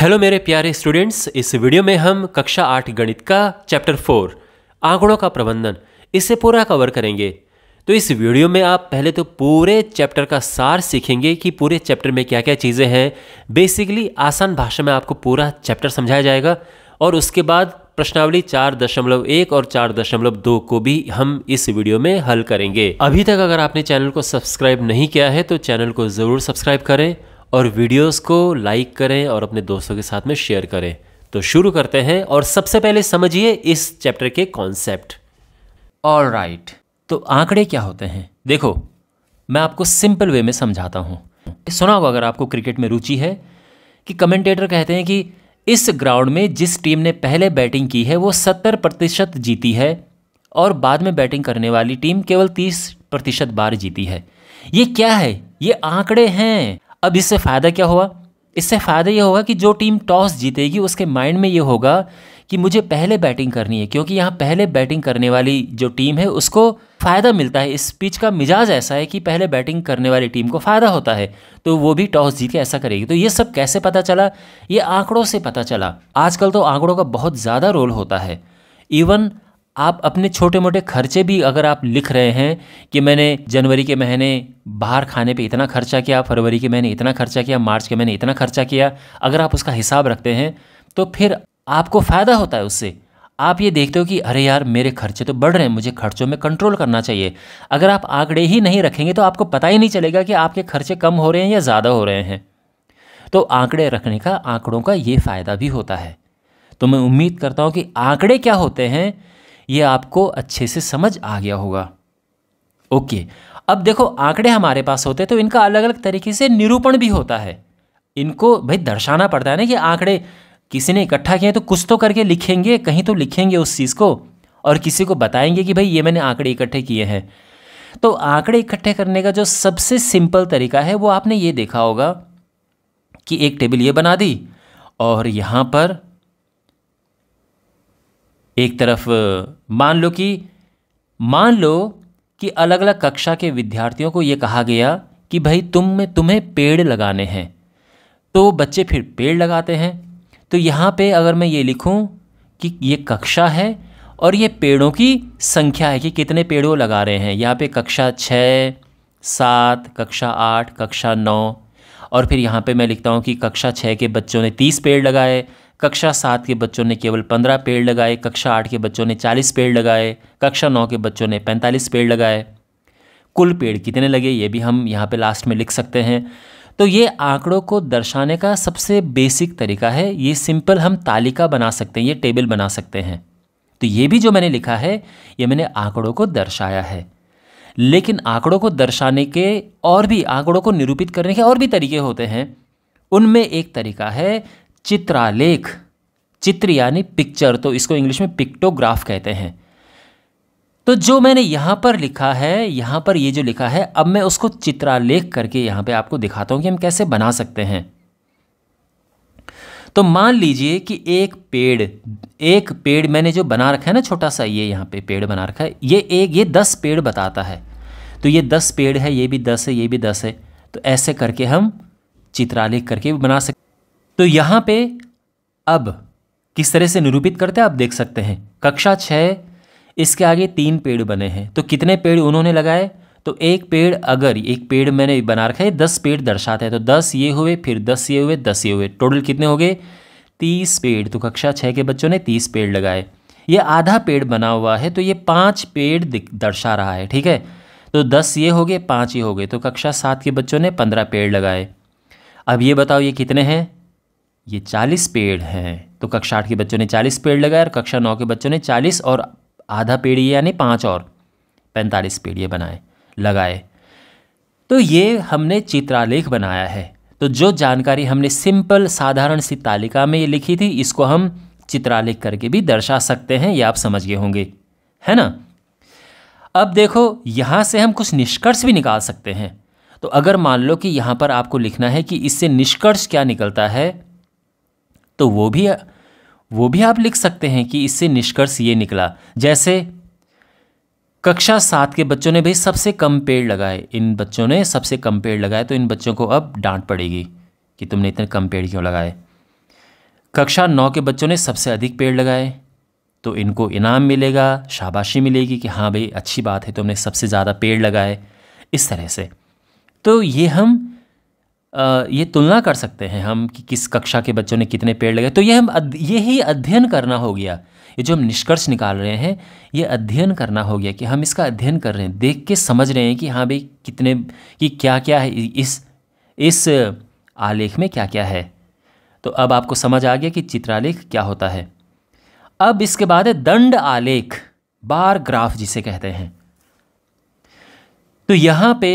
hello मेरे प्यारे students इस वीडियो में हम कक्षा आठ गणित का चैप्टर फोर आंकड़ों का प्रबंधन इसे पूरा कवर करेंगे तो इस वीडियो में आप पहले तो पूरे चैप्टर का सार सीखेंगे कि पूरे चैप्टर में क्या क्या चीज़ें हैं बेसिकली आसान भाषा में आपको पूरा चैप्टर समझाया जाएगा और उसके बाद प्रश्नावली चार दशमलव एक और चार दशमलव दो को भी हम इस वीडियो में हल करेंगे अभी तक अगर आपने चैनल को सब्सक्राइब नहीं किया है तो चैनल को ज़रूर सब्सक्राइब करें और वीडियोस को लाइक करें और अपने दोस्तों के साथ में शेयर करें तो शुरू करते हैं और सबसे पहले समझिए इस चैप्टर के कॉन्सेप्ट ऑल राइट तो आंकड़े क्या होते हैं देखो मैं आपको सिंपल वे में समझाता हूँ सुना होगा अगर आपको क्रिकेट में रुचि है कि कमेंटेटर कहते हैं कि इस ग्राउंड में जिस टीम ने पहले बैटिंग की है वो सत्तर प्रतिशत जीती है और बाद में बैटिंग करने वाली टीम केवल तीस प्रतिशत बार जीती है ये क्या है ये आंकड़े हैं अब इससे फ़ायदा क्या हुआ इससे फ़ायदा ये होगा कि जो टीम टॉस जीतेगी उसके माइंड में ये होगा कि मुझे पहले बैटिंग करनी है क्योंकि यहाँ पहले बैटिंग करने वाली जो टीम है उसको फ़ायदा मिलता है इस पिच का मिजाज ऐसा है कि पहले बैटिंग करने वाली टीम को फ़ायदा होता है तो वो भी टॉस जीत के ऐसा करेगी तो ये सब कैसे पता चला ये आंकड़ों से पता चला आजकल तो आंकड़ों का बहुत ज़्यादा रोल होता है इवन आप अपने छोटे मोटे खर्चे भी अगर आप लिख रहे हैं कि मैंने जनवरी के महीने बाहर खाने पे इतना खर्चा किया फरवरी के महीने इतना खर्चा किया मार्च के महीने इतना खर्चा किया अगर आप उसका हिसाब रखते हैं तो फिर आपको फ़ायदा होता है उससे आप ये देखते हो कि अरे यार मेरे खर्चे तो बढ़ रहे हैं मुझे खर्चों में कंट्रोल करना चाहिए अगर आप आंकड़े ही नहीं रखेंगे तो आपको पता ही नहीं चलेगा कि आपके खर्चे कम हो रहे हैं या ज़्यादा हो रहे हैं तो आंकड़े रखने का आंकड़ों का ये फ़ायदा भी होता है तो मैं उम्मीद करता हूँ कि आंकड़े क्या होते हैं ये आपको अच्छे से समझ आ गया होगा ओके अब देखो आंकड़े हमारे पास होते हैं तो इनका अलग अलग तरीके से निरूपण भी होता है इनको भाई दर्शाना पड़ता है ना कि आंकड़े किसी ने इकट्ठा किए तो कुछ तो करके लिखेंगे कहीं तो लिखेंगे उस चीज़ को और किसी को बताएंगे कि भाई ये मैंने आंकड़े इकट्ठे किए हैं तो आंकड़े इकट्ठे करने का जो सबसे सिंपल तरीका है वो आपने ये देखा होगा कि एक टेबल ये बना दी और यहाँ पर एक तरफ मान लो कि मान लो कि अलग अलग कक्षा के विद्यार्थियों को ये कहा गया कि भाई तुम में तुम्हें पेड़ लगाने हैं तो बच्चे फिर पेड़ लगाते हैं तो यहाँ पे अगर मैं ये लिखूँ कि ये कक्षा है और ये पेड़ों की संख्या है कि कितने पेड़ों लगा रहे हैं यहाँ पे कक्षा छः सात कक्षा आठ कक्षा नौ और फिर यहाँ पे मैं लिखता हूँ कि कक्षा छः के बच्चों ने तीस पेड़ लगाए कक्षा सात के बच्चों ने केवल पंद्रह पेड़ लगाए कक्षा आठ के बच्चों ने चालीस पेड़ लगाए कक्षा नौ के बच्चों ने पैंतालीस पेड़ लगाए कुल पेड़ कितने लगे ये भी हम यहाँ पे लास्ट में लिख सकते हैं तो ये आंकड़ों को दर्शाने का सबसे बेसिक तरीका है ये सिंपल हम तालिका बना सकते हैं ये टेबल बना सकते हैं तो ये भी जो मैंने लिखा है ये मैंने आंकड़ों को दर्शाया है लेकिन आंकड़ों को दर्शाने के और भी आंकड़ों को निरूपित करने के और भी तरीके होते हैं उनमें एक तरीका है चित्रालेख चित्र यानी पिक्चर तो इसको इंग्लिश में पिक्टोग्राफ कहते हैं तो जो मैंने यहाँ पर लिखा है यहाँ पर ये जो लिखा है अब मैं उसको चित्रालेख करके यहाँ पे आपको दिखाता हूँ कि हम कैसे बना सकते हैं तो मान लीजिए कि एक पेड़ एक पेड़ मैंने जो बना रखा है ना छोटा सा ये यहाँ पे पेड़ बना रखा है ये एक ये दस पेड़ बताता है तो ये दस पेड़ है ये भी दस है ये भी दस है तो ऐसे करके हम चित्रालेख करके भी बना सकते तो यहाँ पे अब किस तरह से निरूपित करते हैं आप देख सकते हैं कक्षा छः इसके आगे तीन पेड़ बने हैं तो कितने पेड़ उन्होंने लगाए तो एक पेड़ अगर एक पेड़ मैंने बना रखा है दस पेड़ दर्शाता है तो दस ये हुए फिर दस ये हुए दस ये हुए टोटल कितने हो गए तीस पेड़ तो कक्षा छः के बच्चों ने तीस पेड़ लगाए ये आधा पेड़ बना हुआ है तो ये पाँच पेड़ दर्शा रहा है ठीक है तो दस ये हो गए पाँच ये हो गए तो कक्षा सात के बच्चों ने पंद्रह पेड़ लगाए अब ये बताओ ये कितने हैं ये चालीस पेड़ हैं तो कक्षा आठ के बच्चों ने चालीस पेड़ लगाए और कक्षा नौ के बच्चों ने चालीस और आधा पेड़ ये यानी पाँच और पैंतालीस पेड़ ये बनाए लगाए तो ये हमने चित्रालेख बनाया है तो जो जानकारी हमने सिंपल साधारण सी तालिका में ये लिखी थी इसको हम चित्रालेख करके भी दर्शा सकते हैं ये आप समझ गए होंगे है ना अब देखो यहाँ से हम कुछ निष्कर्ष भी निकाल सकते हैं तो अगर मान लो कि यहाँ पर आपको लिखना है कि इससे निष्कर्ष क्या निकलता है तो वो भी वो भी आप लिख सकते हैं कि इससे निष्कर्ष ये निकला जैसे कक्षा सात के बच्चों ने भाई सबसे कम पेड़ लगाए इन बच्चों ने सबसे कम पेड़ लगाए तो इन बच्चों को अब डांट पड़ेगी कि तुमने इतने कम पेड़ क्यों लगाए कक्षा नौ के बच्चों ने सबसे अधिक पेड़ लगाए तो इनको इनाम मिलेगा शाबाशी मिलेगी कि हाँ भाई अच्छी बात है तुमने सबसे ज़्यादा पेड़ लगाए इस तरह से तो ये हम ये तुलना कर सकते हैं हम कि किस कक्षा के बच्चों ने कितने पेड़ लगाए तो ये हम ये ही अध्ययन करना हो गया ये जो हम निष्कर्ष निकाल रहे हैं ये अध्ययन करना हो गया कि हम इसका अध्ययन कर रहे हैं देख के समझ रहे हैं कि हाँ भाई कितने कि क्या क्या है इस इस आलेख में क्या क्या है तो अब आपको समझ आ गया कि चित्रालेख क्या होता है अब इसके बाद है दंड आलेख बार ग्राफ जिसे कहते हैं तो यहाँ पे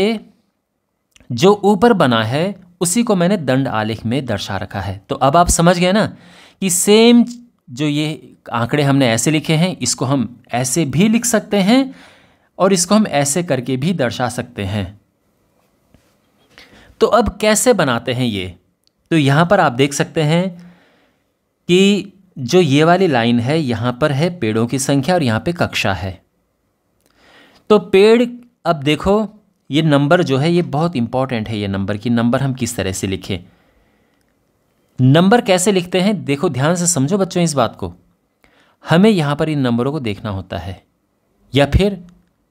जो ऊपर बना है उसी को मैंने दंड आलेख में दर्शा रखा है तो अब आप समझ गए ना कि सेम जो ये आंकड़े हमने ऐसे लिखे हैं इसको हम ऐसे भी लिख सकते हैं और इसको हम ऐसे करके भी दर्शा सकते हैं तो अब कैसे बनाते हैं ये तो यहाँ पर आप देख सकते हैं कि जो ये वाली लाइन है यहाँ पर है पेड़ों की संख्या और यहाँ पे कक्षा है तो पेड़ अब देखो ये नंबर जो है ये बहुत इंपॉर्टेंट है ये नंबर कि नंबर हम किस तरह से लिखें नंबर कैसे लिखते हैं देखो ध्यान से समझो बच्चों इस बात को हमें यहां पर इन नंबरों को देखना होता है या फिर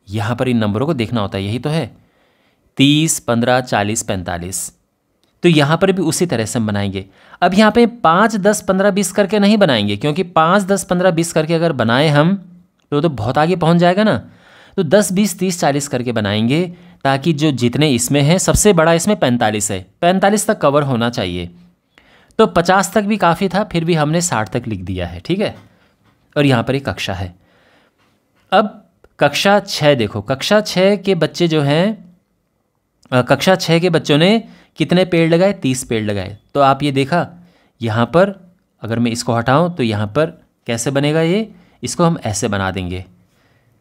यहां पर इन नंबरों को देखना होता है यही तो है तीस पंद्रह चालीस पैंतालीस तो यहां पर भी उसी तरह से हम बनाएंगे अब यहां पे पांच दस पंद्रह बीस करके नहीं बनाएंगे क्योंकि पांच दस पंद्रह बीस करके अगर बनाए हम तो तो बहुत आगे पहुंच जाएगा ना तो दस बीस तीस चालीस करके बनाएंगे ताकि जो जितने इसमें हैं सबसे बड़ा इसमें पैंतालीस है पैंतालीस तक कवर होना चाहिए तो पचास तक भी काफ़ी था फिर भी हमने साठ तक लिख दिया है ठीक है और यहाँ पर एक कक्षा है अब कक्षा छः देखो कक्षा छः के बच्चे जो हैं कक्षा छः के बच्चों ने कितने पेड़ लगाए तीस पेड़ लगाए तो आप ये देखा यहाँ पर अगर मैं इसको हटाऊँ तो यहाँ पर कैसे बनेगा ये इसको हम ऐसे बना देंगे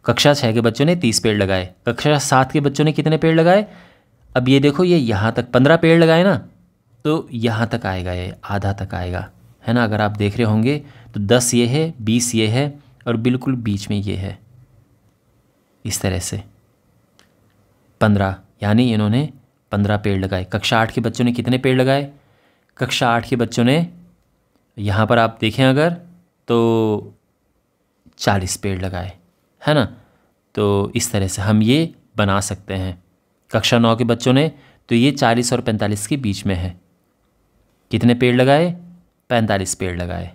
कक्षा छः के बच्चों ने तीस पेड़ लगाए कक्षा सात के बच्चों ने कितने पेड़ लगाए अब ये देखो ये यहाँ तक पंद्रह पेड़ लगाए ना तो यहाँ तक आएगा ये आधा तक आएगा है ना अगर आप देख रहे होंगे तो दस ये है बीस ये है और बिल्कुल बीच में ये है इस तरह से पंद्रह यानी इन्होंने पंद्रह पेड़ लगाए कक्षा आठ के बच्चों ने कितने पेड़ लगाए कक्षा आठ के बच्चों ने यहाँ पर आप देखें अगर तो चालीस पेड़ लगाए है ना तो इस तरह से हम ये बना सकते हैं कक्षा नौ के बच्चों ने तो ये चालीस और पैंतालीस के बीच में है कितने पेड़ लगाए पैंतालीस पेड़ लगाए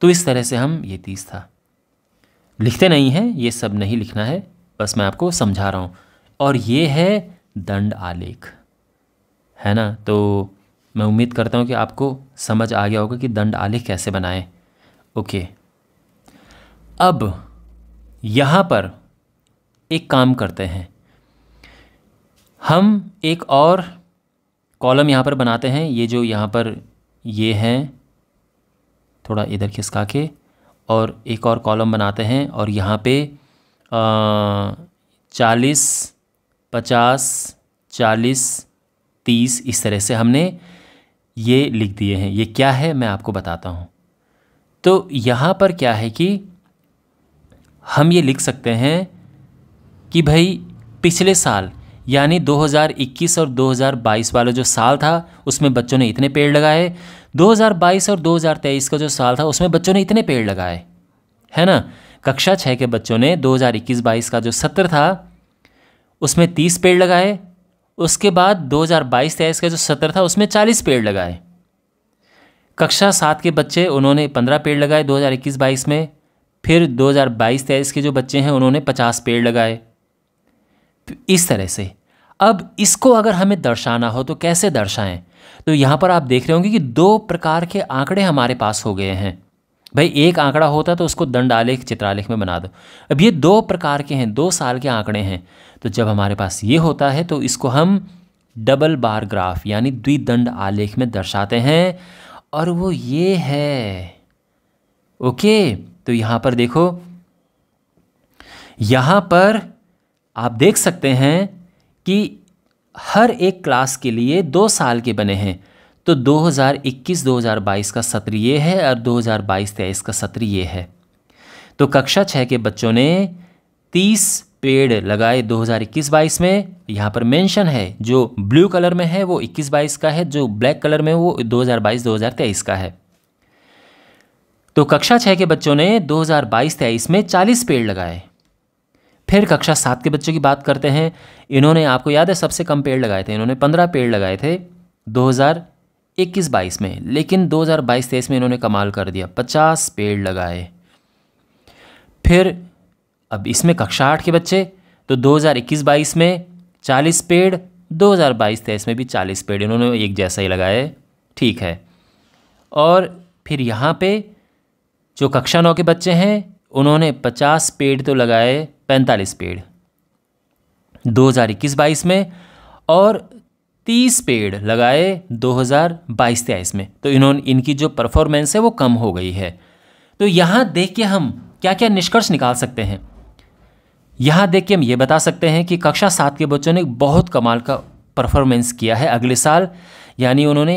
तो इस तरह से हम ये तीस था लिखते नहीं हैं ये सब नहीं लिखना है बस मैं आपको समझा रहा हूँ और ये है दंड आलेख है ना तो मैं उम्मीद करता हूँ कि आपको समझ आ गया होगा कि दंड आलेख कैसे बनाएं ओके अब यहाँ पर एक काम करते हैं हम एक और कॉलम यहाँ पर बनाते हैं ये जो यहाँ पर ये हैं थोड़ा इधर खिसका के और एक और कॉलम बनाते हैं और यहाँ पे चालीस पचास चालीस तीस इस तरह से हमने ये लिख दिए हैं ये क्या है मैं आपको बताता हूँ तो यहाँ पर क्या है कि हम ये लिख सकते हैं कि भाई पिछले साल यानी 2021 और 2022 वाला जो साल था उसमें बच्चों ने इतने पेड़ लगाए 2022 और 2023 का जो साल था उसमें बच्चों ने इतने पेड़ लगाए है ना कक्षा छः के बच्चों ने 2021-22 का जो सत्र था उसमें 30 पेड़ लगाए उसके बाद 2022-23 का जो सत्र था उसमें 40 पेड़ लगाए कक्षा सात के बच्चे उन्होंने पंद्रह पेड़ लगाए दो हज़ार में फिर 2022-23 के जो बच्चे हैं उन्होंने 50 पेड़ लगाए इस तरह से अब इसको अगर हमें दर्शाना हो तो कैसे दर्शाएं तो यहाँ पर आप देख रहे होंगे कि दो प्रकार के आंकड़े हमारे पास हो गए हैं भाई एक आंकड़ा होता तो उसको दंड आलेख चित्रालेख में बना दो अब ये दो प्रकार के हैं दो साल के आंकड़े हैं तो जब हमारे पास ये होता है तो इसको हम डबल बार ग्राफ यानी द्विदंड आलेख में दर्शाते हैं और वो ये है ओके तो यहां पर देखो यहां पर आप देख सकते हैं कि हर एक क्लास के लिए दो साल के बने हैं तो 2021-2022 का सत्र ये है और 2022-23 का सत्र ये है तो कक्षा छः के बच्चों ने 30 पेड़ लगाए 2021-22 में यहाँ पर मेंशन है जो ब्लू कलर में है वो 21-22 का है जो ब्लैक कलर में वो 2022-2023 का है तो कक्षा छः के बच्चों ने 2022-23 में 40 पेड़ लगाए फिर कक्षा सात के बच्चों की बात करते हैं इन्होंने आपको याद है सबसे कम पेड़ लगाए थे इन्होंने पंद्रह पेड़ लगाए थे 2021-22 में लेकिन 2022-23 में इन्होंने कमाल कर दिया पचास पेड़ लगाए फिर अब इसमें कक्षा आठ के बच्चे तो 2021-22 में 40 पेड़ 2022-23 में भी 40 पेड़ इन्होंने एक जैसा ही लगाए ठीक है और फिर यहाँ पर जो कक्षा नौ के बच्चे हैं उन्होंने पचास पेड़ तो लगाए पैंतालीस पेड़ दो हज़ार इक्कीस बाईस में और तीस पेड़ लगाए दो हज़ार बाईस तेईस में तो इन्होंने इनकी जो परफॉर्मेंस है वो कम हो गई है तो यहाँ देख के हम क्या क्या निष्कर्ष निकाल सकते हैं यहाँ देख के हम ये बता सकते हैं कि कक्षा सात के बच्चों ने बहुत कमाल का परफॉर्मेंस किया है अगले साल यानी उन्होंने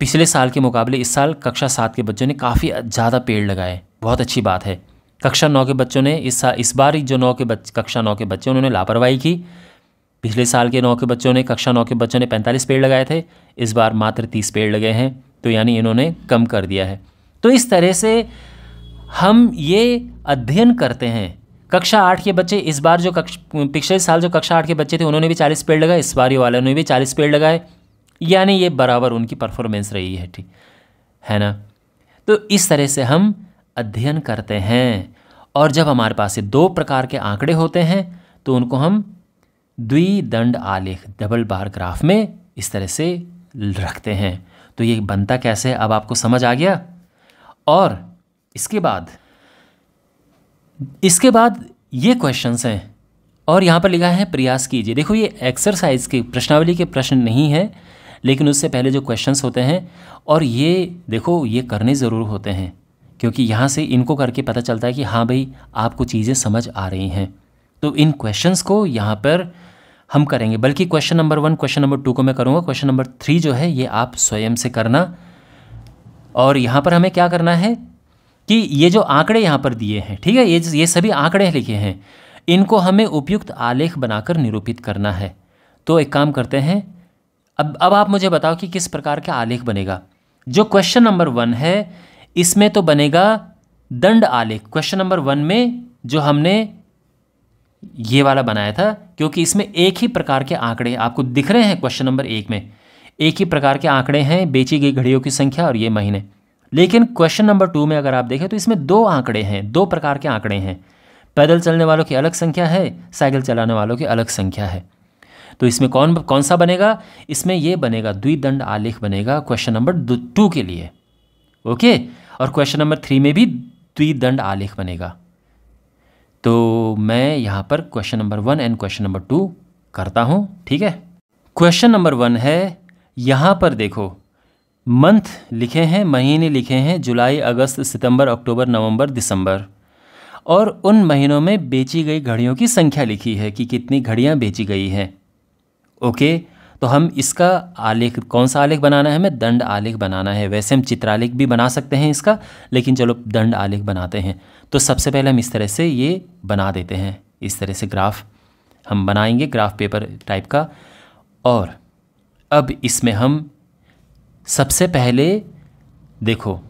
पिछले साल के मुकाबले इस साल कक्षा सात के बच्चों ने काफ़ी ज़्यादा पेड़ लगाए बहुत अच्छी बात है कक्षा नौ के बच्चों ने इस साल इस बार जो नौ के बच्चे कक्षा नौ के बच्चे उन्होंने लापरवाही की पिछले साल के नौ के बच्चों ने कक्षा नौ के बच्चों ने पैंतालीस पेड़ लगाए थे इस बार मात्र तीस पेड़ लगे हैं तो यानी इन्होंने कम कर दिया है तो इस तरह से हम ये अध्ययन करते हैं कक्षा आठ के बच्चे इस बार जो कक्ष पिछले साल जो कक्षा आठ के बच्चे थे उन्होंने भी चालीस पेड़ लगाए इस बार वाले ने भी चालीस पेड़ लगाए यानी ये बराबर उनकी परफॉर्मेंस रही है ठीक है ना तो इस तरह से हम अध्ययन करते हैं और जब हमारे पास ये दो प्रकार के आंकड़े होते हैं तो उनको हम द्विदंड आलेख डबल बार ग्राफ में इस तरह से रखते हैं तो ये बनता कैसे अब आपको समझ आ गया और इसके बाद इसके बाद ये क्वेश्चंस हैं और यहाँ पर लिखा है प्रयास कीजिए देखो ये एक्सरसाइज के प्रश्नावली के प्रश्न नहीं है लेकिन उससे पहले जो क्वेश्चंस होते हैं और ये देखो ये करने ज़रूर होते हैं क्योंकि यहाँ से इनको करके पता चलता है कि हाँ भाई आपको चीज़ें समझ आ रही हैं तो इन क्वेश्चंस को यहाँ पर हम करेंगे बल्कि question number one question number two को मैं करूँगा क्वेश्चन नंबर थ्री जो है ये आप स्वयं से करना और यहाँ पर हमें क्या करना है कि ये जो आंकड़े यहाँ पर दिए हैं ठीक है ये ये सभी आंकड़े लिखे हैं इनको हमें उपयुक्त आलेख बनाकर निरूपित करना है तो एक काम करते हैं अब अब आप मुझे बताओ कि किस प्रकार का आलेख बनेगा जो क्वेश्चन नंबर वन है इसमें तो बनेगा दंड आलेख क्वेश्चन नंबर वन में जो हमने ये वाला बनाया था क्योंकि इसमें एक ही प्रकार के आंकड़े आपको दिख रहे हैं क्वेश्चन नंबर एक में एक ही प्रकार के आंकड़े हैं बेची गई घड़ियों की संख्या और ये महीने लेकिन क्वेश्चन नंबर टू में अगर आप देखें तो इसमें दो आंकड़े हैं दो प्रकार के आंकड़े हैं पैदल चलने वालों की अलग संख्या है साइकिल चलाने वालों की अलग संख्या है तो इसमें कौन कौन सा बनेगा इसमें ये बनेगा द्विदंड आलेख बनेगा क्वेश्चन नंबर टू के लिए ओके और क्वेश्चन नंबर थ्री में भी द्विदंड आलेख बनेगा तो मैं यहाँ पर question number one and question number two करता हूँ ठीक है क्वेश्चन नंबर वन है यहाँ पर देखो मंथ लिखे हैं महीने लिखे हैं जुलाई अगस्त सितंबर अक्टूबर नवंबर दिसंबर और उन महीनों में बेची गई घड़ियों की संख्या लिखी है कि कितनी घड़ियां बेची गई हैं ओके तो हम इसका आलेख कौन सा आलेख बनाना है हमें दंड आलेख बनाना है वैसे हम चित्रालेख भी बना सकते हैं इसका लेकिन चलो दंड आलेख बनाते हैं तो सबसे पहले हम इस तरह से ये बना देते हैं इस तरह से ग्राफ हम बनाएंगे ग्राफ पेपर टाइप का और अब इसमें हम सबसे पहले देखो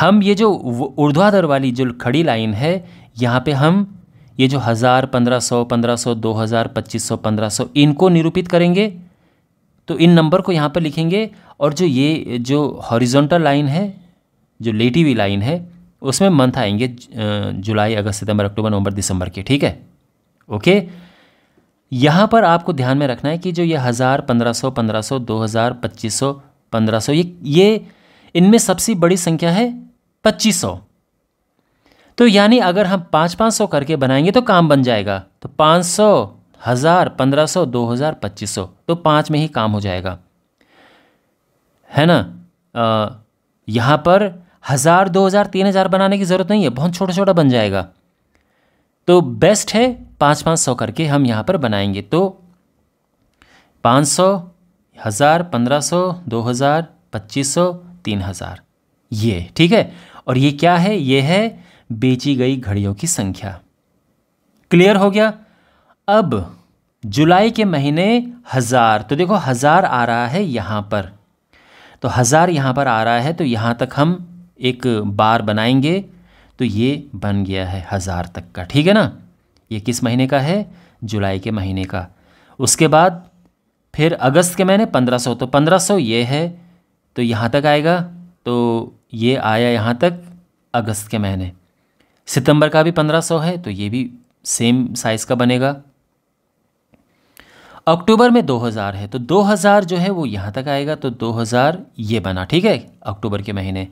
हम ये जो ऊर्ध्वाधर वाली जो खड़ी लाइन है यहाँ पे हम ये जो हज़ार पंद्रह सौ पंद्रह सौ दो हज़ार पच्चीस सौ पंद्रह सौ इनको निरूपित करेंगे तो इन नंबर को यहाँ पर लिखेंगे और जो ये जो हॉरिजोंटल लाइन है जो लेटी हुई लाइन है उसमें मंथ आएंगे जुलाई अगस्त सितंबर अक्टूबर नवंबर दिसंबर के ठीक है ओके यहाँ पर आपको ध्यान में रखना है कि जो ये हज़ार पंद्रह सौ पंद्रह सौ दो हज़ार पच्चीस सौ पंद्रह सौ ये ये इनमें सबसे बड़ी संख्या है पच्चीस सौ तो यानी अगर हम पाँच पाँच सौ करके बनाएंगे तो काम बन जाएगा तो पाँच सौ हज़ार पंद्रह सौ दो हज़ार पच्चीस सौ तो पाँच में ही काम हो जाएगा है ना यहाँ पर हज़ार दो हज़ार तीन हज़ार बनाने की ज़रूरत नहीं है बहुत छोटा छोटा बन जाएगा तो बेस्ट है पाँच पाँच सौ करके हम यहाँ पर बनाएंगे तो पाँच सौ हज़ार पंद्रह सौ दो हज़ार पच्चीस सौ तीन हज़ार ये ठीक है और ये क्या है ये है बेची गई घड़ियों की संख्या क्लियर हो गया अब जुलाई के महीने हज़ार तो देखो हज़ार आ रहा है यहाँ पर तो हज़ार यहाँ पर आ रहा है तो यहाँ तक हम एक बार बनाएंगे तो ये बन गया है हज़ार तक का ठीक है ना ये किस महीने का है जुलाई के महीने का उसके बाद फिर अगस्त के महीने पंद्रह सौ तो पंद्रह सौ ये है तो यहाँ तक आएगा तो ये आया यहाँ तक अगस्त के महीने सितंबर का भी पंद्रह सौ है तो ये भी सेम साइज़ का बनेगा अक्टूबर में 2000 है तो 2000 जो है वो यहाँ तक आएगा तो 2000 ये बना ठीक है अक्टूबर के महीने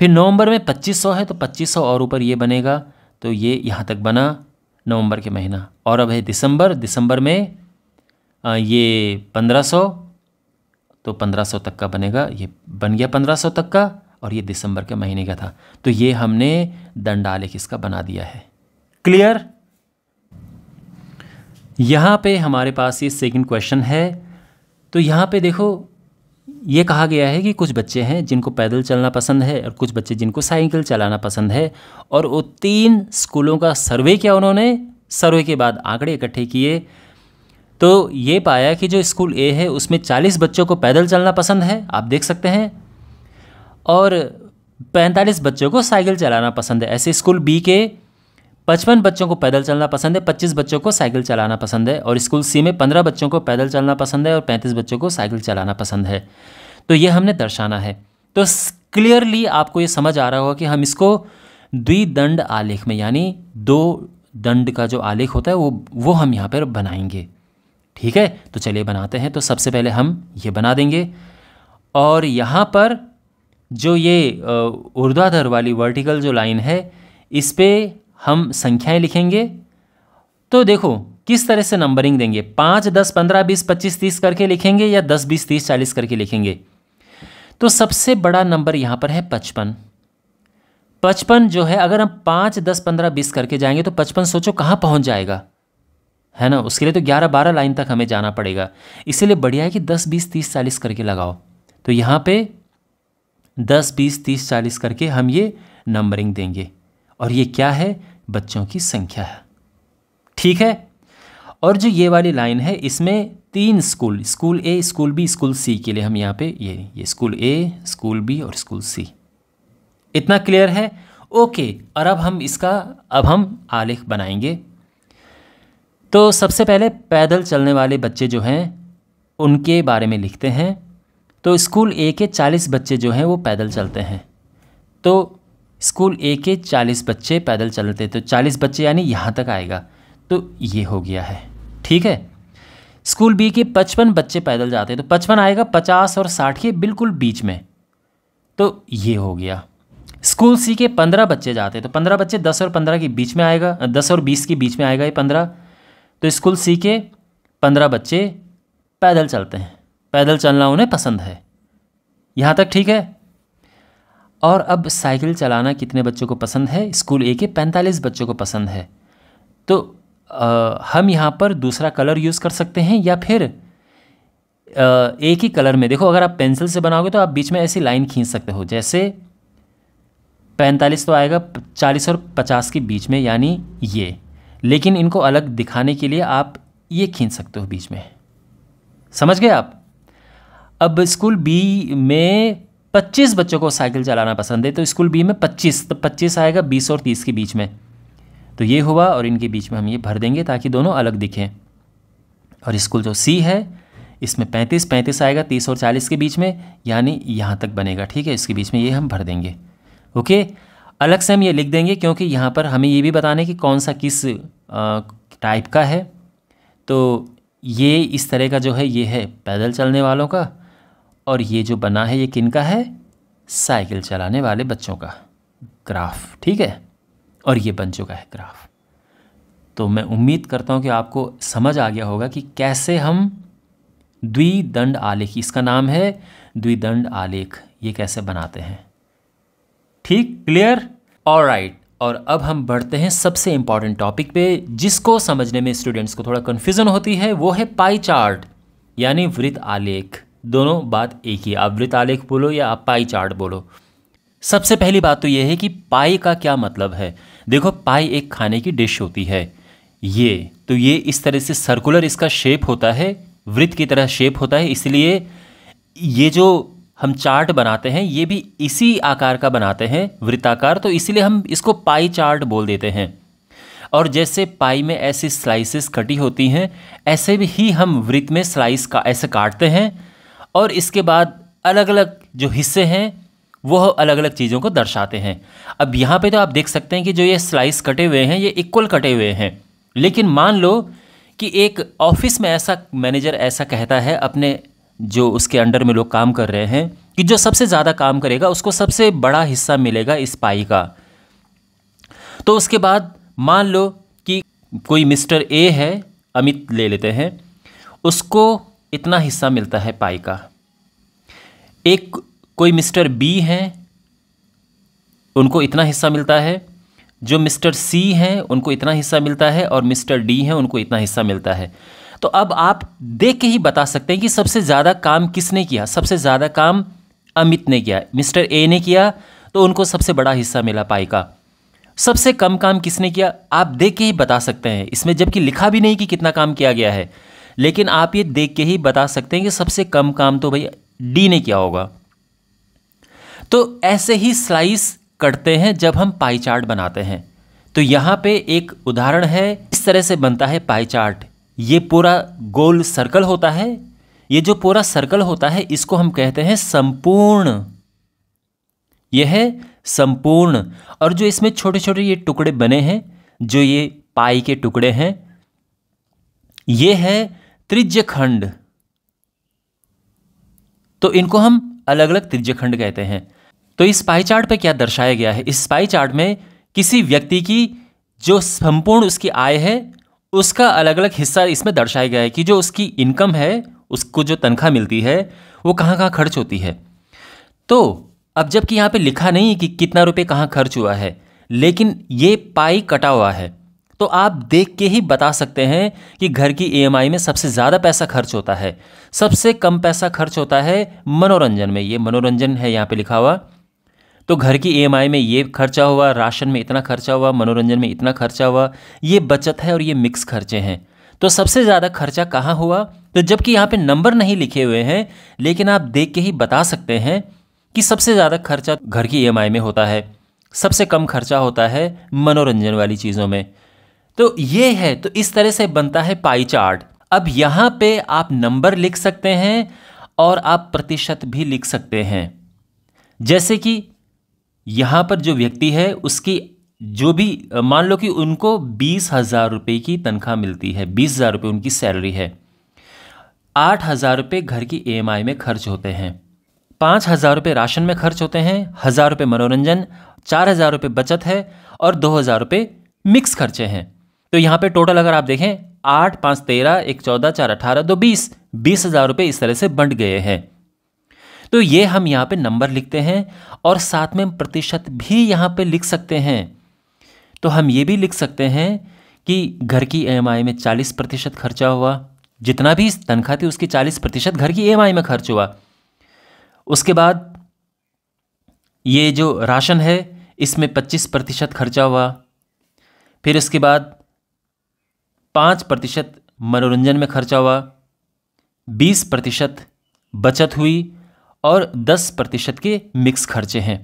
फिर नवंबर में 2500 है तो 2500 और ऊपर ये बनेगा तो ये यहाँ तक बना नवंबर के महीना और अब है दिसंबर दिसंबर में ये ये 1500 तो 1500 तक का बनेगा ये बन गया 1500 तक का और ये दिसंबर के महीने का था तो ये हमने दंडालेख इसका बना दिया है क्लियर यहाँ पे हमारे पास ये सेकंड क्वेश्चन है तो यहाँ पे देखो ये कहा गया है कि कुछ बच्चे हैं जिनको पैदल चलना पसंद है और कुछ बच्चे जिनको साइकिल चलाना पसंद है और वो तीन स्कूलों का सर्वे किया उन्होंने सर्वे के बाद आंकड़े इकट्ठे किए तो ये पाया कि जो स्कूल ए है उसमें 40 बच्चों को पैदल चलना पसंद है आप देख सकते हैं और पैंतालीस बच्चों को साइकिल चलाना पसंद है ऐसे स्कूल बी के पचपन बच्चों को पैदल चलना पसंद है पच्चीस बच्चों को साइकिल चलाना पसंद है और स्कूल सी में पंद्रह बच्चों को पैदल चलना पसंद है और पैंतीस बच्चों को साइकिल चलाना पसंद है तो ये हमने दर्शाना है तो क्लियरली आपको ये समझ आ रहा होगा कि हम इसको द्विदंड आलेख में यानी दो दंड का जो आलेख होता है वो वो हम यहाँ पर बनाएंगे ठीक है तो चलिए बनाते हैं तो सबसे पहले हम ये बना देंगे और यहाँ पर जो ये ऊर्ध्वाधर वाली वर्टिकल जो लाइन है इस पर हम संख्याएं लिखेंगे तो देखो किस तरह से नंबरिंग देंगे पाँच दस पंद्रह बीस पच्चीस तीस करके लिखेंगे या दस बीस तीस चालीस करके लिखेंगे तो सबसे बड़ा नंबर यहाँ पर है पचपन पचपन जो है अगर हम पाँच दस पंद्रह बीस करके जाएंगे तो पचपन सोचो कहाँ पहुँच जाएगा है ना उसके लिए तो ग्यारह बारह लाइन तक हमें जाना पड़ेगा इसीलिए बढ़िया है कि दस बीस तीस चालीस करके लगाओ तो यहाँ पे दस बीस तीस चालीस करके हम ये नंबरिंग देंगे और ये क्या है बच्चों की संख्या है ठीक है और जो ये वाली लाइन है इसमें तीन school school A school B school C के लिए हम यहाँ पे ये ये स्कूल ए स्कूल बी और स्कूल सी इतना क्लियर है ओके और अब हम इसका अब हम आलेख बनाएंगे तो सबसे पहले पैदल चलने वाले बच्चे जो हैं उनके बारे में लिखते हैं तो स्कूल ए के चालीस बच्चे जो हैं वो पैदल चलते हैं तो स्कूल ए के चालीस बच्चे पैदल चलते तो चालीस बच्चे यानी यहाँ तक आएगा तो ये हो गया है ठीक है स्कूल बी के पचपन बच्चे पैदल जाते हैं तो पचपन आएगा पचास और साठ के बिल्कुल बीच में तो ये हो गया स्कूल सी के पंद्रह बच्चे जाते हैं तो पंद्रह बच्चे दस और पंद्रह के बीच में आएगा दस और बीस के बीच में आएगा ये पंद्रह तो स्कूल सी के पंद्रह बच्चे पैदल चलते हैं पैदल चलना उन्हें पसंद है यहाँ तक ठीक है और अब साइकिल चलाना कितने बच्चों को पसंद है स्कूल ए के पैंतालीस बच्चों को पसंद है तो आ, हम यहाँ पर दूसरा कलर यूज़ कर सकते हैं या फिर आ, एक ही कलर में देखो अगर आप पेंसिल से बनाओगे तो आप बीच में ऐसी लाइन खींच सकते हो जैसे पैंतालीस तो आएगा चालीस और पचास के बीच में यानी ये लेकिन इनको अलग दिखाने के लिए आप ये खींच सकते हो बीच में समझ गए आप अब स्कूल बी में 25 बच्चों को साइकिल चलाना पसंद है तो स्कूल बी में 25 तो 25 आएगा 20 और 30 के बीच में तो ये हुआ और इनके बीच में हम ये भर देंगे ताकि दोनों अलग दिखें और स्कूल जो सी है इसमें 35 35 आएगा 30 और 40 के बीच में यानी यहाँ तक बनेगा ठीक है इसके बीच में ये हम भर देंगे ओके अलग से हम ये लिख देंगे क्योंकि यहाँ पर हमें ये भी बताने कि कौन सा किस टाइप का है तो ये इस तरह का जो है ये है पैदल चलने वालों का और ये जो बना है ये किन का है साइकिल चलाने वाले बच्चों का ग्राफ ठीक है और ये बन चुका है ग्राफ तो मैं उम्मीद करता हूँ कि आपको समझ आ गया होगा कि कैसे हम द्विदंड आलेख इसका नाम है द्विदंड आलेख ये कैसे बनाते हैं ठीक क्लियर और राइट और अब हम बढ़ते हैं सबसे इंपॉर्टेंट टॉपिक पे जिसको समझने में स्टूडेंट्स को थोड़ा कन्फ्यूज़न होती है वो है पाई चार्ट यानी वृत्त आलेख दोनों बात एक ही आप वृत आलेख बोलो या आप पाई चार्ट बोलो सबसे पहली बात तो यह है कि पाई का क्या मतलब है देखो पाई एक खाने की डिश होती है ये तो ये इस तरह से सर्कुलर इसका शेप होता है वृत्त की तरह शेप होता है इसलिए ये जो हम चार्ट बनाते हैं ये भी इसी आकार का बनाते हैं वृत्ताकार तो इसलिए हम इसको पाई चार्ट बोल देते हैं और जैसे पाई में ऐसी स्लाइसेस कटी होती हैं ऐसे भी ही हम वृत्त में स्लाइस का ऐसे काटते हैं और इसके बाद अलग अलग जो हिस्से हैं वह अलग अलग चीज़ों को दर्शाते हैं अब यहाँ पे तो आप देख सकते हैं कि जो ये स्लाइस कटे हुए हैं ये इक्वल कटे हुए हैं लेकिन मान लो कि एक ऑफिस में ऐसा मैनेजर ऐसा कहता है अपने जो उसके अंडर में लोग काम कर रहे हैं कि जो सबसे ज़्यादा काम करेगा उसको सबसे बड़ा हिस्सा मिलेगा इस पाई का तो उसके बाद मान लो कि कोई मिस्टर ए है अमित ले लेते हैं उसको इतना हिस्सा मिलता है पाई का एक कोई मिस्टर बी हैं उनको इतना हिस्सा मिलता है जो मिस्टर सी हैं उनको इतना हिस्सा मिलता है और मिस्टर डी हैं उनको इतना हिस्सा मिलता है तो अब आप देख के ही बता सकते हैं कि सबसे ज़्यादा काम किसने किया सबसे ज़्यादा काम अमित ने किया मिस्टर ए ने किया तो उनको सबसे बड़ा हिस्सा मिला पाई का सबसे कम काम किसने किया आप देख के ही बता सकते हैं इसमें जबकि लिखा भी नहीं कि कितना काम किया गया है लेकिन आप ये देख के ही बता सकते हैं कि सबसे कम काम तो भाई डी ने किया होगा तो ऐसे ही स्लाइस कटते हैं जब हम पाई चार्ट बनाते हैं तो यहाँ पे एक उदाहरण है इस तरह से बनता है पाई चार्ट ये पूरा गोल सर्कल होता है ये जो पूरा सर्कल होता है इसको हम कहते हैं संपूर्ण यह है संपूर्ण और जो इसमें छोटे छोटे ये टुकड़े बने हैं जो ये पाई के टुकड़े हैं ये है त्रिज्य खंड तो इनको हम अलग अलग त्रिज्य खंड कहते हैं तो इस पाई चार्ट पे क्या दर्शाया गया है इस पाई चार्ट में किसी व्यक्ति की जो संपूर्ण उसकी आय है उसका अलग अलग हिस्सा इसमें दर्शाया गया है कि जो उसकी इनकम है उसको जो तनख्वाह मिलती है वो कहाँ कहाँ खर्च होती है तो अब जबकि यहाँ पे लिखा नहीं कि कितना रुपए कहाँ खर्च हुआ है लेकिन ये पाई कटा हुआ है तो आप देख के ही बता सकते हैं कि घर की ईएमआई e में सबसे ज़्यादा पैसा खर्च होता है सबसे कम पैसा खर्च होता है मनोरंजन में ये मनोरंजन है यहाँ पे लिखा हुआ तो घर की ईएमआई e में ये खर्चा हुआ राशन में इतना खर्चा हुआ मनोरंजन में इतना खर्चा हुआ ये बचत है और ये मिक्स खर्चे हैं तो सबसे ज़्यादा खर्चा कहाँ हुआ तो जबकि यहाँ पे नंबर नहीं लिखे हुए हैं लेकिन आप देख के ही बता सकते हैं कि सबसे ज़्यादा खर्चा घर की ई e में होता है सबसे कम खर्चा होता है मनोरंजन वाली चीज़ों में तो ये है तो इस तरह से बनता है पाई चार्ट अब यहां पे आप नंबर लिख सकते हैं और आप प्रतिशत भी लिख सकते हैं जैसे कि यहां पर जो व्यक्ति है उसकी जो भी मान लो कि उनको बीस हज़ार रुपये की तनख्वाह मिलती है बीस हज़ार रुपये उनकी सैलरी है आठ हज़ार रुपये घर की ईएमआई e में खर्च होते हैं पाँच हज़ार रुपये राशन में खर्च होते हैं हज़ार रुपये मनोरंजन चार हज़ार रुपये बचत है और दो हज़ार रुपये मिक्स खर्चे हैं तो यहाँ पे टोटल अगर आप देखें आठ पाँच तेरह एक चौदह चार अठारह दो तो बीस बीस हज़ार रुपये इस तरह से बंट गए हैं तो ये हम यहाँ पे नंबर लिखते हैं और साथ में प्रतिशत भी यहाँ पे लिख सकते हैं तो हम ये भी लिख सकते हैं कि घर की एम e में चालीस प्रतिशत खर्चा हुआ जितना भी तनख्वाह थी उसकी चालीस प्रतिशत घर की एम e में खर्च हुआ उसके बाद ये जो राशन है इसमें पच्चीस प्रतिशत खर्चा हुआ फिर इसके बाद पाँच प्रतिशत मनोरंजन में खर्चा हुआ बीस प्रतिशत बचत हुई और दस प्रतिशत के मिक्स खर्चे हैं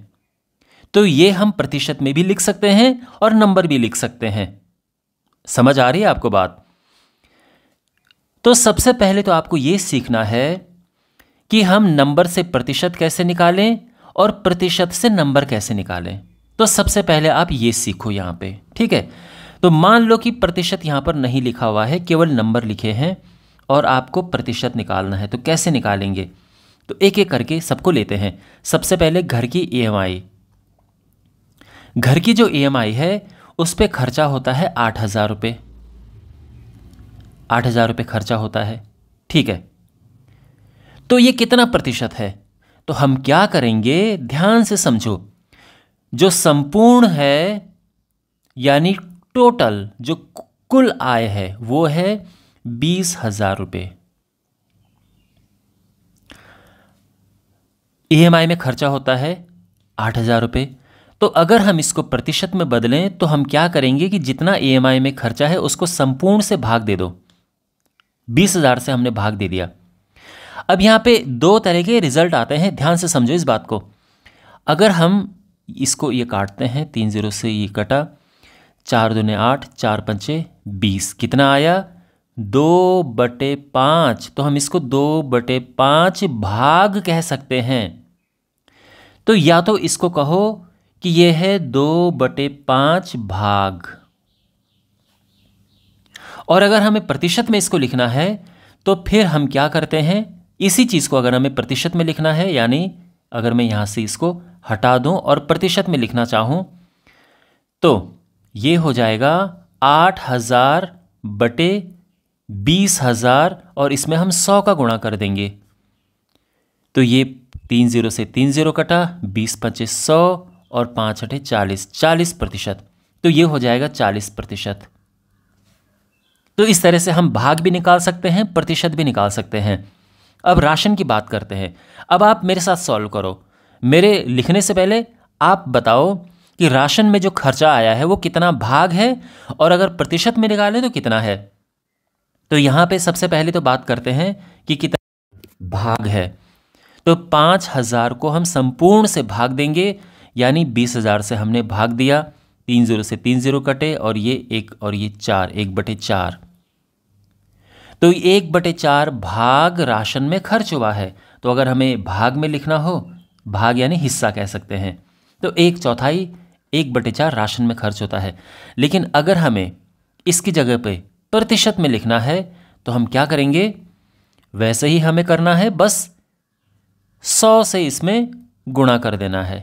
तो ये हम प्रतिशत में भी लिख सकते हैं और नंबर भी लिख सकते हैं समझ आ रही है आपको बात तो सबसे पहले तो आपको ये सीखना है कि हम नंबर से प्रतिशत कैसे निकालें और प्रतिशत से नंबर कैसे निकालें तो सबसे पहले आप ये सीखो यहाँ पे ठीक है तो मान लो कि प्रतिशत यहाँ पर नहीं लिखा हुआ है केवल नंबर लिखे हैं और आपको प्रतिशत निकालना है तो कैसे निकालेंगे तो एक एक करके सबको लेते हैं सबसे पहले घर की ई e घर की जो ई e है उस पर खर्चा होता है आठ हज़ार रुपये आठ हज़ार रुपये खर्चा होता है ठीक है तो ये कितना प्रतिशत है तो हम क्या करेंगे ध्यान से समझो जो संपूर्ण है यानी टोटल जो कुल आय है वो है बीस हजार रुपये ई e में खर्चा होता है आठ हजार रुपये तो अगर हम इसको प्रतिशत में बदलें तो हम क्या करेंगे कि जितना ई e में खर्चा है उसको संपूर्ण से भाग दे दो बीस हजार से हमने भाग दे दिया अब यहां पे दो तरह के रिजल्ट आते हैं ध्यान से समझो इस बात को अगर हम इसको ये काटते हैं तीन जीरो से ये कटा चार दूने आठ चार पंचे बीस कितना आया दो बटे पांच तो हम इसको दो बटे पांच भाग कह सकते हैं तो या तो इसको कहो कि यह है दो बटे पांच भाग और अगर हमें प्रतिशत में इसको लिखना है तो फिर हम क्या करते हैं इसी चीज़ को अगर हमें प्रतिशत में लिखना है यानी अगर मैं यहां से इसको हटा दूं और प्रतिशत में लिखना चाहूं तो ये हो जाएगा आठ हज़ार बटे बीस हज़ार और इसमें हम सौ का गुणा कर देंगे तो ये तीन ज़ीरो से तीन ज़ीरो कटा बीस पच्चे सौ और पाँच अठे चालीस चालीस प्रतिशत तो ये हो जाएगा चालीस प्रतिशत तो इस तरह से हम भाग भी निकाल सकते हैं प्रतिशत भी निकाल सकते हैं अब राशन की बात करते हैं अब आप मेरे साथ सॉल्व करो मेरे लिखने से पहले आप बताओ कि राशन में जो खर्चा आया है वो कितना भाग है और अगर प्रतिशत में निकालें तो कितना है तो यहां पे सबसे पहले तो बात करते हैं कि कितना भाग है तो पांच हज़ार को हम संपूर्ण से भाग देंगे यानी बीस हज़ार से हमने भाग दिया तीन ज़ीरो से तीन ज़ीरो कटे और ये एक और ये चार एक बटे चार तो एक बटे चार भाग राशन में खर्च हुआ है तो अगर हमें भाग में लिखना हो भाग यानी हिस्सा कह सकते हैं तो एक चौथाई एक बटे चार राशन में खर्च होता है लेकिन अगर हमें इसकी जगह पे प्रतिशत में लिखना है तो हम क्या करेंगे वैसे ही हमें करना है बस सौ से इसमें गुणा कर देना है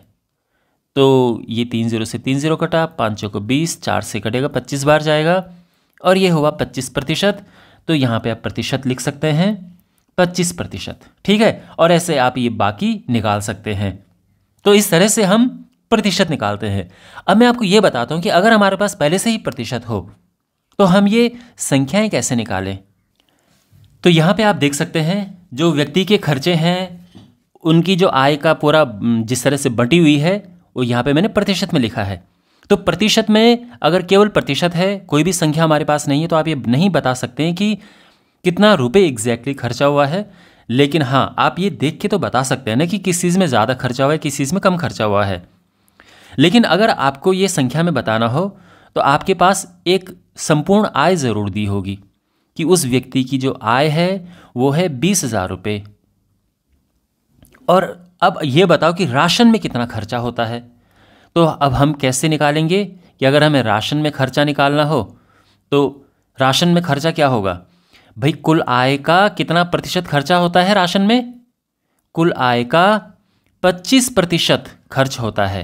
तो ये तीन ज़ीरो से तीन ज़ीरो कटा पाँच सौ को बीस चार से कटेगा पच्चीस बार जाएगा और ये हुआ पच्चीस प्रतिशत तो यहाँ पे आप प्रतिशत लिख सकते हैं पच्चीस प्रतिशत ठीक है और ऐसे आप ये बाकी निकाल सकते हैं तो इस तरह से हम प्रतिशत निकालते हैं अब मैं आपको ये बताता हूँ कि अगर हमारे पास पहले से ही प्रतिशत हो तो हम ये संख्याएं कैसे निकालें तो यहाँ पे आप देख सकते हैं जो व्यक्ति के खर्चे हैं उनकी जो आय का पूरा जिस तरह से बटी हुई है वो यहाँ पे मैंने प्रतिशत में लिखा है तो प्रतिशत में अगर केवल प्रतिशत है कोई भी संख्या हमारे पास नहीं है तो आप ये नहीं बता सकते हैं कि कितना रुपए एग्जैक्टली खर्चा हुआ है लेकिन हाँ आप ये देख के तो बता सकते हैं ना कि किस चीज़ में ज़्यादा खर्चा हुआ है किस चीज़ में कम खर्चा हुआ है लेकिन अगर आपको ये संख्या में बताना हो तो आपके पास एक संपूर्ण आय ज़रूर दी होगी कि उस व्यक्ति की जो आय है वो है बीस हज़ार रुपये और अब ये बताओ कि राशन में कितना खर्चा होता है तो अब हम कैसे निकालेंगे कि अगर हमें राशन में खर्चा निकालना हो तो राशन में खर्चा क्या होगा भाई कुल आय का कितना प्रतिशत खर्चा होता है राशन में कुल आय का 25 प्रतिशत खर्च होता है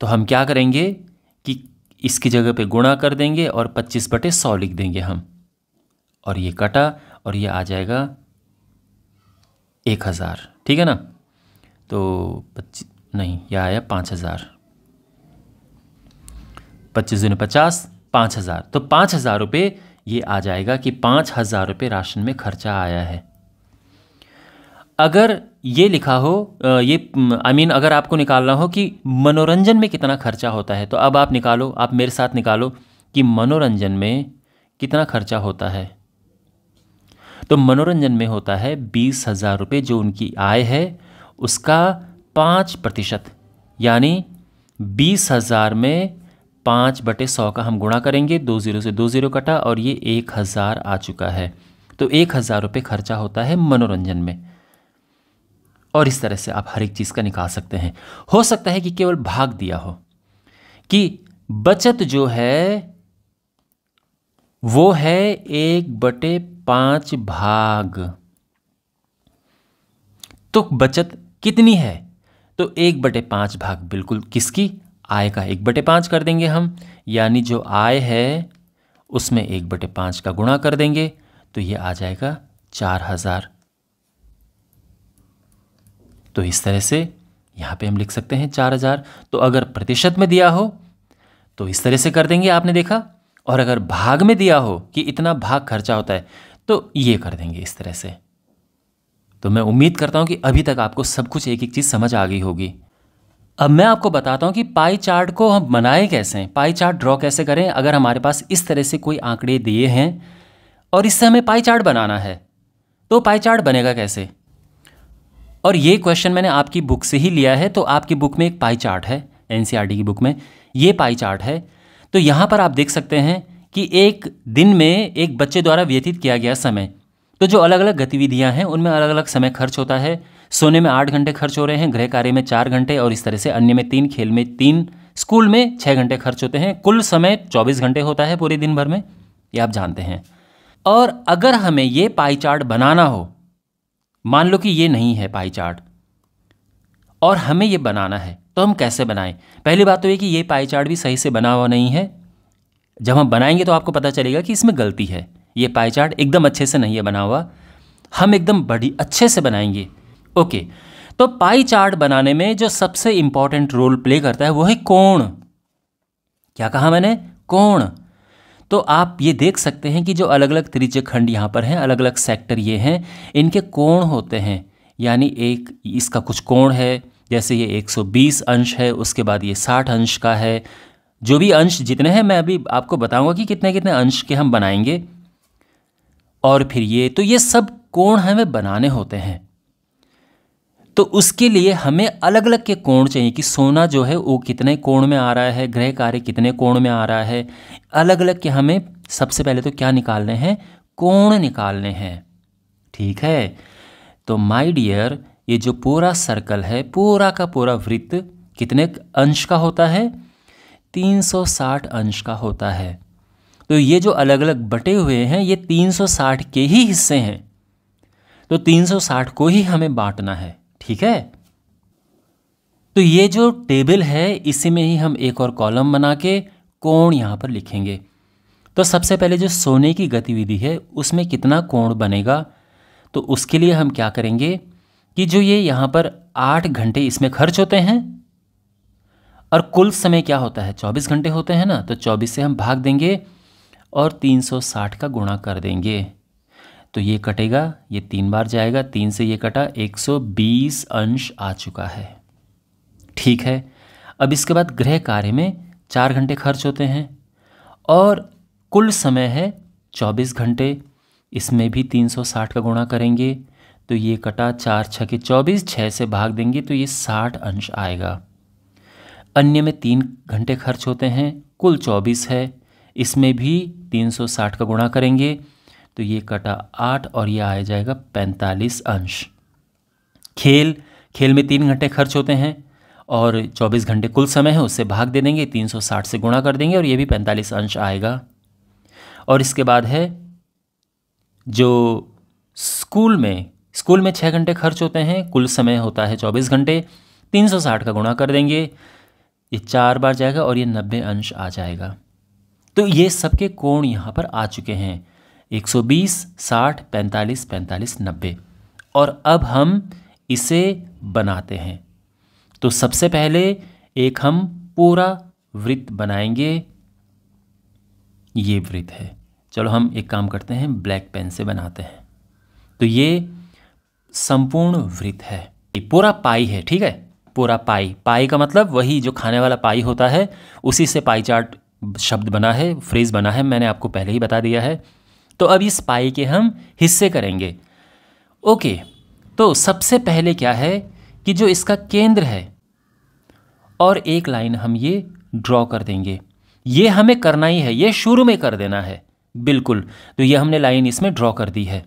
तो हम क्या करेंगे कि इसकी जगह पे गुणा कर देंगे और 25 बटे सौ लिख देंगे हम और ये कटा और ये आ जाएगा एक हज़ार ठीक है ना तो पच्चीस नहीं यह आया पाँच हज़ार पच्चीस दिन पचास पाँच हज़ार तो पाँच हज़ार रुपये ये आ जाएगा कि पाँच हज़ार रुपये राशन में खर्चा आया है अगर ये लिखा हो ये आई I मीन mean, अगर आपको निकालना हो कि मनोरंजन में कितना खर्चा होता है तो अब आप निकालो आप मेरे साथ निकालो कि मनोरंजन में कितना खर्चा होता है तो मनोरंजन में होता है बीस हज़ार रुपये जो उनकी आय है उसका पाँच प्रतिशत यानी बीस हज़ार में पाँच बटे सौ का हम गुणा करेंगे दो ज़ीरो से दो ज़ीरो कटा और ये एक हज़ार आ चुका है तो एक हज़ार रुपये खर्चा होता है मनोरंजन में और इस तरह से आप हर एक चीज़ का निकाल सकते हैं हो सकता है कि केवल भाग दिया हो कि बचत जो है वो है एक बटे पांच भाग तो बचत कितनी है तो एक बटे पांच भाग बिल्कुल किसकी आय का एक बटे पांच कर देंगे हम यानी जो आय है उसमें एक बटे पांच का गुणा कर देंगे तो ये आ जाएगा चार हज़ार तो इस तरह से यहाँ पे हम लिख सकते हैं चार हज़ार तो अगर प्रतिशत में दिया हो तो इस तरह से कर देंगे आपने देखा और अगर भाग में दिया हो कि इतना भाग खर्चा होता है तो ये कर देंगे इस तरह से तो मैं उम्मीद करता हूँ कि अभी तक आपको सब कुछ एक एक चीज़ समझ आ गई होगी अब मैं आपको बताता हूँ कि पाई चार्ट को हम बनाए कैसे हैं पाई चार्ट ड्रॉ कैसे करें अगर हमारे पास इस तरह से कोई आंकड़े दिए हैं और इससे हमें पाई चार्ट बनाना है तो पाई चार्ट बनेगा कैसे और ये क्वेश्चन मैंने आपकी बुक से ही लिया है तो आपकी बुक में एक पाई चार्ट है एन e की बुक में ये पाई चार्ट है तो यहाँ पर आप देख सकते हैं कि एक दिन में एक बच्चे द्वारा व्यतीत किया गया समय तो जो अलग अलग गतिविधियाँ हैं उनमें अलग अलग समय खर्च होता है सोने में आठ घंटे खर्च हो रहे हैं गृह कार्य में चार घंटे और इस तरह से अन्य में तीन खेल में तीन स्कूल में छः घंटे खर्च होते हैं कुल समय चौबीस घंटे होता है पूरे दिन भर में ये आप जानते हैं और अगर हमें ये पाई चार्ट बनाना हो मान लो कि ये नहीं है पाई चार्ट और हमें ये बनाना है तो हम कैसे बनाएं पहली बात तो ये कि ये पाई चार्ट भी सही से बना हुआ नहीं है जब हम बनाएंगे तो आपको पता चलेगा कि इसमें गलती है ये पाई चार्ट एकदम अच्छे से नहीं है बना हुआ हम एकदम बड़ी अच्छे से बनाएंगे ओके तो पाई चार्ट बनाने में जो सबसे इंपॉर्टेंट रोल प्ले करता है वो है कोण क्या कहा मैंने कोण तो आप ये देख सकते हैं कि जो अलग अलग त्रिज्य खंड यहाँ पर हैं अलग अलग सेक्टर ये हैं इनके कोण होते हैं यानी एक इसका कुछ कोण है जैसे ये 120 अंश है उसके बाद ये 60 अंश का है जो भी अंश जितने हैं मैं अभी आपको बताऊंगा कि कितने कितने अंश के हम बनाएंगे और फिर ये तो ये सब कोण हमें बनाने होते हैं तो उसके लिए हमें अलग अलग के कोण चाहिए कि सोना जो है वो कितने कोण में आ रहा है ग्रह कार्य कितने कोण में आ रहा है अलग अलग के हमें सबसे पहले तो क्या निकालने हैं कोण निकालने हैं ठीक है तो माय डियर ये जो पूरा सर्कल है पूरा का पूरा वृत्त कितने अंश का होता है 360 अंश का होता है तो ये जो अलग अलग बटे हुए हैं ये 360 के ही हिस्से हैं तो 360 को ही हमें बांटना है ठीक है तो ये जो टेबल है इसी में ही हम एक और कॉलम बना के कोण यहाँ पर लिखेंगे तो सबसे पहले जो सोने की गतिविधि है उसमें कितना कोण बनेगा तो उसके लिए हम क्या करेंगे कि जो ये यहाँ पर आठ घंटे इसमें खर्च होते हैं और कुल समय क्या होता है चौबीस घंटे होते हैं ना तो चौबीस से हम भाग देंगे और तीन सौ साठ का गुणा कर देंगे तो ये कटेगा ये तीन बार जाएगा तीन से ये कटा 120 अंश आ चुका है ठीक है अब इसके बाद गृह कार्य में चार घंटे खर्च होते हैं और कुल समय है 24 घंटे इसमें भी 360 का गुणा करेंगे तो ये कटा चार छः के चौबीस छः से भाग देंगे तो ये साठ अंश आएगा अन्य में तीन घंटे खर्च होते हैं कुल चौबीस है इसमें भी 360 का गुणा करेंगे तो ये कटा आठ और ये आ जाएगा पैंतालीस अंश खेल खेल में तीन घंटे खर्च होते हैं और 24 घंटे कुल समय है उससे भाग दे देंगे 360 से गुणा कर देंगे और ये भी 45 अंश आएगा और इसके बाद है जो स्कूल में स्कूल में छः घंटे खर्च होते हैं कुल समय होता है 24 घंटे 360 का गुणा कर देंगे ये चार बार जाएगा और ये 90 अंश आ जाएगा तो ये सबके कोण यहाँ पर आ चुके हैं 120, 60, 45, 45, 90 और अब हम इसे बनाते हैं तो सबसे पहले एक हम पूरा वृत्त बनाएंगे ये वृत्त है चलो हम एक काम करते हैं ब्लैक पेन से बनाते हैं तो ये संपूर्ण वृत्त है ये पूरा पाई है ठीक है पूरा पाई पाई का मतलब वही जो खाने वाला पाई होता है उसी से पाई चार्ट शब्द बना है फ्रेज बना है मैंने आपको पहले ही बता दिया है तो अब इस पाई के हम हिस्से करेंगे ओके तो सबसे पहले क्या है कि जो इसका केंद्र है और एक लाइन हम ये ड्रॉ कर देंगे ये हमें करना ही है ये शुरू में कर देना है बिल्कुल तो ये हमने लाइन इसमें ड्रॉ कर दी है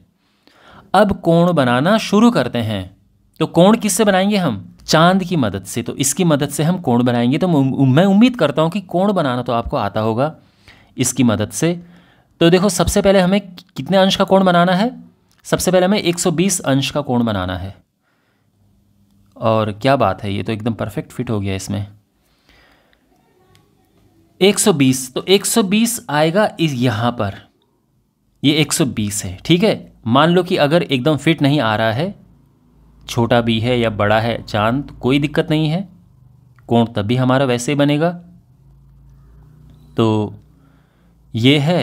अब कोण बनाना शुरू करते हैं तो कोण किससे बनाएंगे हम चांद की मदद से तो इसकी मदद से हम कोण बनाएंगे तो मैं उम्मीद करता हूँ कि कोण बनाना तो आपको आता होगा इसकी मदद से तो देखो सबसे पहले हमें कितने अंश का कोण बनाना है सबसे पहले हमें 120 अंश का कोण बनाना है और क्या बात है ये तो एकदम परफेक्ट फिट हो गया इसमें 120 तो 120 आएगा इस यहां पर ये 120 है ठीक है मान लो कि अगर एकदम फिट नहीं आ रहा है छोटा भी है या बड़ा है चांद तो कोई दिक्कत नहीं है कोण तब भी हमारा वैसे ही बनेगा तो ये है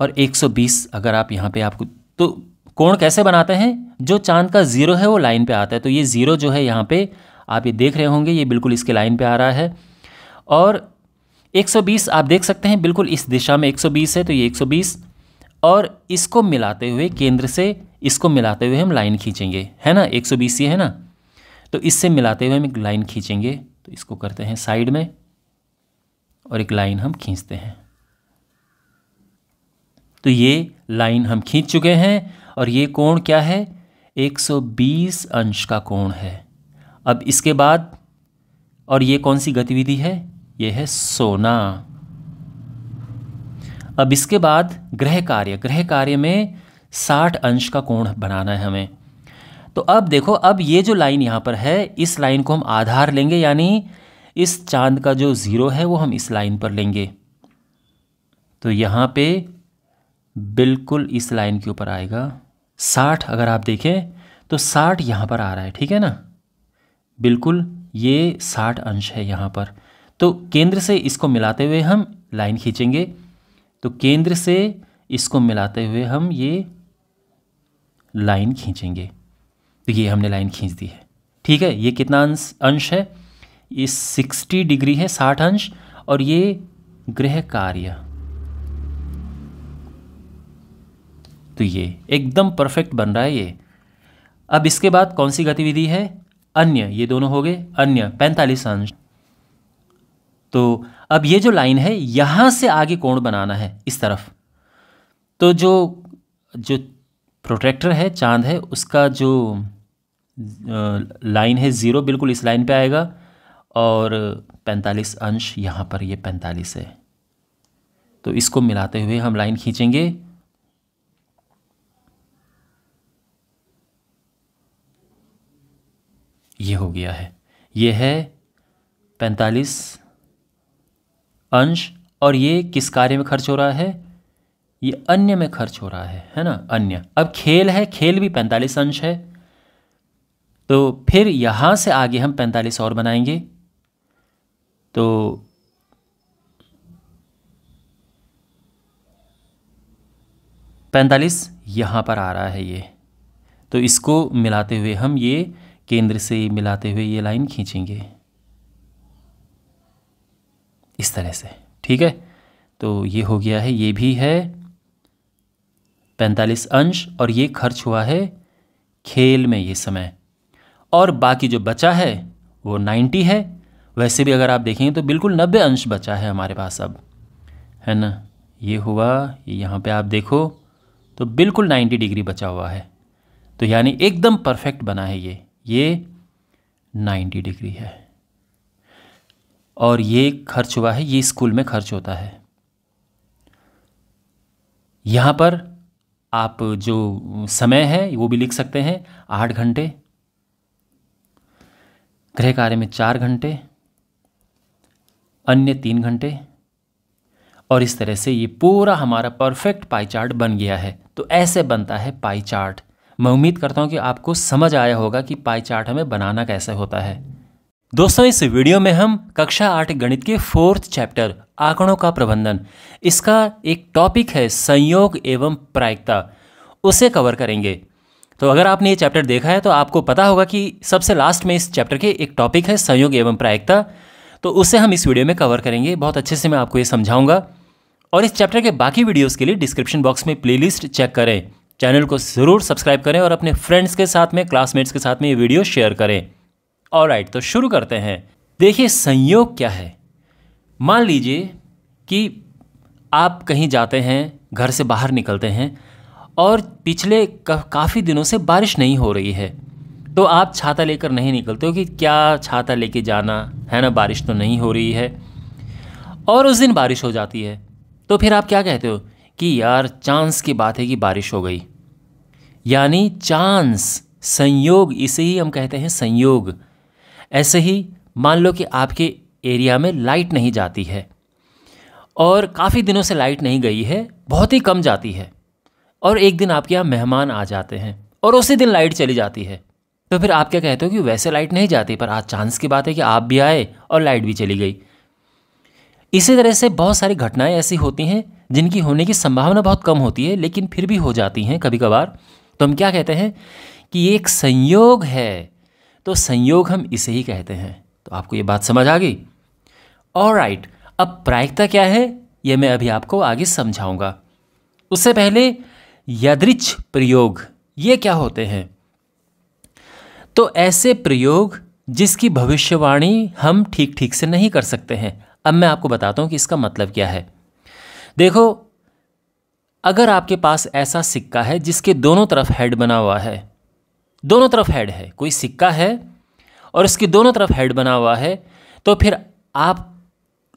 और 120 अगर आप यहाँ पे आपको तो कोण कैसे बनाते हैं जो चांद का ज़ीरो है वो लाइन पे आता है तो ये ज़ीरो जो है यहाँ पे आप ये देख रहे होंगे ये बिल्कुल इसके लाइन पे आ रहा है और 120 आप देख सकते हैं बिल्कुल इस दिशा में 120 है तो ये 120 और इसको मिलाते हुए केंद्र से इसको मिलाते हुए हम लाइन खींचेंगे है ना एक ये है ना तो इससे मिलाते हुए हम एक लाइन खींचेंगे तो इसको करते हैं साइड में और एक लाइन हम खींचते हैं तो ये लाइन हम खींच चुके हैं और ये कोण क्या है 120 अंश का कोण है अब इसके बाद और ये कौन सी गतिविधि है ये है सोना अब इसके बाद ग्रह कार्य ग्रह कार्य में 60 अंश का कोण बनाना है हमें तो अब देखो अब ये जो लाइन यहाँ पर है इस लाइन को हम आधार लेंगे यानी इस चांद का जो ज़ीरो है वो हम इस लाइन पर लेंगे तो यहाँ पे बिल्कुल इस लाइन के ऊपर आएगा साठ अगर आप देखें तो साठ यहाँ पर आ रहा है ठीक है ना बिल्कुल ये साठ अंश है यहाँ पर तो केंद्र से इसको मिलाते हुए हम लाइन खींचेंगे तो केंद्र से इसको मिलाते हुए हम ये लाइन खींचेंगे तो ये हमने लाइन खींच दी है ठीक है ये कितना अंश अंश है ये सिक्सटी डिग्री है साठ अंश और ये गृह कार्य तो ये एकदम परफेक्ट बन रहा है ये अब इसके बाद कौन सी गतिविधि है अन्य ये दोनों हो गए अन्य पैंतालीस अंश तो अब ये जो लाइन है यहां से आगे कोण बनाना है इस तरफ तो जो जो प्रोट्रैक्टर है चांद है उसका जो लाइन है ज़ीरो बिल्कुल इस लाइन पे आएगा और पैंतालीस अंश यहां पर ये पैंतालीस है तो इसको मिलाते हुए हम लाइन खींचेंगे ये हो गया है ये है पैंतालीस अंश और ये किस कार्य में खर्च हो रहा है ये अन्य में खर्च हो रहा है है ना अन्य अब खेल है खेल भी पैंतालीस अंश है तो फिर यहाँ से आगे हम पैंतालीस और बनाएंगे तो पैंतालीस यहाँ पर आ रहा है ये तो इसको मिलाते हुए हम ये केंद्र से मिलाते हुए ये लाइन खींचेंगे इस तरह से ठीक है तो ये हो गया है ये भी है पैंतालीस अंश और ये खर्च हुआ है खेल में ये समय और बाकी जो बचा है वो नाइन्टी है वैसे भी अगर आप देखेंगे तो बिल्कुल नब्बे अंश बचा है हमारे पास अब है ना ये हुआ ये यहाँ पे आप देखो तो बिल्कुल नाइन्टी डिग्री बचा हुआ है तो यानी एकदम परफेक्ट बना है ये ये 90 डिग्री है और ये खर्च हुआ है ये स्कूल में खर्च होता है यहाँ पर आप जो समय है वो भी लिख सकते हैं आठ घंटे गृह कार्य में चार घंटे अन्य तीन घंटे और इस तरह से ये पूरा हमारा परफेक्ट पाई चार्ट बन गया है तो ऐसे बनता है पाई चार्ट मैं उम्मीद करता हूँ कि आपको समझ आया होगा कि पाई चार्ट हमें बनाना कैसे होता है दोस्तों इस वीडियो में हम कक्षा आठ गणित के फोर्थ चैप्टर आंकड़ों का प्रबंधन इसका एक टॉपिक है संयोग एवं प्रायिकता उसे कवर करेंगे तो अगर आपने ये चैप्टर देखा है तो आपको पता होगा कि सबसे लास्ट में इस चैप्टर के एक टॉपिक है संयोग एवं प्रायिकता तो उसे हम इस वीडियो में कवर करेंगे बहुत अच्छे से मैं आपको ये समझाऊंगा और इस चैप्टर के बाकी वीडियोस के लिए डिस्क्रिप्शन बॉक्स में प्लेलिस्ट चेक करें चैनल को ज़रूर सब्सक्राइब करें और अपने फ्रेंड्स के साथ में क्लासमेट्स के साथ में ये वीडियो शेयर करें और राइट तो शुरू करते हैं देखिए संयोग क्या है मान लीजिए कि आप कहीं जाते हैं घर से बाहर निकलते हैं और पिछले काफ़ी दिनों से बारिश नहीं हो रही है तो आप छाता लेकर नहीं निकलते हो कि क्या छाता लेके जाना है ना बारिश तो नहीं हो रही है और उस दिन बारिश हो जाती है तो फिर आप क्या कहते हो कि यार चांस की बात है कि बारिश हो गई यानी चांस संयोग इसे ही हम कहते हैं संयोग ऐसे ही मान लो कि आपके एरिया में लाइट नहीं जाती है और काफ़ी दिनों से लाइट नहीं गई है बहुत ही कम जाती है और एक दिन आपके यहाँ मेहमान आ जाते हैं और उसी दिन लाइट चली जाती है तो फिर आप क्या कहते हो कि वैसे लाइट नहीं जाती पर आज चांस की बात है कि आप भी आए और लाइट भी चली गई इसी तरह से बहुत सारी घटनाएं ऐसी होती हैं जिनकी होने की संभावना बहुत कम होती है लेकिन फिर भी हो जाती हैं कभी कभार तो हम क्या कहते हैं कि ये एक संयोग है तो संयोग हम इसे ही कहते हैं तो आपको ये बात समझ आ गई और राइट अब प्रायिकता क्या है ये मैं अभी आपको आगे समझाऊंगा उससे पहले यदृच प्रयोग ये क्या होते हैं तो ऐसे प्रयोग जिसकी भविष्यवाणी हम ठीक ठीक से नहीं कर सकते हैं अब मैं आपको बताता हूँ कि इसका मतलब क्या है देखो अगर आपके पास ऐसा सिक्का है जिसके दोनों तरफ हेड बना हुआ है दोनों तरफ हेड है कोई सिक्का है और इसके दोनों तरफ हेड बना हुआ है तो फिर आप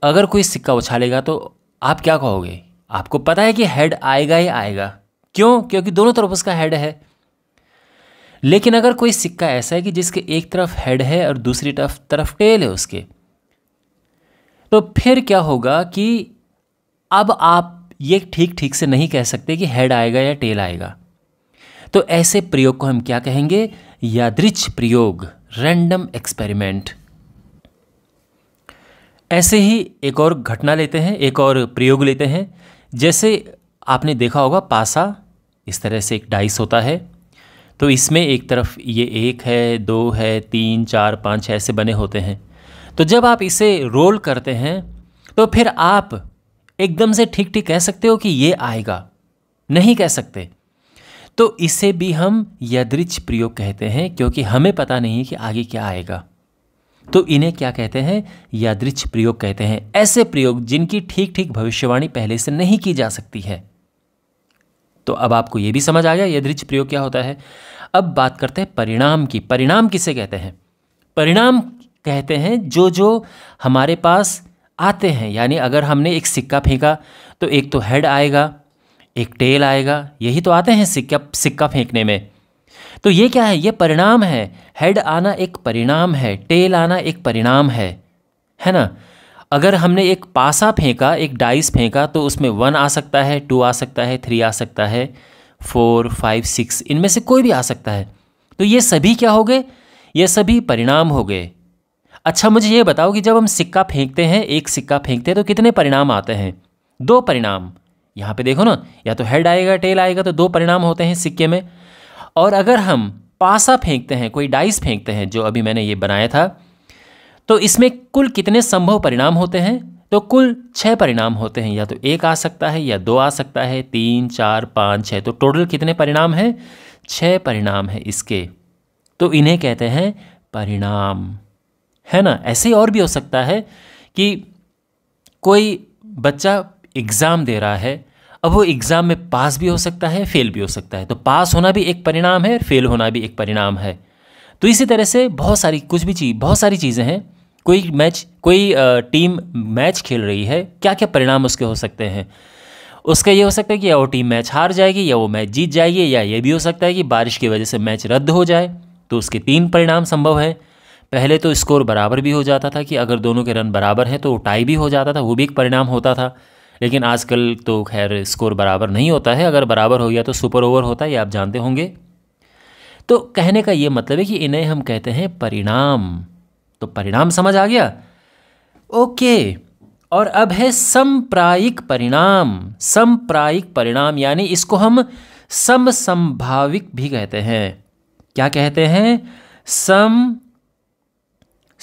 अगर कोई सिक्का उछालेगा तो आप क्या कहोगे आपको पता है कि हेड आएगा ही आएगा क्यों क्योंकि दोनों तरफ उसका हेड है लेकिन अगर कोई सिक्का ऐसा है कि जिसके एक तरफ हेड है और दूसरी तरफ तरफ टेल है उसके तो फिर क्या होगा कि अब आप ये ठीक ठीक से नहीं कह सकते कि हेड आएगा या टेल आएगा तो ऐसे प्रयोग को हम क्या कहेंगे यादृच प्रयोग रैंडम एक्सपेरिमेंट ऐसे ही एक और घटना लेते हैं एक और प्रयोग लेते हैं जैसे आपने देखा होगा पासा इस तरह से एक डाइस होता है तो इसमें एक तरफ ये एक है दो है तीन चार पाँच ऐसे बने होते हैं तो जब आप इसे रोल करते हैं तो फिर आप एकदम से ठीक ठीक कह सकते हो कि ये आएगा नहीं कह सकते तो इसे भी हम यदृच प्रयोग कहते हैं क्योंकि हमें पता नहीं कि आगे क्या आएगा तो इन्हें क्या कहते हैं यादृच प्रयोग कहते हैं ऐसे प्रयोग जिनकी ठीक ठीक भविष्यवाणी पहले से नहीं की जा सकती है तो अब आपको यह भी समझ आ गया यदृच प्रयोग क्या होता है अब बात करते हैं परिणाम की परिणाम किसे कहते हैं परिणाम कहते हैं जो जो हमारे पास आते हैं यानी अगर हमने एक सिक्का फेंका तो एक तो हेड आएगा एक टेल आएगा यही तो आते हैं सिक्का सिक्का फेंकने में तो ये क्या है ये परिणाम है हेड आना एक परिणाम है टेल आना एक परिणाम है है ना अगर हमने एक पासा फेंका एक डाइस फेंका तो उसमें वन आ सकता है टू आ सकता है थ्री आ सकता है फोर फाइव सिक्स इनमें से कोई भी आ सकता है तो ये सभी क्या हो गए ये सभी परिणाम हो गए अच्छा मुझे ये बताओ कि जब हम सिक्का फेंकते हैं एक सिक्का फेंकते हैं तो कितने परिणाम आते हैं दो परिणाम यहाँ पे देखो ना या तो हेड आएगा टेल आएगा तो दो परिणाम होते हैं सिक्के में और अगर हम पासा फेंकते हैं कोई डाइस फेंकते हैं जो अभी मैंने ये बनाया था तो इसमें कुल कितने संभव परिणाम होते हैं तो कुल छः परिणाम होते हैं या तो एक आ सकता है या दो आ सकता है तीन चार पाँच छः तो टोटल कितने परिणाम हैं छः परिणाम हैं इसके तो इन्हें कहते हैं परिणाम है ना ऐसे और भी हो सकता है कि कोई बच्चा एग्ज़ाम दे रहा है अब वो एग्ज़ाम में पास भी हो सकता है फेल भी हो सकता है तो पास होना भी एक परिणाम है फेल होना भी एक परिणाम है तो इसी तरह से बहुत सारी कुछ भी चीज़ बहुत सारी चीज़ें हैं कोई मैच कोई टीम मैच खेल रही है क्या क्या परिणाम उसके हो सकते हैं उसका ये हो सकता है कि या वो टीम मैच हार जाएगी या वो मैच जीत जाएगी या ये भी हो सकता है कि बारिश की वजह से मैच रद्द हो जाए तो उसके तीन परिणाम संभव हैं पहले तो स्कोर बराबर भी हो जाता था कि अगर दोनों के रन बराबर हैं तो टाई भी हो जाता था वो भी एक परिणाम होता था लेकिन आजकल तो खैर स्कोर बराबर नहीं होता है अगर बराबर हो गया तो सुपर ओवर होता है ये आप जानते होंगे तो कहने का ये मतलब है कि इन्हें हम कहते हैं परिणाम तो परिणाम समझ आ गया ओके और अब है सम्प्रायिक परिणाम सम्प्रायिक परिणाम यानी इसको हम संभाविक भी कहते हैं क्या कहते हैं सम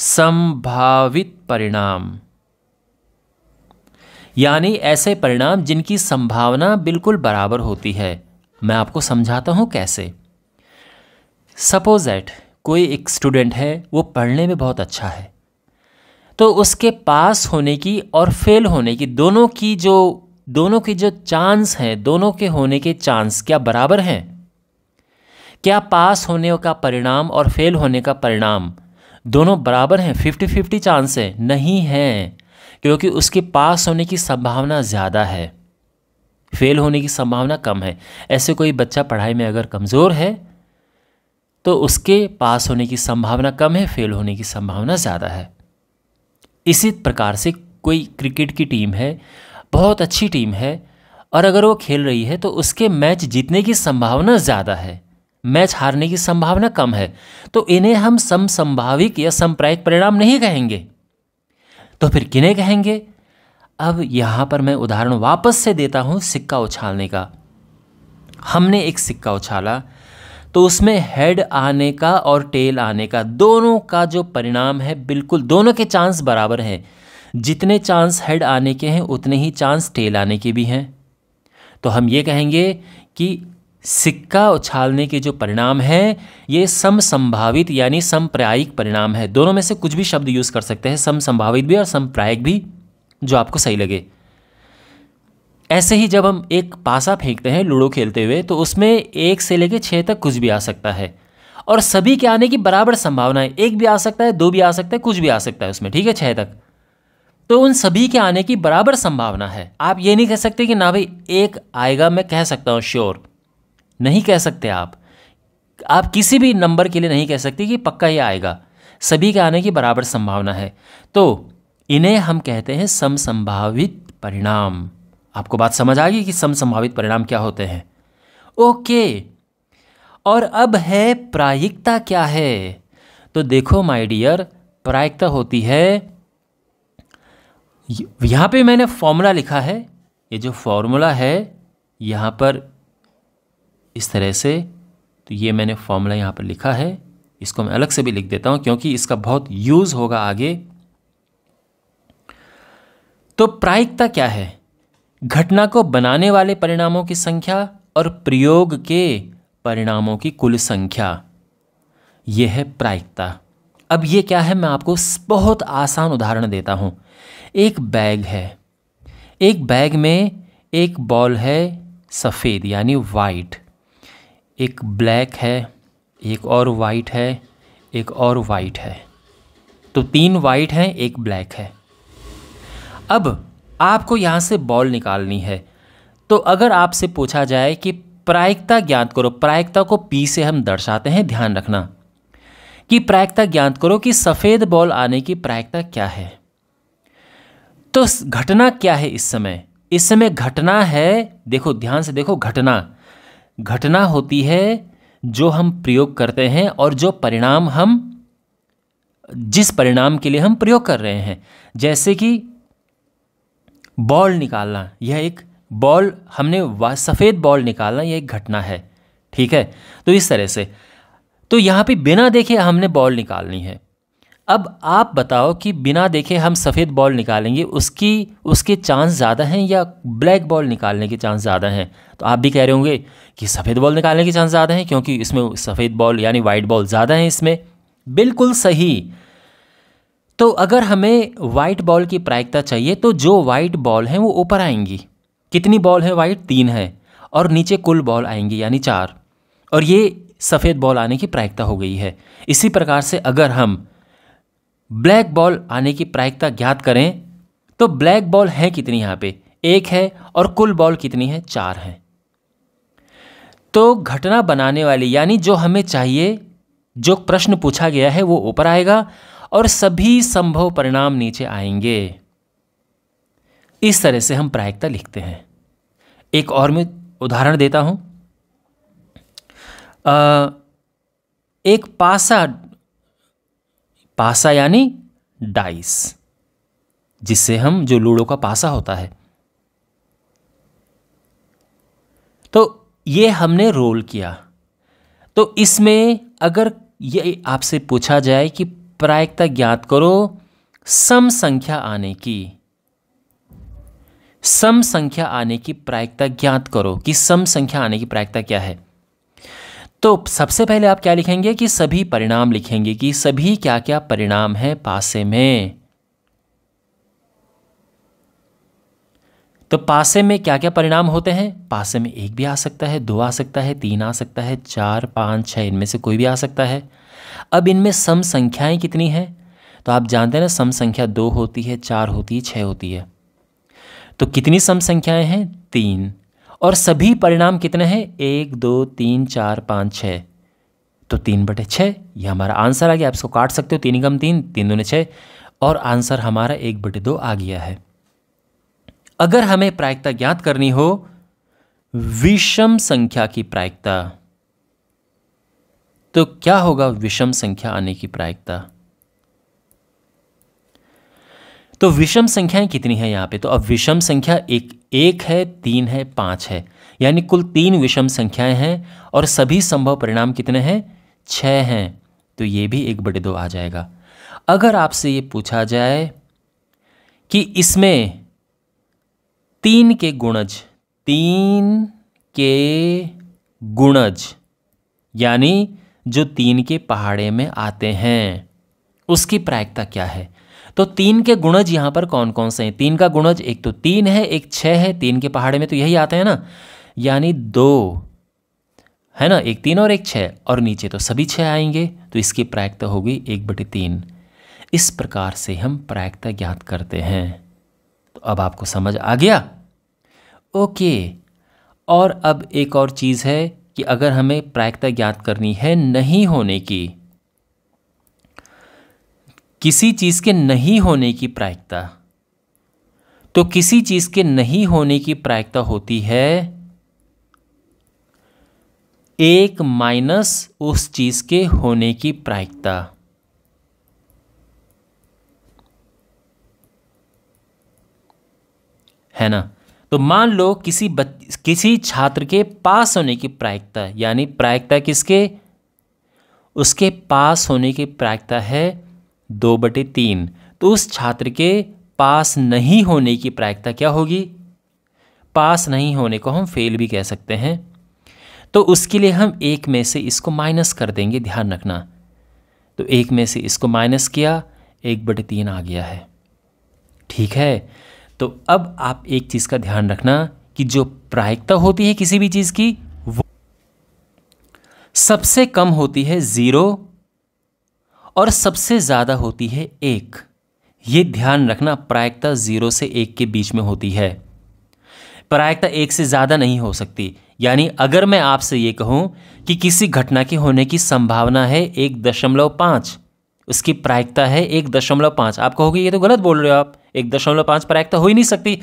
संभावित परिणाम यानी ऐसे परिणाम जिनकी संभावना बिल्कुल बराबर होती है मैं आपको समझाता हूं कैसे सपोज दैट कोई एक स्टूडेंट है वो पढ़ने में बहुत अच्छा है तो उसके पास होने की और फेल होने की दोनों की जो दोनों की जो चांस हैं दोनों के होने के चांस क्या बराबर हैं क्या पास होने का परिणाम और फेल होने का परिणाम दोनों बराबर हैं फिफ्टी फिफ्टी चांस है नहीं हैं क्योंकि उसके पास होने की संभावना ज़्यादा है फेल होने की संभावना कम है ऐसे कोई बच्चा पढ़ाई में अगर कमज़ोर है तो उसके पास होने की संभावना कम है फेल होने की संभावना ज़्यादा है इसी प्रकार से कोई क्रिकेट की टीम है बहुत अच्छी टीम है और अगर वो खेल रही है तो उसके मैच जीतने की संभावना ज़्यादा है मैच हारने की संभावना कम है तो इन्हें हम समसंभाविक या संप्रायिक परिणाम नहीं कहेंगे तो फिर किन्हें कहेंगे अब यहां पर मैं उदाहरण वापस से देता हूं सिक्का उछालने का हमने एक सिक्का उछाला तो उसमें हेड आने का और टेल आने का दोनों का जो परिणाम है बिल्कुल दोनों के चांस बराबर हैं जितने चांस हेड आने के हैं उतने ही चांस टेल आने के भी हैं तो हम ये कहेंगे कि सिक्का उछालने के जो परिणाम हैं ये समसंभावित यानी समप्रायिक परिणाम है दोनों में से कुछ भी शब्द यूज़ कर सकते हैं समसंभावित भी और समप्रायिक भी जो आपको सही लगे ऐसे ही जब हम एक पासा फेंकते हैं लूडो खेलते हुए तो उसमें एक से लेकर छः तक कुछ भी आ सकता है और सभी के आने की बराबर संभावना है एक भी आ सकता है दो भी आ सकता है कुछ भी आ सकता है उसमें ठीक है छः तक तो उन सभी के आने की बराबर संभावना है आप ये नहीं कह सकते कि ना भाई एक आएगा मैं कह सकता हूँ श्योर नहीं कह सकते आप आप किसी भी नंबर के लिए नहीं कह सकते कि पक्का ये आएगा सभी के आने की बराबर संभावना है तो इन्हें हम कहते हैं समसंभावित परिणाम आपको बात समझ आ गई कि समसंभावित परिणाम क्या होते हैं ओके और अब है प्रायिकता क्या है तो देखो माय डियर प्रायिकता होती है यहां पे मैंने फॉर्मूला लिखा है ये जो फॉर्मूला है यहां पर इस तरह से तो ये मैंने फॉर्मूला यहाँ पर लिखा है इसको मैं अलग से भी लिख देता हूँ क्योंकि इसका बहुत यूज़ होगा आगे तो प्रायिकता क्या है घटना को बनाने वाले परिणामों की संख्या और प्रयोग के परिणामों की कुल संख्या यह है प्रायिकता अब यह क्या है मैं आपको बहुत आसान उदाहरण देता हूं एक बैग है एक बैग में एक बॉल है सफ़ेद यानी वाइट एक ब्लैक है एक और वाइट है एक और वाइट है तो तीन वाइट हैं एक ब्लैक है अब आपको यहाँ से बॉल निकालनी है तो अगर आपसे पूछा जाए कि प्रायिकता ज्ञात करो प्रायिकता को पी से हम दर्शाते हैं ध्यान रखना कि प्रायिकता ज्ञात करो कि सफ़ेद बॉल आने की प्रायिकता क्या है तो घटना क्या है इस समय इस समय घटना है देखो ध्यान से देखो घटना घटना होती है जो हम प्रयोग करते हैं और जो परिणाम हम जिस परिणाम के लिए हम प्रयोग कर रहे हैं जैसे कि बॉल निकालना यह एक बॉल हमने सफ़ेद बॉल निकालना यह एक घटना है ठीक है तो इस तरह से तो यहाँ पे बिना देखे हमने बॉल निकालनी है अब आप बताओ कि बिना देखे हम सफ़ेद बॉल निकालेंगे उसकी उसके चांस ज़्यादा हैं या ब्लैक बॉल निकालने के चांस ज़्यादा हैं तो आप भी कह रहे होंगे कि सफ़ेद बॉल निकालने के चांस ज़्यादा हैं क्योंकि इसमें सफ़ेद बॉल यानी वाइट बॉल ज़्यादा हैं इसमें बिल्कुल सही तो अगर हमें वाइट बॉल की प्रायिकता चाहिए तो जो वाइट बॉल हैं वो ऊपर आएंगी कितनी बॉल है वाइट तीन है और नीचे कुल बॉल आएंगी यानी चार और ये सफ़ेद बॉल आने की प्रायिकता हो गई है इसी प्रकार से अगर हम ब्लैक बॉल आने की प्रायिकता ज्ञात करें तो ब्लैक बॉल है कितनी यहां पे एक है और कुल बॉल कितनी है चार है तो घटना बनाने वाली यानी जो हमें चाहिए जो प्रश्न पूछा गया है वो ऊपर आएगा और सभी संभव परिणाम नीचे आएंगे इस तरह से हम प्रायिकता लिखते हैं एक और मैं उदाहरण देता आ, एक पासा पासा यानी डाइस जिससे हम जो लूडो का पासा होता है तो ये हमने रोल किया तो इसमें अगर ये आपसे पूछा जाए कि प्रायिकता ज्ञात करो सम संख्या आने की सम संख्या आने की प्रायिकता ज्ञात करो कि सम संख्या आने की प्रायिकता क्या है तो सबसे पहले आप क्या लिखेंगे कि सभी परिणाम लिखेंगे कि सभी क्या क्या परिणाम है पासे में तो पासे में क्या क्या परिणाम होते हैं पासे में एक भी आ सकता है दो आ सकता है तीन आ सकता है चार पाँच छः इनमें से कोई भी आ सकता है अब इनमें सम संख्याएं कितनी हैं तो आप जानते हैं ना सम संख्या दो होती है चार होती है छः होती है तो कितनी सम संख्याएं हैं तीन और सभी परिणाम कितने हैं एक दो तीन चार पाँच छः तो तीन बटे छः ये हमारा आंसर आ गया आप इसको काट सकते हो तीन कम तीन तीन दो छः और आंसर हमारा एक बटे दो आ गया है अगर हमें प्रायिकता ज्ञात करनी हो विषम संख्या की प्रायिकता तो क्या होगा विषम संख्या आने की प्रायिकता तो विषम संख्याएं कितनी है यहाँ पे तो अब विषम संख्या एक एक है तीन है पाँच है यानी कुल तीन विषम संख्याएं हैं और सभी संभव परिणाम कितने हैं छः हैं तो ये भी एक बटे दो आ जाएगा अगर आपसे ये पूछा जाए कि इसमें तीन के गुणज तीन के गुणज यानी जो तीन के पहाड़े में आते हैं उसकी प्रायिकता क्या है तो तीन के गुणज यहाँ पर कौन कौन से हैं तीन का गुणज एक तो तीन है एक छः है तीन के पहाड़े में तो यही आते हैं ना यानी दो है ना एक तीन और एक छः और नीचे तो सभी छः आएंगे तो इसकी प्रायिकता होगी एक बटे तीन इस प्रकार से हम प्रायिकता ज्ञात करते हैं तो अब आपको समझ आ गया ओके और अब एक और चीज़ है कि अगर हमें प्रायिकता ज्ञात करनी है नहीं होने की किसी चीज़ के नहीं होने की प्रायिकता तो किसी चीज़ के नहीं होने की प्रायिकता होती है एक माइनस उस चीज़ के होने की प्रायिकता है ना तो मान लो किसी बच, किसी छात्र के पास होने की प्रायिकता यानी प्रायिकता किसके उसके पास होने की प्रायिकता है दो बटे तीन तो उस छात्र के पास नहीं होने की प्रायिकता क्या होगी पास नहीं होने को हम फेल भी कह सकते हैं तो उसके लिए हम एक में से इसको माइनस कर देंगे ध्यान रखना तो एक में से इसको माइनस किया एक बटे तीन आ गया है ठीक है तो अब आप एक चीज़ का ध्यान रखना कि जो प्रायिकता होती है किसी भी चीज़ की वो सबसे कम होती है ज़ीरो और सबसे ज़्यादा होती है एक ये ध्यान रखना प्रायिकता ज़ीरो से एक के बीच में होती है प्रायिकता एक से ज़्यादा नहीं हो सकती यानी अगर मैं आपसे ये कहूँ कि किसी घटना के होने की संभावना है एक दशमलव पाँच उसकी प्रायिकता है एक दशमलव पाँच आप कहोगे ये तो गलत बोल रहे हो आप एक दशमलव पाँच प्रायिकता हो ही नहीं सकती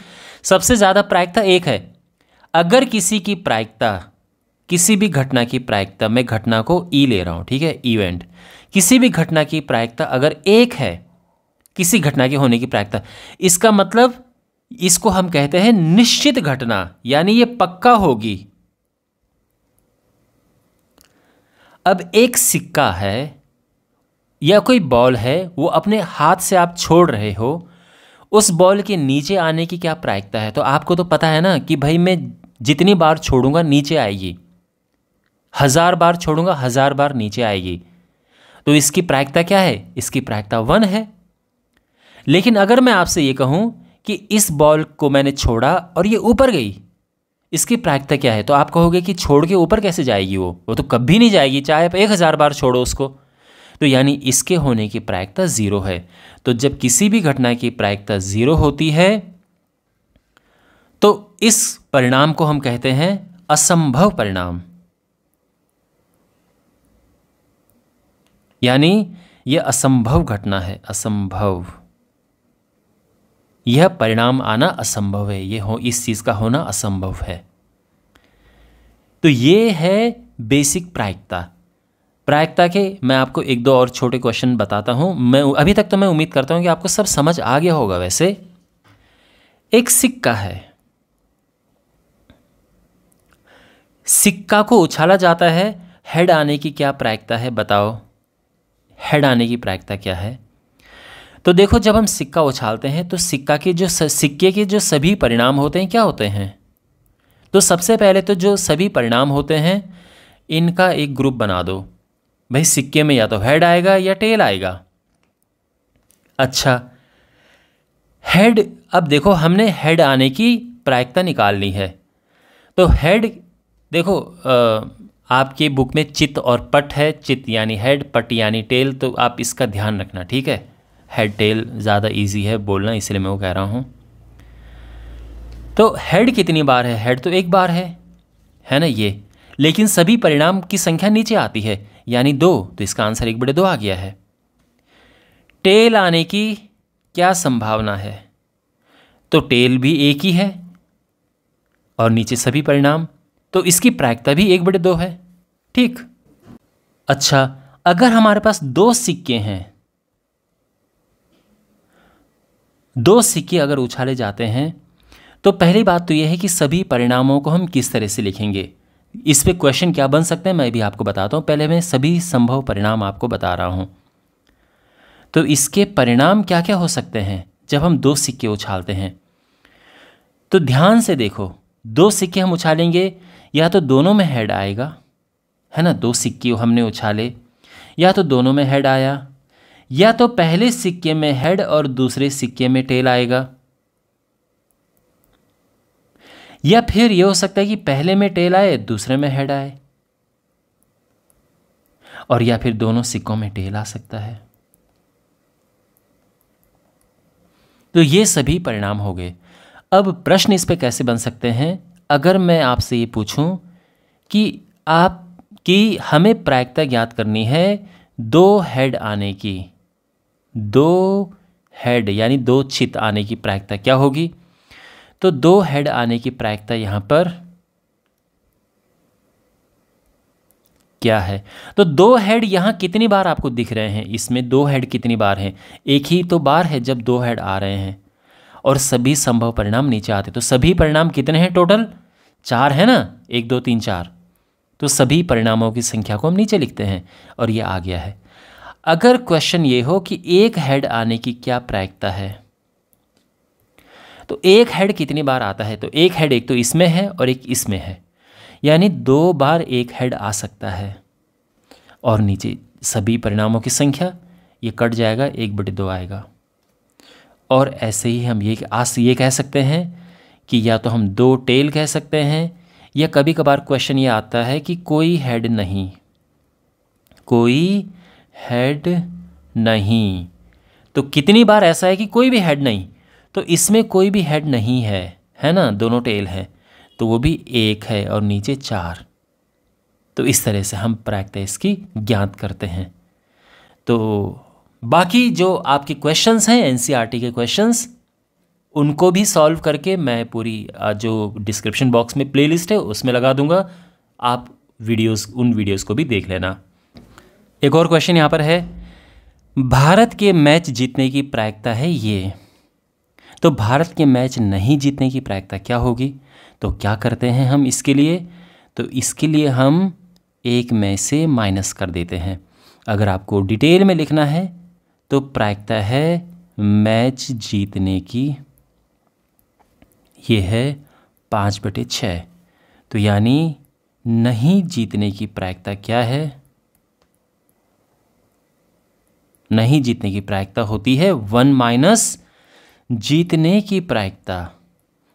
सबसे ज़्यादा प्रायिकता एक है अगर किसी की प्रायिकता किसी भी घटना की प्रायिकता मैं घटना को ई ले रहा हूँ ठीक है इवेंट किसी भी घटना की प्रायिकता अगर एक है किसी घटना के होने की प्रायिकता इसका मतलब इसको हम कहते हैं निश्चित घटना यानी ये पक्का होगी अब एक सिक्का है या कोई बॉल है वो अपने हाथ से आप छोड़ रहे हो उस बॉल के नीचे आने की क्या प्रायिकता है तो आपको तो पता है ना कि भाई मैं जितनी बार छोड़ूंगा नीचे आएगी हज़ार बार छोड़ूंगा हज़ार बार नीचे आएगी तो इसकी प्रायिकता क्या है इसकी प्रायिकता वन है लेकिन अगर मैं आपसे ये कहूं कि इस बॉल को मैंने छोड़ा और ये ऊपर गई इसकी प्रायिकता क्या है तो आप कहोगे कि छोड़ के ऊपर कैसे जाएगी वो वो तो कभी नहीं जाएगी चाहे आप एक हज़ार बार छोड़ो उसको तो यानी इसके होने की प्रायिकता ज़ीरो है तो जब किसी भी घटना की प्रायिकता ज़ीरो होती है तो इस परिणाम को हम कहते हैं असंभव परिणाम यानी यह असंभव घटना है असंभव यह परिणाम आना असंभव है यह हो इस चीज़ का होना असंभव है तो ये है बेसिक प्रायिकता प्रायिकता के मैं आपको एक दो और छोटे क्वेश्चन बताता हूं मैं अभी तक तो मैं उम्मीद करता हूं कि आपको सब समझ आ गया होगा वैसे एक सिक्का है सिक्का को उछाला जाता है हेड आने की क्या प्रायिकता है बताओ हेड आने की प्रायिकता क्या है तो देखो जब हम सिक्का उछालते हैं तो सिक्का के जो सिक्के के जो सभी परिणाम होते हैं क्या होते हैं तो सबसे पहले तो जो सभी परिणाम होते हैं इनका एक ग्रुप बना दो भाई सिक्के में या तो हेड आएगा या टेल आएगा अच्छा हेड अब देखो हमने हेड आने की प्रायिकता निकालनी है तो हेड देखो आ, आपके बुक में चित और पट है चित यानी हेड पट यानी टेल तो आप इसका ध्यान रखना ठीक है हेड टेल ज़्यादा इजी है बोलना इसलिए मैं वो कह रहा हूँ तो हेड कितनी बार है हेड तो एक बार है है ना ये लेकिन सभी परिणाम की संख्या नीचे आती है यानी दो तो इसका आंसर एक बड़े दो आ गया है टेल आने की क्या संभावना है तो टेल भी एक ही है और नीचे सभी परिणाम तो इसकी प्रायिकता भी एक बटे दो है ठीक अच्छा अगर हमारे पास दो सिक्के हैं दो सिक्के अगर उछाले जाते हैं तो पहली बात तो यह है कि सभी परिणामों को हम किस तरह से लिखेंगे इस पे क्वेश्चन क्या बन सकते हैं मैं भी आपको बताता हूं पहले मैं सभी संभव परिणाम आपको बता रहा हूं तो इसके परिणाम क्या क्या हो सकते हैं जब हम दो सिक्के उछालते हैं तो ध्यान से देखो दो सिक्के हम उछालेंगे या तो दोनों में हेड आएगा है ना दो सिक्के हमने उछाले या तो दोनों में हेड आया या तो पहले सिक्के में हेड और दूसरे सिक्के में टेल आएगा या फिर यह हो सकता है कि पहले में टेल आए दूसरे में हेड आए और या फिर दोनों सिक्कों में टेल आ सकता है तो ये सभी परिणाम हो गए अब प्रश्न इस पे कैसे बन सकते हैं अगर मैं आपसे ये पूछूं कि आप कि हमें प्रायिकता ज्ञात करनी है दो हेड आने की दो हेड यानी दो छित आने की प्रायिकता क्या होगी तो दो हेड आने की प्रायिकता यहां पर क्या है तो दो हेड यहां कितनी बार आपको दिख रहे हैं इसमें दो हेड कितनी बार हैं एक ही तो बार है जब दो हेड आ रहे हैं और सभी संभव परिणाम नीचे आते तो सभी परिणाम कितने हैं टोटल चार है ना एक दो तीन चार तो सभी परिणामों की संख्या को हम नीचे लिखते हैं और ये आ गया है अगर क्वेश्चन ये हो कि एक हेड आने की क्या प्रायिकता है तो एक हेड कितनी बार आता है तो एक हेड एक तो इसमें है और एक इसमें है यानी दो बार एक हेड आ सकता है और नीचे सभी परिणामों की संख्या ये कट जाएगा एक बटे दो आएगा और ऐसे ही हम ये आस ये कह सकते हैं कि या तो हम दो टेल कह सकते हैं या कभी कभार क्वेश्चन ये आता है कि कोई हेड नहीं कोई हेड नहीं तो कितनी बार ऐसा है कि कोई भी हेड नहीं तो इसमें कोई भी हेड नहीं है है ना दोनों टेल हैं तो वो भी एक है और नीचे चार तो इस तरह से हम प्रैक्टिस की ज्ञात करते हैं तो बाकी जो आपके क्वेश्चंस हैं एनसीईआरटी e के क्वेश्चंस उनको भी सॉल्व करके मैं पूरी जो डिस्क्रिप्शन बॉक्स में प्लेलिस्ट है उसमें लगा दूंगा आप वीडियोस उन वीडियोस को भी देख लेना एक और क्वेश्चन यहाँ पर है भारत के मैच जीतने की प्रायिकता है ये तो भारत के मैच नहीं जीतने की प्रायिकता क्या होगी तो क्या करते हैं हम इसके लिए तो इसके लिए हम एक में से माइनस कर देते हैं अगर आपको डिटेल में लिखना है तो प्रायिकता है मैच जीतने की यह है पाँच बटे छः तो यानी नहीं जीतने की प्रायिकता क्या है नहीं जीतने की प्रायिकता होती है वन माइनस जीतने की प्रायिकता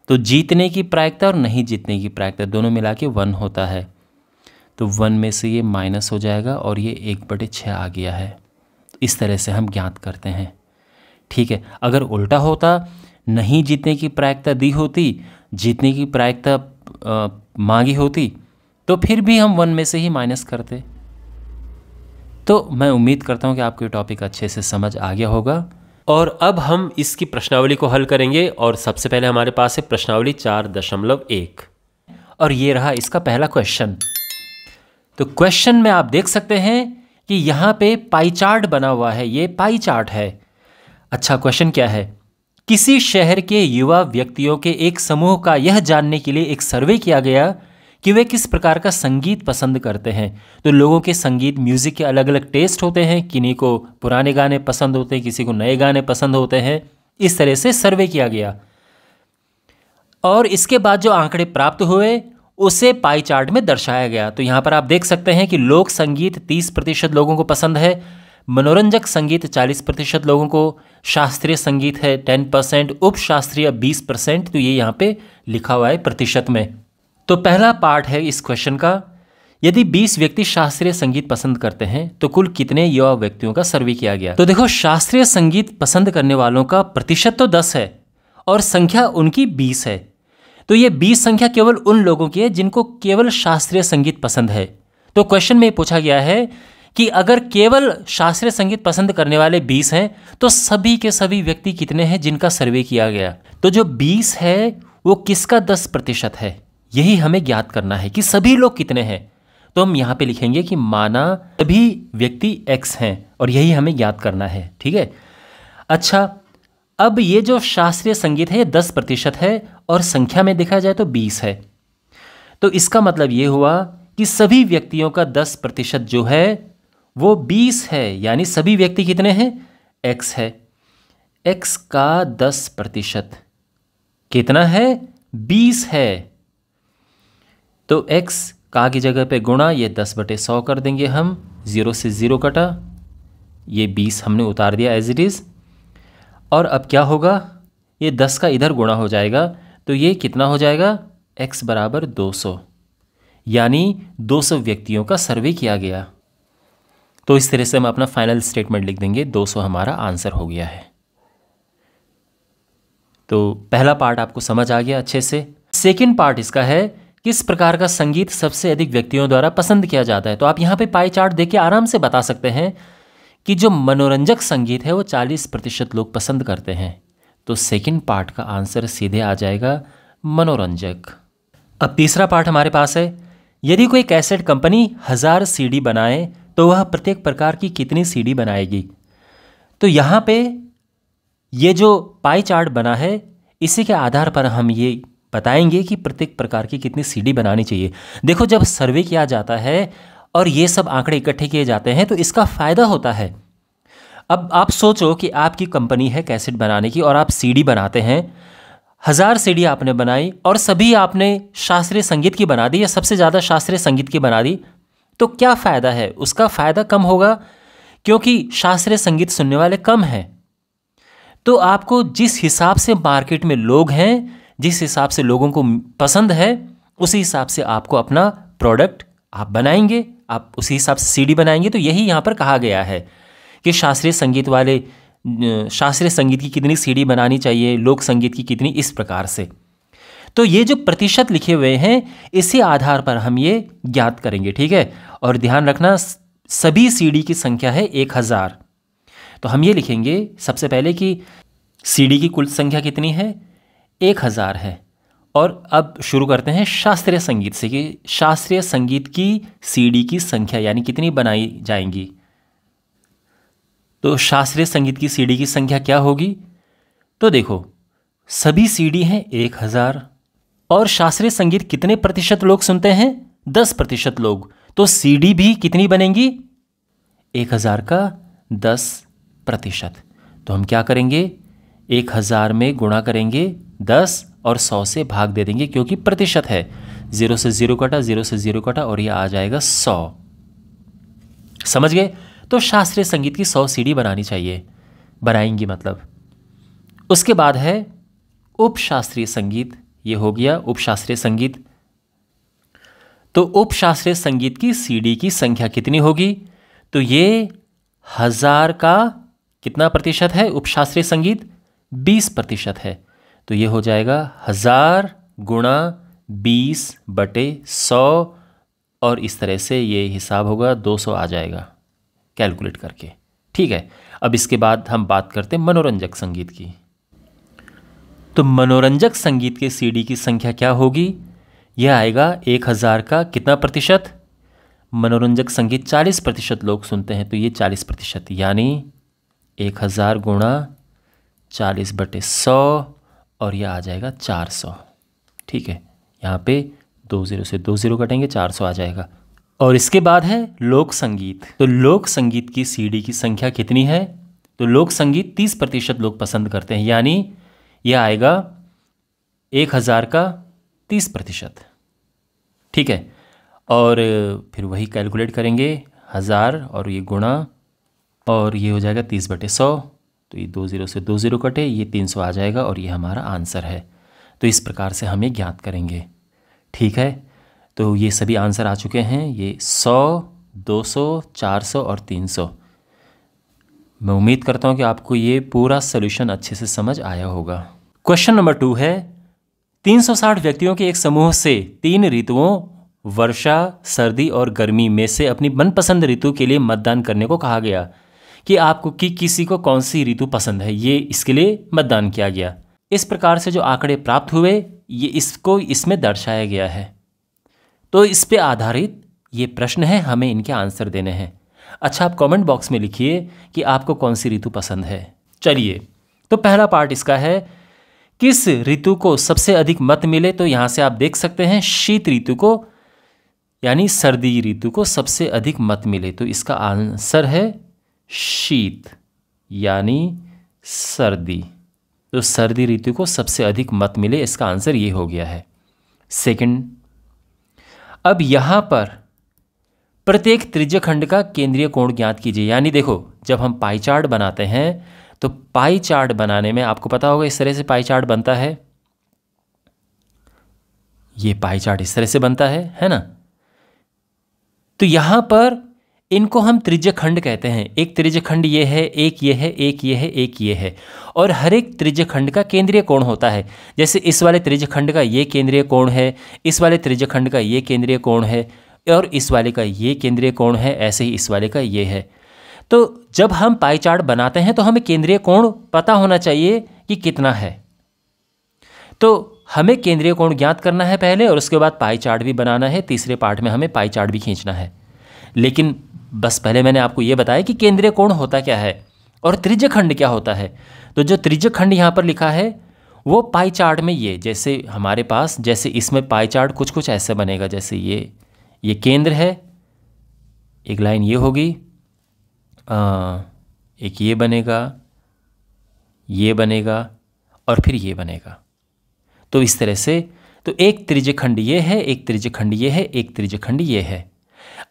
तो जीतने की प्रायिकता और नहीं जीतने की प्रायिकता दोनों मिला के वन होता है तो वन में से ये माइनस हो जाएगा और ये एक बटे छः आ गया है इस तरह से हम ज्ञात करते हैं ठीक है अगर उल्टा होता नहीं जीतने की प्रायिकता दी होती जीतने की प्रायिकता मांगी होती तो फिर भी हम वन में से ही माइनस करते तो मैं उम्मीद करता हूँ कि आपको ये टॉपिक अच्छे से समझ आ गया होगा और अब हम इसकी प्रश्नावली को हल करेंगे और सबसे पहले हमारे पास है प्रश्नावली चार दशमलव एक और ये रहा इसका पहला क्वेश्चन तो क्वेश्चन में आप देख सकते हैं कि यहाँ पे पाई चार्ट बना हुआ है ये पाई चार्ट है अच्छा क्वेश्चन क्या है किसी शहर के युवा व्यक्तियों के एक समूह का यह जानने के लिए एक सर्वे किया गया कि वे किस प्रकार का संगीत पसंद करते हैं तो लोगों के संगीत म्यूज़िक के अलग अलग टेस्ट होते हैं किन्हीं को पुराने गाने पसंद होते हैं किसी को नए गाने पसंद होते हैं इस तरह से सर्वे किया गया और इसके बाद जो आंकड़े प्राप्त हुए उसे पाई चार्ट में दर्शाया गया तो यहाँ पर आप देख सकते हैं कि लोक संगीत तीस प्रतिशत लोगों को पसंद है मनोरंजक संगीत चालीस प्रतिशत लोगों को शास्त्रीय संगीत है टेन परसेंट उप शास्त्रीय बीस परसेंट तो ये यहाँ पे लिखा हुआ है प्रतिशत में तो पहला पार्ट है इस क्वेश्चन का यदि 20 व्यक्ति शास्त्रीय संगीत पसंद करते हैं तो कुल कितने युवा व्यक्तियों का सर्वे किया गया तो देखो शास्त्रीय संगीत पसंद करने वालों का प्रतिशत तो 10 है और संख्या उनकी 20 है तो ये बीस संख्या केवल उन लोगों की है जिनको केवल शास्त्रीय संगीत पसंद है तो क्वेश्चन में पूछा गया है कि अगर केवल शास्त्रीय संगीत पसंद करने वाले 20 हैं तो सभी के सभी व्यक्ति कितने हैं जिनका सर्वे किया गया तो जो 20 है वो किसका 10 प्रतिशत है यही हमें ज्ञात करना है कि सभी लोग कितने हैं तो हम यहाँ पे लिखेंगे कि माना सभी व्यक्ति x हैं और यही हमें ज्ञात करना है ठीक है अच्छा अब ये जो शास्त्रीय संगीत है ये दस प्रतिशत है और संख्या में देखा जाए तो बीस है तो इसका मतलब ये हुआ कि सभी व्यक्तियों का दस प्रतिशत जो है वो बीस है यानी सभी व्यक्ति कितने हैं एक्स है एक्स का दस प्रतिशत कितना है बीस है तो एक्स का की जगह पे गुणा ये दस बटे सौ कर देंगे हम ज़ीरो से ज़ीरो कटा ये बीस हमने उतार दिया एज इट इज़ और अब क्या होगा ये दस का इधर गुणा हो जाएगा तो ये कितना हो जाएगा एक्स बराबर दो सौ यानी दो सौ व्यक्तियों का सर्वे किया गया तो इस तरह से हम अपना फाइनल स्टेटमेंट लिख देंगे दो सौ हमारा आंसर हो गया है तो पहला पार्ट आपको समझ आ गया अच्छे से सेकेंड पार्ट इसका है किस प्रकार का संगीत सबसे अधिक व्यक्तियों द्वारा पसंद किया जाता है तो आप यहाँ पे पाई चार्ट देख के आराम से बता सकते हैं कि जो मनोरंजक संगीत है वो 40 प्रतिशत लोग पसंद करते हैं तो सेकंड पार्ट का आंसर सीधे आ जाएगा मनोरंजक अब तीसरा पार्ट हमारे पास है यदि कोई कैसेट कंपनी हज़ार सीडी बनाए तो वह प्रत्येक प्रकार की कितनी सीडी बनाएगी तो यहाँ पे ये जो पाई चार्ट बना है इसी के आधार पर हम ये बताएंगे कि प्रत्येक प्रकार की कितनी सीडी बनानी चाहिए देखो जब सर्वे किया जाता है और ये सब आंकड़े इकट्ठे किए जाते हैं तो इसका फ़ायदा होता है अब आप सोचो कि आपकी कंपनी है कैसेट बनाने की और आप सीडी बनाते हैं हज़ार सीडी आपने बनाई और सभी आपने शास्त्रीय संगीत की बना दी या सबसे ज़्यादा शास्त्रीय संगीत की बना दी तो क्या फ़ायदा है उसका फ़ायदा कम होगा क्योंकि शास्त्रीय संगीत सुनने वाले कम हैं तो आपको जिस हिसाब से मार्केट में लोग हैं जिस हिसाब से लोगों को पसंद है उसी हिसाब से आपको अपना प्रोडक्ट आप बनाएंगे आप उसी हिसाब से सीडी बनाएंगे तो यही यहाँ पर कहा गया है कि शास्त्रीय संगीत वाले शास्त्रीय संगीत की कितनी सीडी बनानी चाहिए लोक संगीत की कितनी इस प्रकार से तो ये जो प्रतिशत लिखे हुए हैं इसी आधार पर हम ये ज्ञात करेंगे ठीक है और ध्यान रखना सभी सीडी की संख्या है एक हज़ार तो हम ये लिखेंगे सबसे पहले कि सीडी की कुल संख्या कितनी है एक हज़ार है और अब शुरू करते हैं शास्त्रीय संगीत से कि शास्त्रीय संगीत की सीडी की संख्या यानी कितनी बनाई जाएंगी तो शास्त्रीय संगीत की सीडी की संख्या क्या होगी तो देखो सभी सीडी हैं एक हज़ार और शास्त्रीय संगीत कितने प्रतिशत लोग सुनते हैं दस प्रतिशत लोग तो सीडी भी कितनी बनेंगी एक हज़ार का दस प्रतिशत तो हम क्या करेंगे एक हज़ार में गुणा करेंगे दस और सौ से भाग दे देंगे क्योंकि प्रतिशत है ज़ीरो से ज़ीरो कटा ज़ीरो से ज़ीरो कटा और ये आ जाएगा सौ समझ गए तो शास्त्रीय संगीत की सौ सीडी बनानी चाहिए बनाएंगी मतलब उसके बाद है उपशास्त्रीय संगीत ये हो गया उपशास्त्रीय संगीत तो उपशास्त्रीय संगीत की सीडी की संख्या कितनी होगी तो ये हज़ार का कितना प्रतिशत है उपशास्त्रीय संगीत 20 प्रतिशत है तो ये हो जाएगा हज़ार गुणा बीस बटे सौ और इस तरह से ये हिसाब होगा दो सौ आ जाएगा कैलकुलेट करके ठीक है अब इसके बाद हम बात करते हैं मनोरंजक संगीत की तो मनोरंजक संगीत के सीडी की संख्या क्या होगी यह आएगा एक हज़ार का कितना प्रतिशत मनोरंजक संगीत चालीस प्रतिशत लोग सुनते हैं तो ये चालीस प्रतिशत यानी एक हज़ार गुणा चालीस बटे सौ और ये आ जाएगा चार सौ ठीक है यहाँ पे दो ज़ीरो से दो ज़ीरो कटेंगे चार सौ आ जाएगा और इसके बाद है लोक संगीत तो लोक संगीत की सीडी की संख्या कितनी है तो लोक संगीत तीस प्रतिशत लोग पसंद करते हैं यानी यह आएगा एक हज़ार का तीस प्रतिशत ठीक है और फिर वही कैलकुलेट करेंगे हज़ार और ये गुणा और ये हो जाएगा तीस बटे सौ तो ये दो ज़ीरो से दो ज़ीरो कटे ये तीन सौ आ जाएगा और ये हमारा आंसर है तो इस प्रकार से हम ये ज्ञात करेंगे ठीक है तो ये सभी आंसर आ चुके हैं ये सौ दो सौ चार सौ और तीन सौ मैं उम्मीद करता हूँ कि आपको ये पूरा सोल्यूशन अच्छे से समझ आया होगा क्वेश्चन नंबर टू है 360 व्यक्तियों के एक समूह से तीन ऋतुओं वर्षा सर्दी और गर्मी में से अपनी मनपसंद ऋतु के लिए मतदान करने को कहा गया कि आपको कि किसी को कौन सी ऋतु पसंद है ये इसके लिए मतदान किया गया इस प्रकार से जो आंकड़े प्राप्त हुए ये इसको इसमें दर्शाया गया है तो इस पर आधारित ये प्रश्न है हमें इनके आंसर देने हैं अच्छा आप कमेंट बॉक्स में लिखिए कि आपको कौन सी ऋतु पसंद है चलिए तो पहला पार्ट इसका है किस ऋतु को सबसे अधिक मत मिले तो यहां से आप देख सकते हैं शीत ऋतु को यानी सर्दी ऋतु को सबसे अधिक मत मिले तो इसका आंसर है शीत यानी सर्दी तो सर्दी ऋतु को सबसे अधिक मत मिले इसका आंसर ये हो गया है सेकंड अब यहां पर प्रत्येक त्रिज्य खंड का केंद्रीय कोण ज्ञात कीजिए यानी देखो जब हम पाई चार्ट बनाते हैं तो पाई चार्ट बनाने में आपको पता होगा इस तरह से पाई चार्ट बनता है ये पाई चार्ट इस तरह से बनता है है ना तो यहां पर इनको हम त्रिज्य खंड कहते हैं एक त्रिज्य खंड ये है एक ये है एक ये है एक ये है और हर एक त्रिज्य खंड का केंद्रीय कोण होता है जैसे इस वाले त्रिज्य खंड का ये केंद्रीय कोण है इस वाले त्रिज्य खंड का ये केंद्रीय कोण है और इस वाले का ये केंद्रीय कोण है ऐसे ही इस वाले का ये है तो जब हम पाई चार्ट बनाते हैं तो हमें केंद्रीय कोण पता होना चाहिए कि कितना है तो हमें केंद्रीय कोण ज्ञात करना है पहले और उसके बाद पाई चार्ट भी बनाना है तीसरे पार्ट में हमें पाई चार्ट भी खींचना है लेकिन बस पहले मैंने आपको ये बताया कि केंद्रीय कोण होता क्या है और त्रिज्य खंड क्या होता है तो जो त्रिज्य खंड यहाँ पर लिखा है वो पाई चार्ट में ये जैसे हमारे पास जैसे इसमें पाई चार्ट कुछ कुछ ऐसे बनेगा जैसे ये ये केंद्र है एक लाइन ये होगी आ, एक ये बनेगा ये बनेगा और फिर ये बनेगा तो इस तरह से तो एक त्रिज्य खंड ये है एक त्रिज्य खंड ये है एक त्रिज्य खंड ये है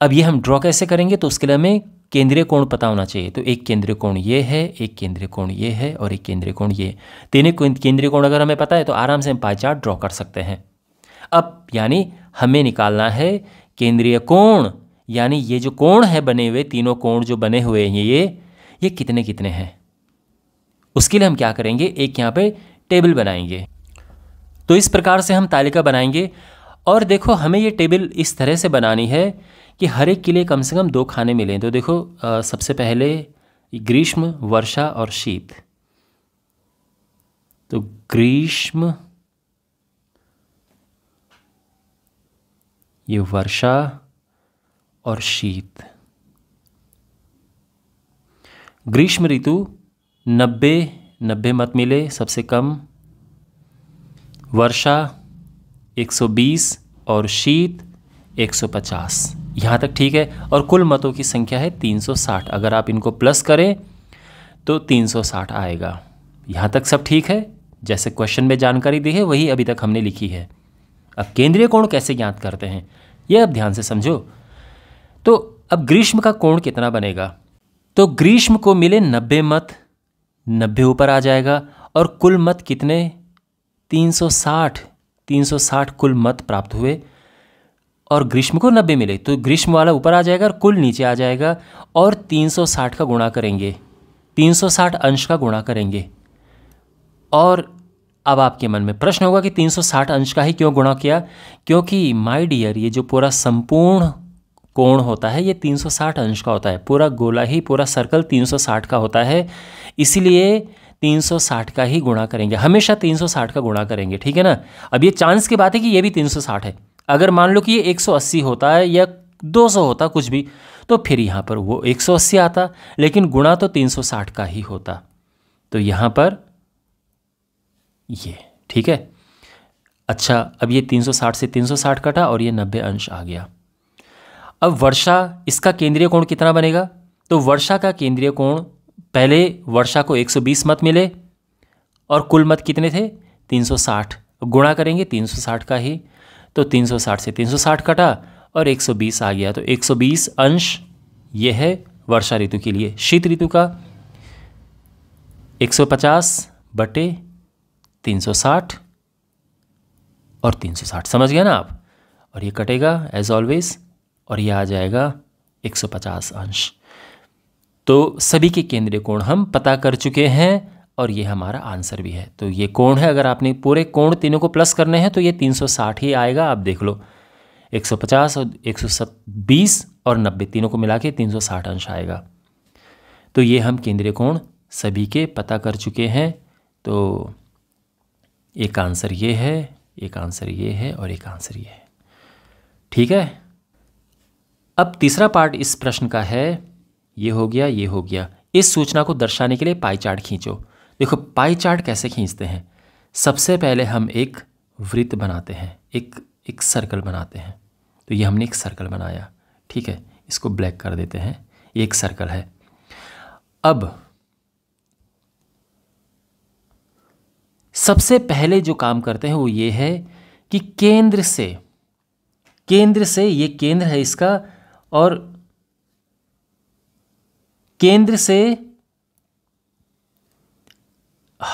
अब ये हम ड्रॉ कैसे करेंगे तो उसके लिए हमें केंद्रीय कोण पता होना चाहिए तो एक केंद्रीय कोण ये है एक केंद्रीय कोण ये है और एक केंद्रीय कोण ये तीनों तो केंद्रीय कोण अगर हमें पता है तो आराम से हम पाई चार्ट ड्रॉ कर सकते हैं अब यानी हमें निकालना है केंद्रीय कोण यानी ये जो कोण है बने हुए तीनों कोण जो बने हुए हैं ये ये कितने कितने हैं उसके लिए हम क्या करेंगे एक यहाँ पे टेबल बनाएंगे तो इस प्रकार से हम तालिका बनाएंगे और देखो हमें ये टेबल इस तरह से बनानी है कि हर एक के लिए कम से कम दो खाने मिलें तो देखो आ, सबसे पहले ग्रीष्म वर्षा और शीत तो ग्रीष्म ये वर्षा और शीत ग्रीष्म ऋतु नब्बे नब्बे मत मिले सबसे कम वर्षा 120 और शीत 150 यहाँ तक ठीक है और कुल मतों की संख्या है 360 अगर आप इनको प्लस करें तो 360 आएगा यहाँ तक सब ठीक है जैसे क्वेश्चन में जानकारी दी है वही अभी तक हमने लिखी है अब केंद्रीय कोण कैसे ज्ञात करते हैं यह अब ध्यान से समझो तो अब ग्रीष्म का कोण कितना बनेगा तो ग्रीष्म को मिले नब्बे मत नब्बे ऊपर आ जाएगा और कुल मत कितने 360 360 कुल मत प्राप्त हुए और ग्रीष्म को 90 मिले तो ग्रीष्म वाला ऊपर आ जाएगा और कुल नीचे आ जाएगा और 360 का गुणा करेंगे 360 अंश का गुणा करेंगे और अब आपके मन में प्रश्न होगा कि 360 अंश का ही क्यों गुणा किया क्योंकि माय डियर ये जो पूरा संपूर्ण कोण होता है ये 360 अंश का होता है पूरा गोला ही पूरा सर्कल 360 का होता है इसीलिए 360 का ही गुणा करेंगे हमेशा 360 का गुणा करेंगे ठीक है ना अब ये चांस की बात है कि ये भी 360 है अगर मान लो कि ये 180 होता है या 200 होता कुछ भी तो फिर यहाँ पर वो 180 आता लेकिन गुणा तो 360 का ही होता तो यहाँ पर ये ठीक है अच्छा अब ये 360 से 360 कटा और ये 90 अंश आ गया अब वर्षा इसका केंद्रीय कोण कितना बनेगा तो वर्षा का केंद्रीय कोण पहले वर्षा को 120 मत मिले और कुल मत कितने थे 360 गुणा करेंगे 360 का ही तो 360 से 360 कटा और 120 आ गया तो 120 अंश ये है वर्षा ऋतु के लिए शीत ऋतु का 150 बटे 360 और 360 समझ गया ना आप और ये कटेगा एज ऑलवेज और ये आ जाएगा 150 अंश तो सभी के केंद्रीय कोण हम पता कर चुके हैं और ये हमारा आंसर भी है तो ये कोण है अगर आपने पूरे कोण तीनों को प्लस करने हैं तो ये 360 ही आएगा आप देख लो 150 और 120 और 90 तीनों को मिला के तीन अंश आएगा तो ये हम केंद्रीय कोण सभी के पता कर चुके हैं तो एक आंसर ये है एक आंसर ये है और एक आंसर ये है ठीक है अब तीसरा पार्ट इस प्रश्न का है ये हो गया ये हो गया इस सूचना को दर्शाने के लिए पाई चार्ट खींचो देखो पाई चार्ट कैसे खींचते हैं सबसे पहले हम एक वृत्त बनाते हैं एक एक सर्कल बनाते हैं तो ये हमने एक सर्कल बनाया ठीक है इसको ब्लैक कर देते हैं ये एक सर्कल है अब सबसे पहले जो काम करते हैं वो ये है कि केंद्र से केंद्र से ये केंद्र है इसका और केंद्र से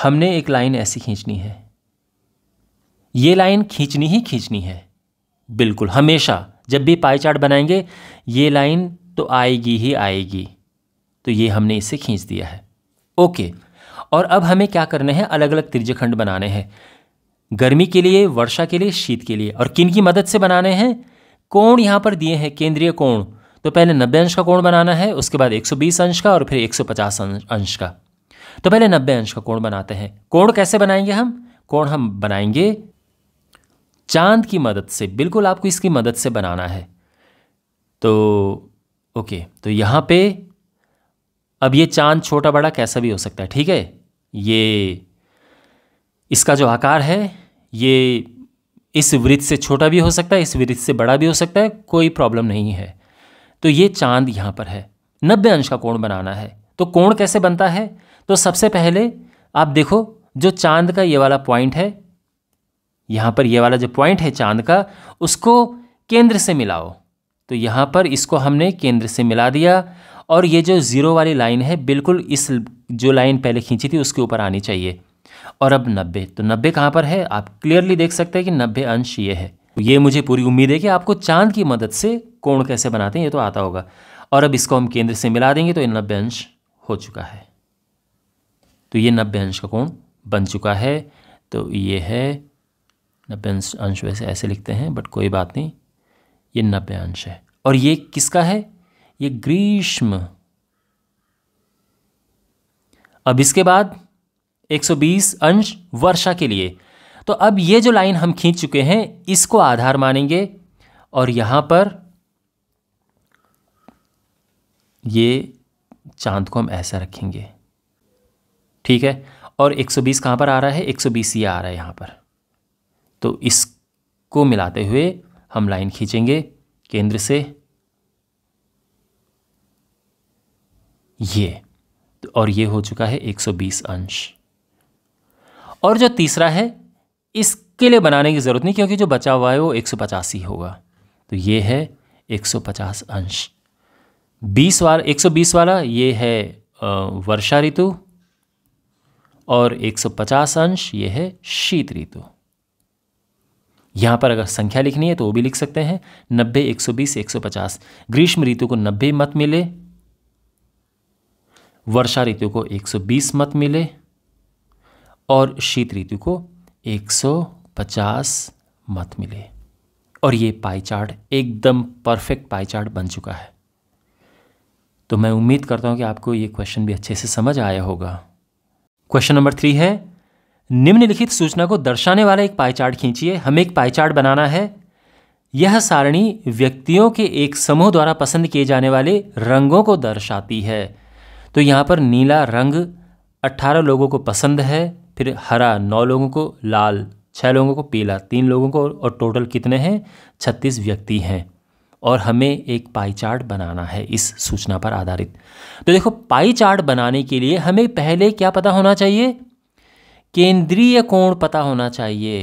हमने एक लाइन ऐसी खींचनी है ये लाइन खींचनी ही खींचनी है बिल्कुल हमेशा जब भी पाई चार्ट बनाएंगे ये लाइन तो आएगी ही आएगी तो ये हमने इसे खींच दिया है ओके और अब हमें क्या करने हैं अलग अलग त्रिज्यखंड बनाने हैं गर्मी के लिए वर्षा के लिए शीत के लिए और किन की मदद से बनाने हैं कोण यहाँ पर दिए हैं केंद्रीय कोण तो पहले नब्बे अंश का कोण बनाना है उसके बाद 120 अंश का और फिर 150 अं-, अंश का तो पहले नब्बे अंश का कोण बनाते हैं कोण कैसे बनाएंगे हम कोण हम बनाएंगे चांद की मदद से बिल्कुल आपको इसकी मदद से बनाना है तो ओके तो यहां पे अब ये चांद छोटा बड़ा कैसा भी हो सकता है ठीक है ये इसका जो आकार है ये इस वृत्त से छोटा भी हो सकता है इस वृत्त से बड़ा भी हो सकता है कोई प्रॉब्लम नहीं है तो ये चांद यहाँ पर है नब्बे अंश का कोण बनाना है तो कोण कैसे बनता है तो सबसे पहले आप देखो जो चांद का ये वाला पॉइंट है यहाँ पर ये वाला जो पॉइंट है चांद का उसको केंद्र से मिलाओ तो यहाँ पर इसको हमने केंद्र से मिला दिया और ये जो ज़ीरो वाली लाइन है बिल्कुल इस जो लाइन पहले खींची थी उसके ऊपर आनी चाहिए और अब नब्बे तो नब्बे कहाँ पर है आप क्लियरली देख सकते हैं कि नब्बे अंश ये है तो ये मुझे पूरी उम्मीद है कि आपको चांद की मदद से कोण कैसे बनाते हैं ये तो आता होगा और अब इसको हम केंद्र से मिला देंगे तो ये नब्बे अंश हो चुका है तो ये नब्बे अंश का कोण बन चुका है तो ये है नब्बे अंश अंश वैसे ऐसे लिखते हैं बट कोई बात नहीं ये नब्बे अंश है और ये किसका है ये ग्रीष्म अब इसके बाद 120 अंश वर्षा के लिए तो अब ये जो लाइन हम खींच चुके हैं इसको आधार मानेंगे और यहां पर ये चांद को हम ऐसा रखेंगे ठीक है और 120 कहां पर आ रहा है 120 ये आ रहा है यहां पर तो इसको मिलाते हुए हम लाइन खींचेंगे केंद्र से ये तो और ये हो चुका है 120 अंश और जो तीसरा है इसके लिए बनाने की ज़रूरत नहीं क्योंकि जो बचा हुआ है वो एक ही होगा तो ये है 150 अंश 20 वाला 120 वाला ये है वर्षा ऋतु और 150 अंश ये है शीत ऋतु यहाँ पर अगर संख्या लिखनी है तो वो भी लिख सकते हैं 90, 120, 150 ग्रीष्म ऋतु को 90 मत मिले वर्षा ऋतु को 120 मत मिले और शीत ऋतु को 150 मत मिले और ये पाई चार्ट एकदम परफेक्ट पाई चार्ट बन चुका है तो मैं उम्मीद करता हूं कि आपको ये क्वेश्चन भी अच्छे से समझ आया होगा क्वेश्चन नंबर थ्री है निम्नलिखित सूचना को दर्शाने वाला एक पाई चार्ट खींचिए हमें एक पाई चार्ट बनाना है यह सारणी व्यक्तियों के एक समूह द्वारा पसंद किए जाने वाले रंगों को दर्शाती है तो यहाँ पर नीला रंग 18 लोगों को पसंद है फिर हरा नौ लोगों को लाल छः लोगों को पीला तीन लोगों को और टोटल कितने हैं छत्तीस व्यक्ति हैं और हमें एक पाई चार्ट बनाना है इस सूचना पर आधारित तो देखो पाई चार्ट बनाने के लिए हमें पहले क्या पता होना चाहिए केंद्रीय कोण पता होना चाहिए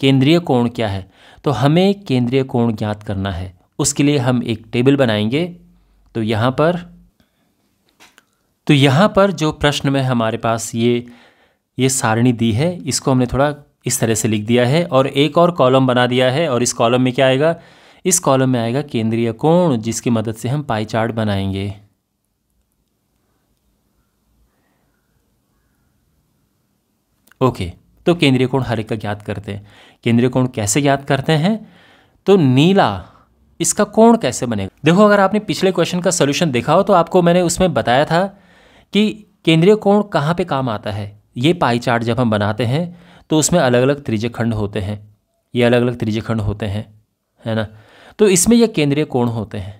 केंद्रीय कोण क्या है तो हमें केंद्रीय कोण ज्ञात करना है उसके लिए हम एक टेबल बनाएंगे तो यहाँ पर तो यहाँ पर जो प्रश्न में हमारे पास ये ये सारणी दी है इसको हमने थोड़ा इस तरह से लिख दिया है और एक और कॉलम बना दिया है और इस कॉलम में क्या आएगा इस कॉलम में आएगा केंद्रीय कोण जिसकी मदद से हम पाई चार्ट बनाएंगे ओके तो केंद्रीय कोण हर एक का ज्ञात करते हैं केंद्रीय कोण कैसे ज्ञात करते हैं तो नीला इसका कोण कैसे बनेगा देखो अगर आपने पिछले क्वेश्चन का सोल्यूशन देखा हो तो आपको मैंने उसमें बताया था कि केंद्रीय कोण कहाँ पे काम आता है ये पाई चार्ट जब हम बनाते हैं तो उसमें अलग अलग त्रिज्य खंड होते हैं ये अलग अलग त्रिज्य खंड होते हैं है ना तो इसमें ये केंद्रीय कोण होते हैं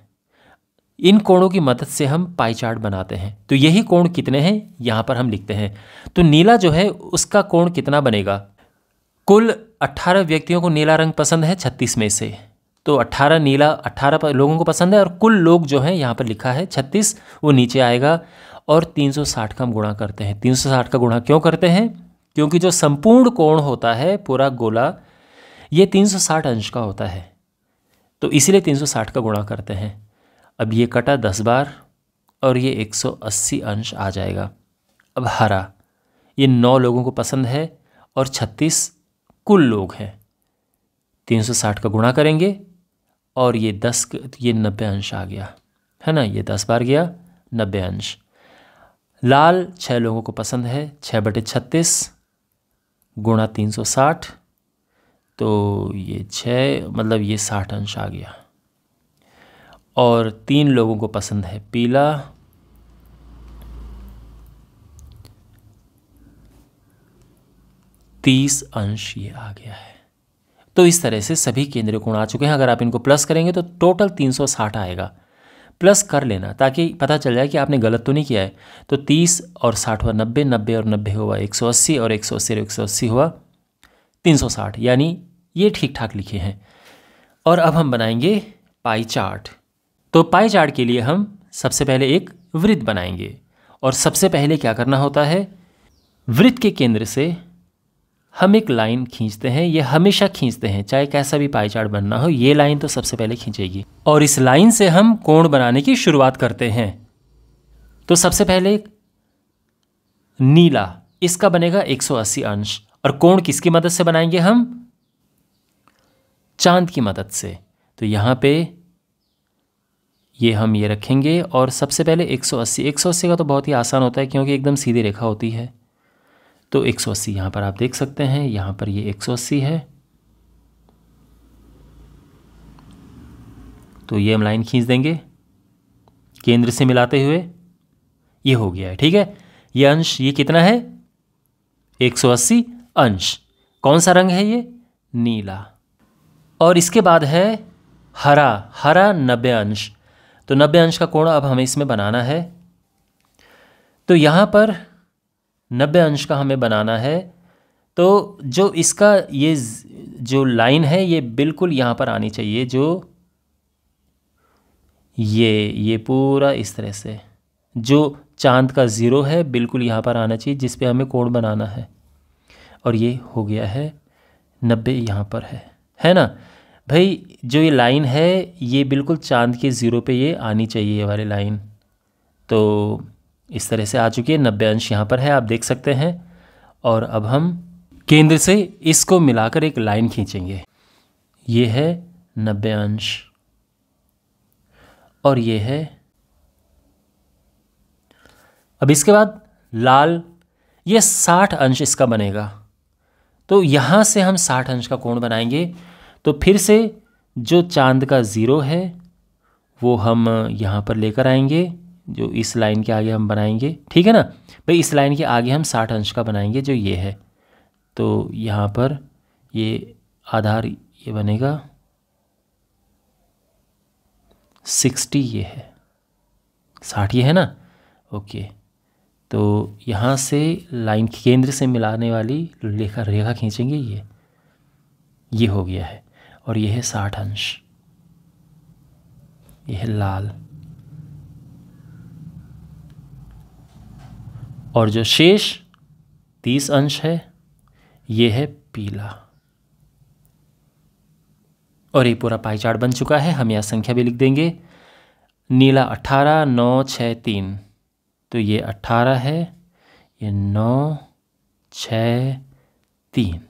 इन कोणों की मदद से हम पाई चार्ट बनाते हैं तो यही कोण कितने हैं यहाँ पर हम लिखते हैं तो नीला जो है उसका कोण कितना बनेगा कुल 18 व्यक्तियों को नीला रंग पसंद है 36 में से तो 18 नीला 18 लोगों को पसंद है और कुल लोग जो हैं यहाँ पर लिखा है 36 वो नीचे आएगा और 360 का हम गुणा करते हैं 360 का गुणा क्यों करते हैं क्योंकि जो संपूर्ण कोण होता है पूरा गोला ये 360 अंश का होता है तो इसीलिए 360 का गुणा करते हैं अब ये कटा दस बार और ये 180 अंश आ जाएगा अब हरा ये नौ लोगों को पसंद है और छत्तीस कुल लोग हैं 360 का गुणा करेंगे और ये दस ये नब्बे अंश आ गया है ना ये दस बार गया नब्बे अंश लाल छः लोगों को पसंद है छः बटे छत्तीस गुणा तीन सौ साठ तो ये छः मतलब ये साठ अंश आ गया और तीन लोगों को पसंद है पीला तीस अंश ये आ गया है तो इस तरह से सभी केंद्रीय कोण आ चुके हैं अगर आप इनको प्लस करेंगे तो टोटल तीन सौ साठ आएगा प्लस कर लेना ताकि पता चल जाए कि आपने गलत तो नहीं किया है तो तीस और साठ हुआ नब्बे नब्बे और नब्बे हुआ एक सौ अस्सी और एक सौ अस्सी और एक सौ अस्सी हुआ तीन सौ साठ यानी ये ठीक ठाक लिखे हैं और अब हम बनाएंगे पाई चार्ट तो पाई चार्ट के लिए हम सबसे पहले एक वृत्त बनाएंगे और सबसे पहले क्या करना होता है वृत्त के केंद्र से हम एक लाइन खींचते हैं ये हमेशा खींचते हैं चाहे कैसा भी पाईचार्ट बनना हो ये लाइन तो सबसे पहले खींचेगी और इस लाइन से हम कोण बनाने की शुरुआत करते हैं तो सबसे पहले नीला इसका बनेगा 180 अंश और कोण किसकी मदद से बनाएंगे हम चांद की मदद से तो यहां पे ये हम ये रखेंगे और सबसे पहले 180 180 का तो बहुत ही आसान होता है क्योंकि एकदम सीधी रेखा होती है तो 180 यहाँ पर आप देख सकते हैं यहाँ पर ये 180 है तो ये हम लाइन खींच देंगे केंद्र से मिलाते हुए ये हो गया है ठीक है ये अंश ये कितना है 180 अंश कौन सा रंग है ये नीला और इसके बाद है हरा हरा नब्बे अंश तो नब्बे अंश का कोण अब हमें इसमें बनाना है तो यहाँ पर नब्बे अंश का हमें बनाना है तो जो इसका ये जो लाइन है ये बिल्कुल यहाँ पर आनी चाहिए जो ये ये पूरा इस तरह से जो चांद का ज़ीरो है बिल्कुल यहाँ पर आना चाहिए जिस पे हमें कोण बनाना है और ये हो गया है नब्बे यहाँ पर है है ना भाई जो ये लाइन है ये बिल्कुल चांद के ज़ीरो पे ये आनी चाहिए ये वाली लाइन तो इस तरह से आ चुकी है नब्बे अंश यहाँ पर है आप देख सकते हैं और अब हम केंद्र से इसको मिलाकर एक लाइन खींचेंगे ये है नब्बे अंश और ये है अब इसके बाद लाल ये साठ अंश इसका बनेगा तो यहाँ से हम साठ अंश का कोण बनाएंगे तो फिर से जो चांद का ज़ीरो है वो हम यहाँ पर लेकर आएंगे जो इस लाइन के आगे हम बनाएंगे ठीक है ना भाई इस लाइन के आगे हम साठ अंश का बनाएंगे जो ये है तो यहाँ पर ये आधार ये बनेगा सिक्सटी ये है साठ ये है ना ओके तो यहाँ से लाइन केंद्र से मिलाने वाली रेखा रेखा खींचेंगे ये ये हो गया है और ये है साठ अंश यह है लाल और जो शेष तीस अंश है यह है पीला और ये पूरा पाईचार्ट बन चुका है हम यह संख्या भी लिख देंगे नीला अट्ठारह नौ छ तीन तो ये अट्ठारह है ये नौ छ तीन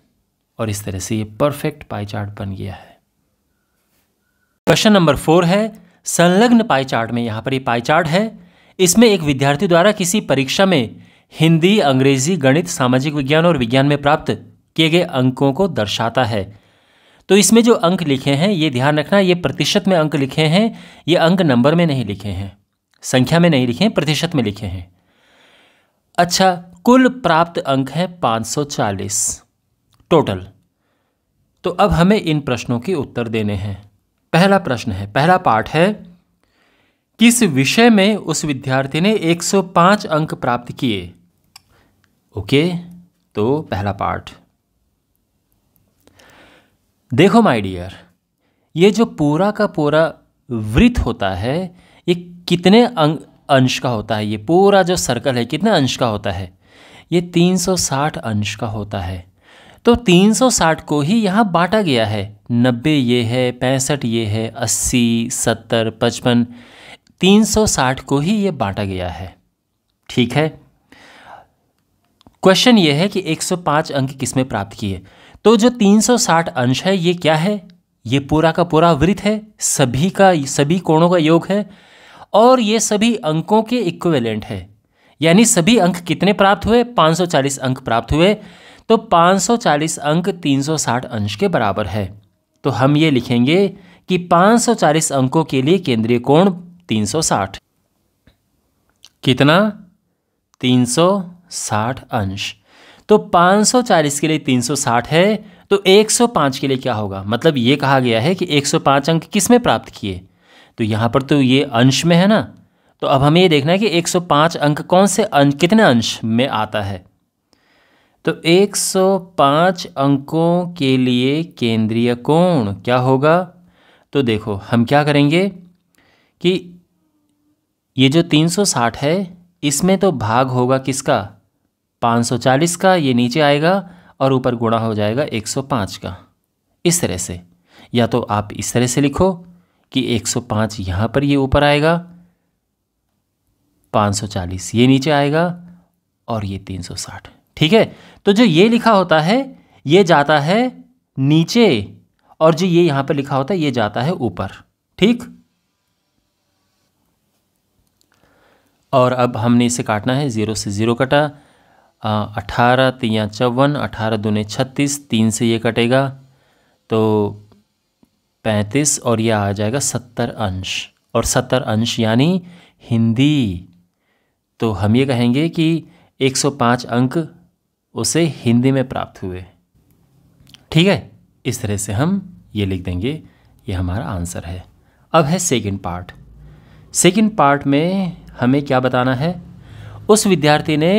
और इस तरह से ये परफेक्ट पाईचार्ट बन गया है क्वेश्चन नंबर फोर है संलग्न पाईचार्ट में यहां पर ये पाईचार्ट है इसमें एक विद्यार्थी द्वारा किसी परीक्षा में हिंदी अंग्रेजी गणित सामाजिक विज्ञान और विज्ञान में प्राप्त किए गए अंकों को दर्शाता है तो इसमें जो अंक लिखे हैं ये ध्यान रखना ये प्रतिशत में अंक लिखे हैं ये अंक नंबर में नहीं लिखे हैं संख्या में नहीं लिखे हैं प्रतिशत में लिखे हैं अच्छा कुल प्राप्त अंक है 540 टोटल तो अब हमें इन प्रश्नों के उत्तर देने हैं पहला प्रश्न है पहला पाठ है किस विषय में उस विद्यार्थी ने 105 अंक प्राप्त किए ओके तो पहला पार्ट देखो माय डियर ये जो पूरा का पूरा वृत्त होता है ये कितने अं-, अंश का होता है ये पूरा जो सर्कल है कितने अंश का होता है ये 360 अंश का होता है तो 360 को ही यहाँ बांटा गया है 90 ये है पैंसठ ये है 80 70 पचपन 360 को ही ये बांटा गया है ठीक है क्वेश्चन ये है कि 105 अंक किसमें प्राप्त किए तो जो 360 अंश है ये क्या है ये पूरा का पूरा वृत्त है सभी का सभी कोणों का योग है और ये सभी अंकों के इक्विवेलेंट है यानी सभी अंक कितने प्राप्त हुए 540 अंक प्राप्त हुए तो 540 अंक 360 अंश के बराबर है तो हम ये लिखेंगे कि 540 अंकों के लिए केंद्रीय कोण तीन सौ साठ कितना तीन सौ साठ अंश तो सौ चालीस के लिए तीन सौ साठ है तो एक सौ पांच के लिए क्या होगा मतलब ये कहा गया है कि एक सौ पांच अंक किस में प्राप्त किए तो यहाँ पर तो ये अंश में है ना तो अब हमें ये देखना है कि पांच अंक कौन से अंश कितने अंश में आता है तो 105 अंकों के लिए केंद्रीय कोण क्या होगा तो देखो हम क्या करेंगे कि ये जो 360 है इसमें तो भाग होगा किसका 540 का ये नीचे आएगा और ऊपर गुणा हो जाएगा 105 का इस तरह से या तो आप इस तरह से लिखो कि 105 यहाँ पर ये ऊपर आएगा 540 ये नीचे आएगा और ये 360 ठीक है तो जो ये लिखा होता है ये जाता है नीचे और जो ये यहाँ पर लिखा होता है ये जाता है ऊपर ठीक और अब हमने इसे काटना है ज़ीरो से ज़ीरो कटा अठारह तिया चौवन अठारह दूने छत्तीस तीन से ये कटेगा तो पैंतीस और यह आ जाएगा सत्तर अंश और सत्तर अंश यानी हिंदी तो हम ये कहेंगे कि एक सौ पाँच अंक उसे हिंदी में प्राप्त हुए ठीक है इस तरह से हम ये लिख देंगे ये हमारा आंसर है अब है सेकंड पार्ट सेकंड पार्ट में हमें क्या बताना है उस विद्यार्थी ने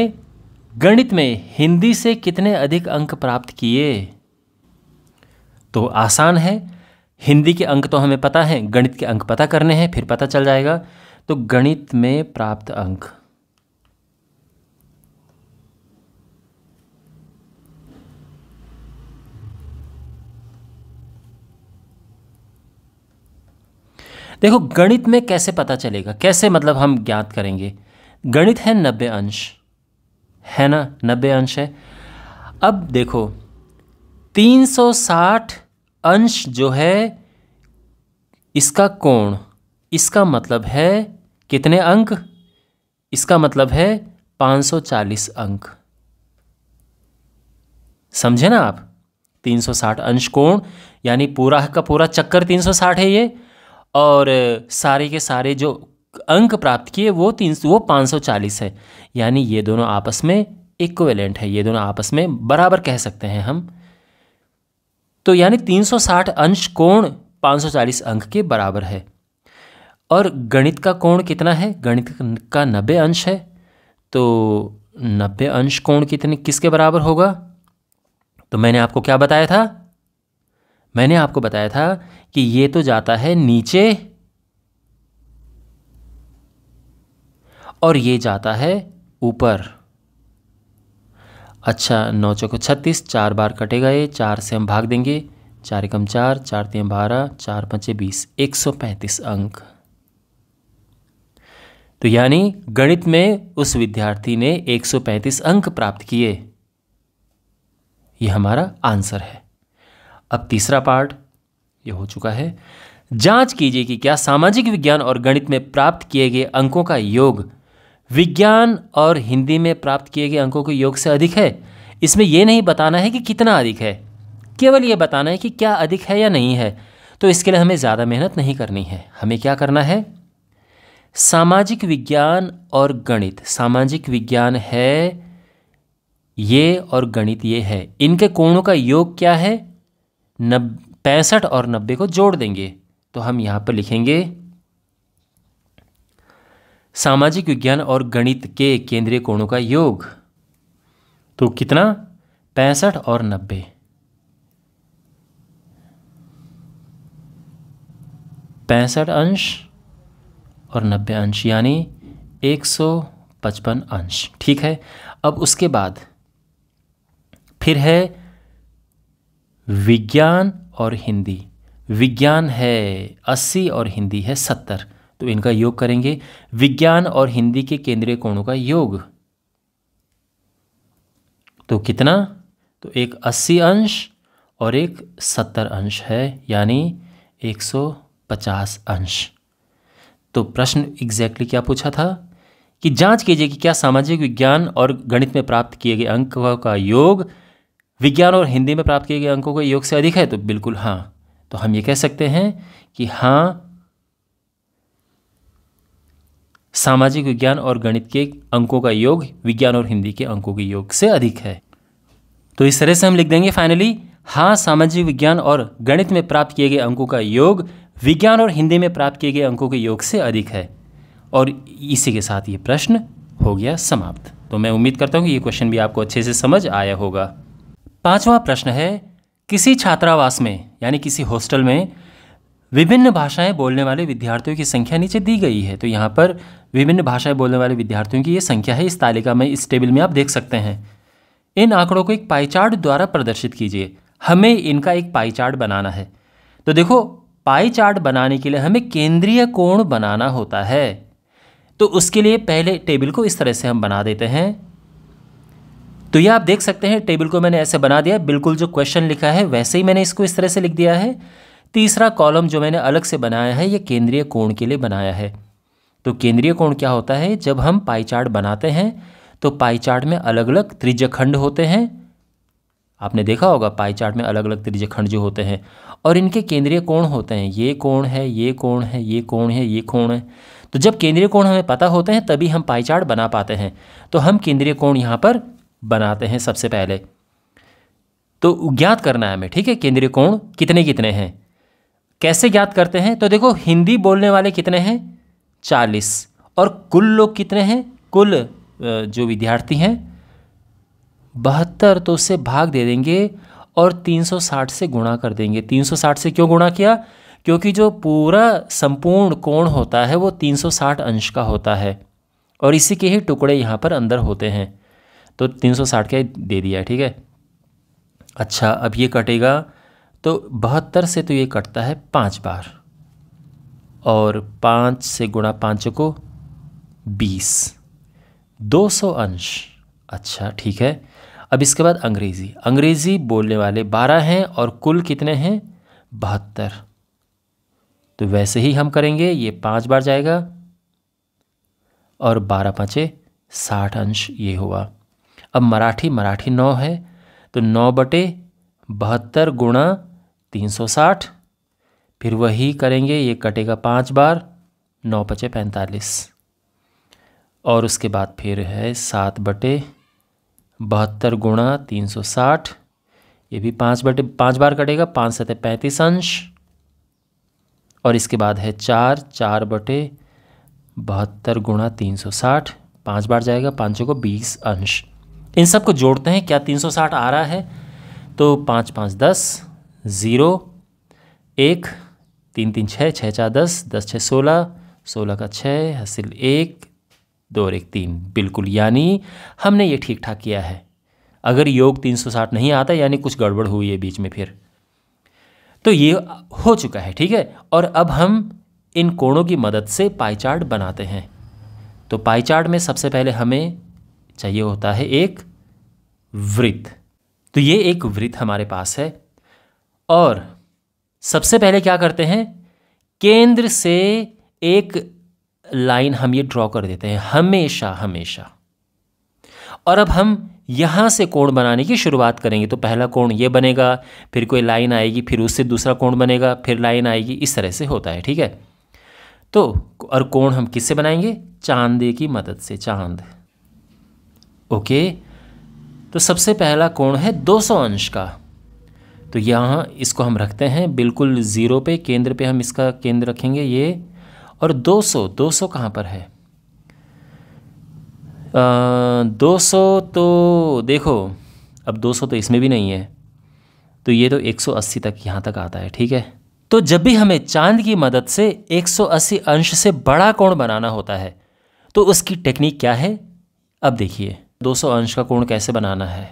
गणित में हिंदी से कितने अधिक अंक प्राप्त किए तो आसान है हिंदी के अंक तो हमें पता है गणित के अंक पता करने हैं फिर पता चल जाएगा तो गणित में प्राप्त अंक देखो गणित में कैसे पता चलेगा कैसे मतलब हम ज्ञात करेंगे गणित है नब्बे अंश है ना नब्बे अंश है अब देखो 360 अंश जो है इसका कोण इसका मतलब है कितने अंक इसका मतलब है 540 अंक समझे ना आप 360 अंश कोण यानी पूरा का पूरा चक्कर 360 है ये और सारे के सारे जो अंक प्राप्त किए वो तीन वो पाँच सौ चालीस है यानी ये दोनों आपस में इक्वेलेंट है ये दोनों आपस में बराबर कह सकते हैं हम तो यानी 360 अंश कोण 540 अंक के बराबर है और गणित का कोण कितना है गणित का 90 अंश है तो 90 अंश कोण कितने किसके बराबर होगा तो मैंने आपको क्या बताया था मैंने आपको बताया था कि ये तो जाता है नीचे और ये जाता है ऊपर अच्छा नौ चौको छत्तीस चार बार कटेगा ये चार से हम भाग देंगे चार एकम चार चार तीन बारह चार पंचे बीस एक सौ पैंतीस अंक तो यानी गणित में उस विद्यार्थी ने 135 अंक प्राप्त किए यह हमारा आंसर है अब तीसरा पार्ट ये हो चुका है जांच कीजिए कि क्या सामाजिक विज्ञान और गणित में प्राप्त किए गए अंकों का योग विज्ञान और हिंदी में प्राप्त किए गए अंकों के योग से अधिक है इसमें यह नहीं बताना है कि कितना अधिक है केवल यह बताना है कि क्या अधिक है या नहीं है तो इसके लिए हमें ज़्यादा मेहनत नहीं करनी है हमें क्या करना है सामाजिक विज्ञान और गणित सामाजिक विज्ञान है ये और गणित ये है इनके कोणों का योग क्या है नब पैंसठ और नब्बे को जोड़ देंगे तो हम यहाँ पर लिखेंगे सामाजिक विज्ञान और गणित के केंद्रीय कोणों का योग तो कितना पैंसठ और नब्बे पैंसठ अंश और नब्बे अंश यानी एक सौ पचपन अंश ठीक है अब उसके बाद फिर है विज्ञान और हिंदी विज्ञान है अस्सी और हिंदी है सत्तर तो इनका योग करेंगे विज्ञान और हिंदी के केंद्रीय कोणों का योग तो कितना तो एक अस्सी अंश और एक सत्तर अंश है यानी एक सौ पचास अंश तो प्रश्न एग्जैक्टली क्या पूछा था कि जांच कीजिए कि क्या सामाजिक विज्ञान और गणित में प्राप्त किए गए अंक का योग विज्ञान और हिंदी में प्राप्त किए गए अंकों का योग से अधिक है तो बिल्कुल हाँ तो हम ये कह सकते हैं कि हाँ सामाजिक विज्ञान और गणित के अंकों का योग विज्ञान और हिंदी के अंकों के योग से अधिक है तो इस तरह से हम लिख देंगे फाइनली हाँ सामाजिक विज्ञान और गणित में प्राप्त किए गए अंकों का योग विज्ञान और हिंदी में प्राप्त किए गए अंकों के योग से अधिक है और इसी के साथ ये प्रश्न हो गया समाप्त तो मैं उम्मीद करता हूँ कि ये क्वेश्चन भी आपको अच्छे से समझ आया होगा पांचवा प्रश्न है किसी छात्रावास में यानी किसी हॉस्टल में विभिन्न भाषाएं बोलने वाले विद्यार्थियों की संख्या नीचे दी गई है तो यहाँ पर विभिन्न भाषाएं बोलने वाले विद्यार्थियों की ये संख्या है इस तालिका में इस टेबल में आप देख सकते हैं इन आंकड़ों को एक पाईचार्ट द्वारा प्रदर्शित कीजिए हमें इनका एक पाईचार्ट बनाना है तो देखो पाईचार्ट बनाने के लिए हमें केंद्रीय कोण बनाना होता है तो उसके लिए पहले टेबल को इस तरह से हम बना देते हैं तो ये आप देख सकते हैं टेबल को मैंने ऐसे बना दिया बिल्कुल जो क्वेश्चन लिखा है वैसे ही मैंने इसको इस तरह से लिख दिया है तीसरा कॉलम जो मैंने अलग से बनाया है ये केंद्रीय कोण के लिए बनाया है तो केंद्रीय कोण क्या होता है जब हम पाईचार्ट बनाते हैं तो पाईचार्ट में अलग अलग त्रिज्यखंड होते हैं आपने देखा होगा पाईचार्ट में अलग अलग त्रिज्यखंड जो होते हैं और इनके केंद्रीय कोण होते हैं ये कोण है ये कोण है ये कोण है ये कोण है तो जब केंद्रीय कोण हमें पता होते हैं तभी हम पाईचार्ट बना पाते हैं तो हम केंद्रीय कोण यहाँ पर बनाते हैं सबसे पहले तो ज्ञात करना है हमें ठीक है केंद्रीय कोण कितने कितने हैं कैसे ज्ञात करते हैं तो देखो हिंदी बोलने वाले कितने हैं चालीस और कुल लोग कितने हैं कुल जो विद्यार्थी हैं बहत्तर तो उससे भाग दे देंगे और 360 से गुणा कर देंगे 360 से क्यों गुणा किया क्योंकि जो पूरा संपूर्ण कोण होता है वो 360 अंश का होता है और इसी के ही टुकड़े यहाँ पर अंदर होते हैं तो 360 का दे दिया ठीक है अच्छा अब ये कटेगा तो बहत्तर से तो ये कटता है पाँच बार और पाँच से गुणा पाँच को बीस दो सौ अंश अच्छा ठीक है अब इसके बाद अंग्रेज़ी अंग्रेज़ी बोलने वाले बारह हैं और कुल कितने हैं बहत्तर तो वैसे ही हम करेंगे ये पाँच बार जाएगा और बारह पाँचे साठ अंश ये हुआ अब मराठी मराठी नौ है तो नौ बटे बहत्तर गुणा तीन सौ साठ फिर वही करेंगे ये कटेगा पाँच बार नौ पचे पैंतालीस और उसके बाद फिर है सात बटे बहत्तर गुणा तीन सौ साठ ये भी पाँच बटे पाँच बार कटेगा पाँच सतह पैंतीस अंश और इसके बाद है चार चार बटे बहत्तर गुणा तीन सौ साठ पाँच बार जाएगा पाँचों को बीस अंश इन सबको जोड़ते हैं क्या 360 आ रहा है तो पाँच पाँच दस ज़ीरो एक तीन तीन छः छः चार दस दस छः सोलह सोलह का छः हासिल एक दो और एक तीन बिल्कुल यानी हमने ये ठीक ठाक किया है अगर योग 360 नहीं आता यानी कुछ गड़बड़ हुई है बीच में फिर तो ये हो चुका है ठीक है और अब हम इन कोणों की मदद से पाई चार्ट बनाते हैं तो पाई चार्ट में सबसे पहले हमें चाहिए होता है एक वृत्त तो ये एक वृत्त हमारे पास है और सबसे पहले क्या करते हैं केंद्र से एक लाइन हम ये ड्रॉ कर देते हैं हमेशा हमेशा और अब हम यहाँ से कोण बनाने की शुरुआत करेंगे तो पहला कोण ये बनेगा फिर कोई लाइन आएगी फिर उससे दूसरा कोण बनेगा फिर लाइन आएगी इस तरह से होता है ठीक है तो और कोण हम किससे बनाएंगे चांदे की मदद से चांद ओके तो सबसे पहला कोण है 200 अंश का तो यहाँ इसको हम रखते हैं बिल्कुल ज़ीरो पे केंद्र पे हम इसका केंद्र रखेंगे ये और 200 200 कहाँ पर है दो सौ तो देखो अब 200 तो इसमें भी नहीं है तो ये तो 180 तक यहाँ तक आता है ठीक है तो जब भी हमें चांद की मदद से 180 अंश से बड़ा कोण बनाना होता है तो उसकी टेक्निक क्या है अब देखिए 200 अंश का कोण कैसे बनाना है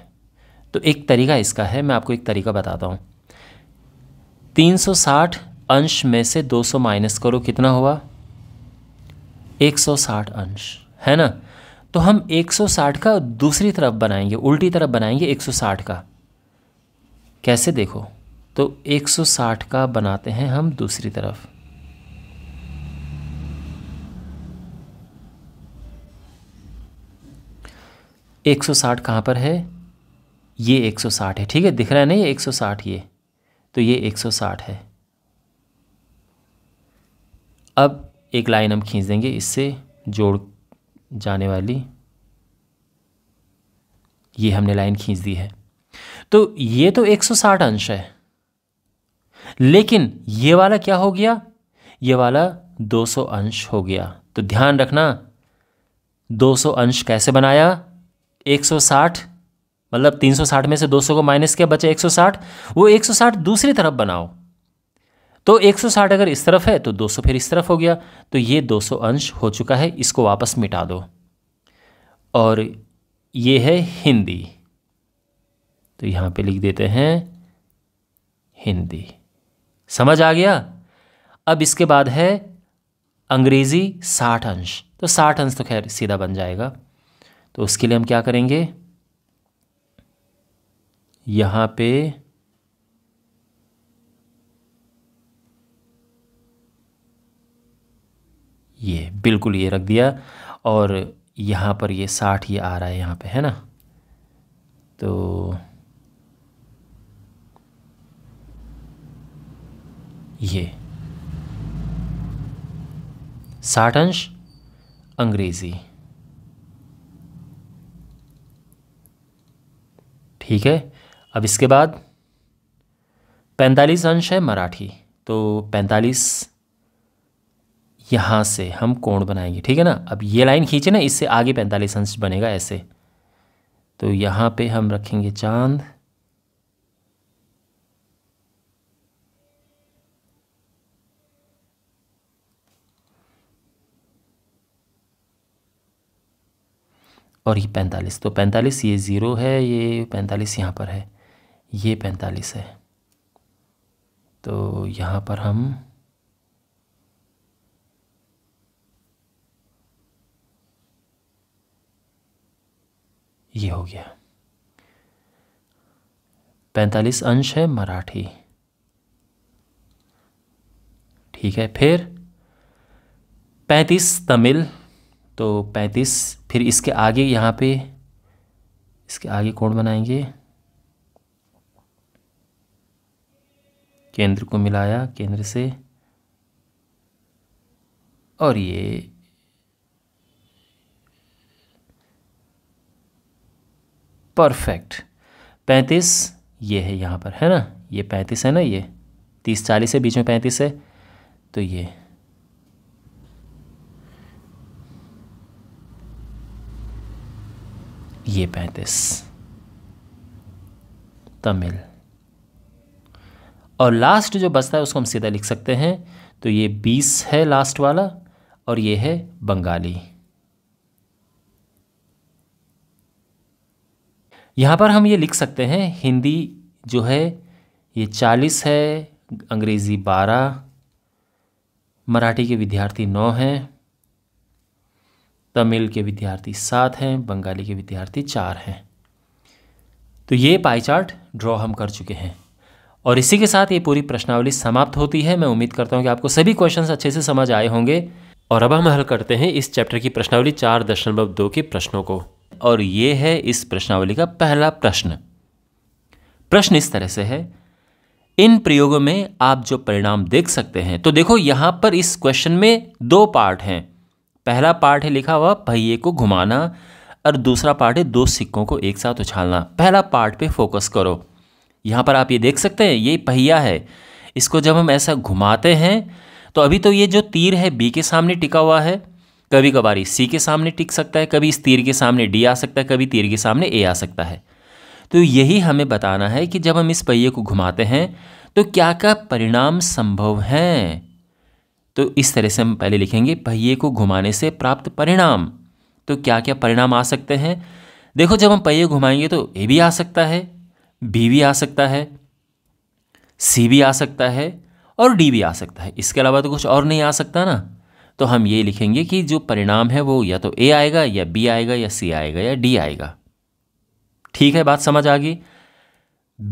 तो एक तरीका इसका है मैं आपको एक तरीका बताता हूँ 360 अंश में से 200 माइनस करो कितना हुआ 160 अंश है ना तो हम 160 का दूसरी तरफ बनाएंगे उल्टी तरफ बनाएंगे 160 का कैसे देखो तो 160 का बनाते हैं हम दूसरी तरफ 160 कहाँ पर है ये 160 है ठीक है दिख रहा है ना ये 160 ये तो ये 160 है अब एक लाइन हम खींच देंगे इससे जोड़ जाने वाली ये हमने लाइन खींच दी है तो ये तो 160 अंश है लेकिन ये वाला क्या हो गया ये वाला 200 अंश हो गया तो ध्यान रखना 200 अंश कैसे बनाया 160 मतलब 360 में से 200 को माइनस किया बचे 160 वो 160 दूसरी तरफ बनाओ तो 160 अगर इस तरफ है तो 200 फिर इस तरफ हो गया तो ये 200 अंश हो चुका है इसको वापस मिटा दो और ये है हिंदी तो यहाँ पे लिख देते हैं हिंदी समझ आ गया अब इसके बाद है अंग्रेज़ी साठ अंश तो साठ अंश तो खैर सीधा बन जाएगा तो उसके लिए हम क्या करेंगे यहाँ पे ये बिल्कुल ये रख दिया और यहाँ पर ये साठ ही आ रहा है यहाँ पे है ना तो ये साठ अंश अंग्रेज़ी ठीक है अब इसके बाद पैंतालीस अंश है मराठी तो पैंतालीस यहाँ से हम कोण बनाएंगे ठीक है ना अब ये लाइन खींचे ना इससे आगे पैंतालीस अंश बनेगा ऐसे तो यहाँ पे हम रखेंगे चांद और ये पैंतालीस तो पैंतालीस ये ज़ीरो है ये पैंतालीस यहाँ पर है ये पैंतालीस है तो यहाँ पर हम ये हो गया पैंतालीस अंश है मराठी ठीक है फिर पैंतीस तमिल तो पैंतीस फिर इसके आगे यहाँ पे इसके आगे कोण बनाएंगे केंद्र को मिलाया केंद्र से और ये परफेक्ट पैंतीस ये है यहाँ पर है ना ये पैंतीस है ना ये तीस चालीस है बीच में पैंतीस है तो ये ये पैंतीस तमिल और लास्ट जो बचता है उसको हम सीधा लिख सकते हैं तो ये बीस है लास्ट वाला और ये है बंगाली यहाँ पर हम ये लिख सकते हैं हिंदी जो है ये चालीस है अंग्रेज़ी बारह मराठी के विद्यार्थी नौ हैं तमिल के विद्यार्थी सात हैं बंगाली के विद्यार्थी चार हैं तो ये पाईचार्ट ड्रॉ हम कर चुके हैं और इसी के साथ ये पूरी प्रश्नावली समाप्त होती है मैं उम्मीद करता हूँ कि आपको सभी क्वेश्चंस अच्छे से समझ आए होंगे और अब हम हल करते हैं इस चैप्टर की प्रश्नावली चार दशमलव दो के प्रश्नों को और ये है इस प्रश्नावली का पहला प्रश्न प्रश्न इस तरह से है इन प्रयोगों में आप जो परिणाम देख सकते हैं तो देखो यहाँ पर इस क्वेश्चन में दो पार्ट हैं पहला पार्ट है लिखा हुआ पहिए को घुमाना और दूसरा पार्ट है दो सिक्कों को एक साथ उछालना पहला पार्ट पे फोकस करो यहाँ पर आप ये देख सकते हैं ये पहिया है इसको जब हम ऐसा घुमाते हैं तो अभी तो ये जो तीर है बी के सामने टिका हुआ है कभी कभार सी के सामने टिक सकता है कभी इस तीर के सामने डी आ सकता है कभी तीर के सामने ए आ सकता है तो यही हमें बताना है कि जब हम इस पहिए को घुमाते हैं तो क्या क्या परिणाम संभव हैं तो इस तरह से हम पहले लिखेंगे पहिए को घुमाने से प्राप्त परिणाम तो क्या क्या परिणाम आ सकते हैं देखो जब हम पहिए घुमाएंगे तो ए भी आ सकता है बी भी आ सकता है सी भी आ सकता है और डी भी आ सकता है इसके अलावा तो कुछ और नहीं आ सकता ना तो हम ये लिखेंगे कि जो परिणाम है वो या तो ए आएगा या बी आएगा या सी आएगा या डी आएगा ठीक है बात समझ आ गई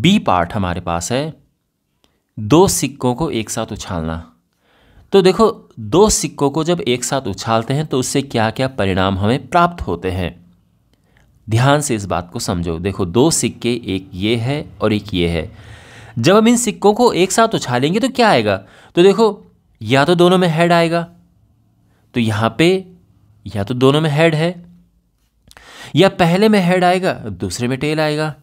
बी पार्ट हमारे पास है दो सिक्कों को एक साथ उछालना तो देखो दो सिक्कों को जब एक साथ उछालते हैं तो उससे क्या क्या परिणाम हमें प्राप्त होते हैं ध्यान से इस बात को समझो देखो दो सिक्के एक ये है और एक ये है जब हम इन सिक्कों को एक साथ उछालेंगे तो क्या आएगा तो देखो या तो दोनों में हेड आएगा तो यहां पे या तो दोनों में हेड है या पहले में हेड आएगा दूसरे में टेल आएगा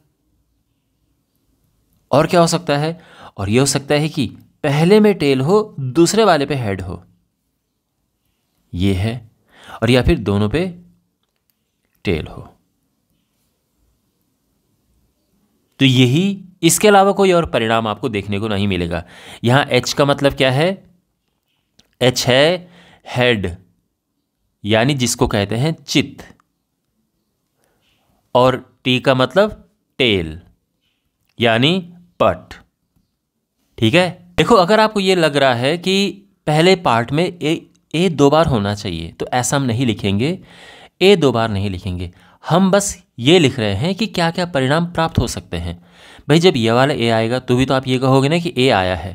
और क्या हो सकता है और यह हो सकता है कि पहले में टेल हो दूसरे वाले पे हेड हो ये है और या फिर दोनों पे टेल हो तो यही इसके अलावा कोई और परिणाम आपको देखने को नहीं मिलेगा यहां एच का मतलब क्या है एच है हेड यानी जिसको कहते हैं चित और टी का मतलब टेल यानी पट ठीक है देखो अगर आपको ये लग रहा है कि पहले पार्ट में ए ए दो बार होना चाहिए तो ऐसा हम नहीं लिखेंगे ए दो बार नहीं लिखेंगे हम बस ये लिख रहे हैं कि क्या क्या परिणाम प्राप्त हो सकते हैं भाई जब ये वाला ए आएगा तो भी तो आप ये कहोगे ना कि ए आया है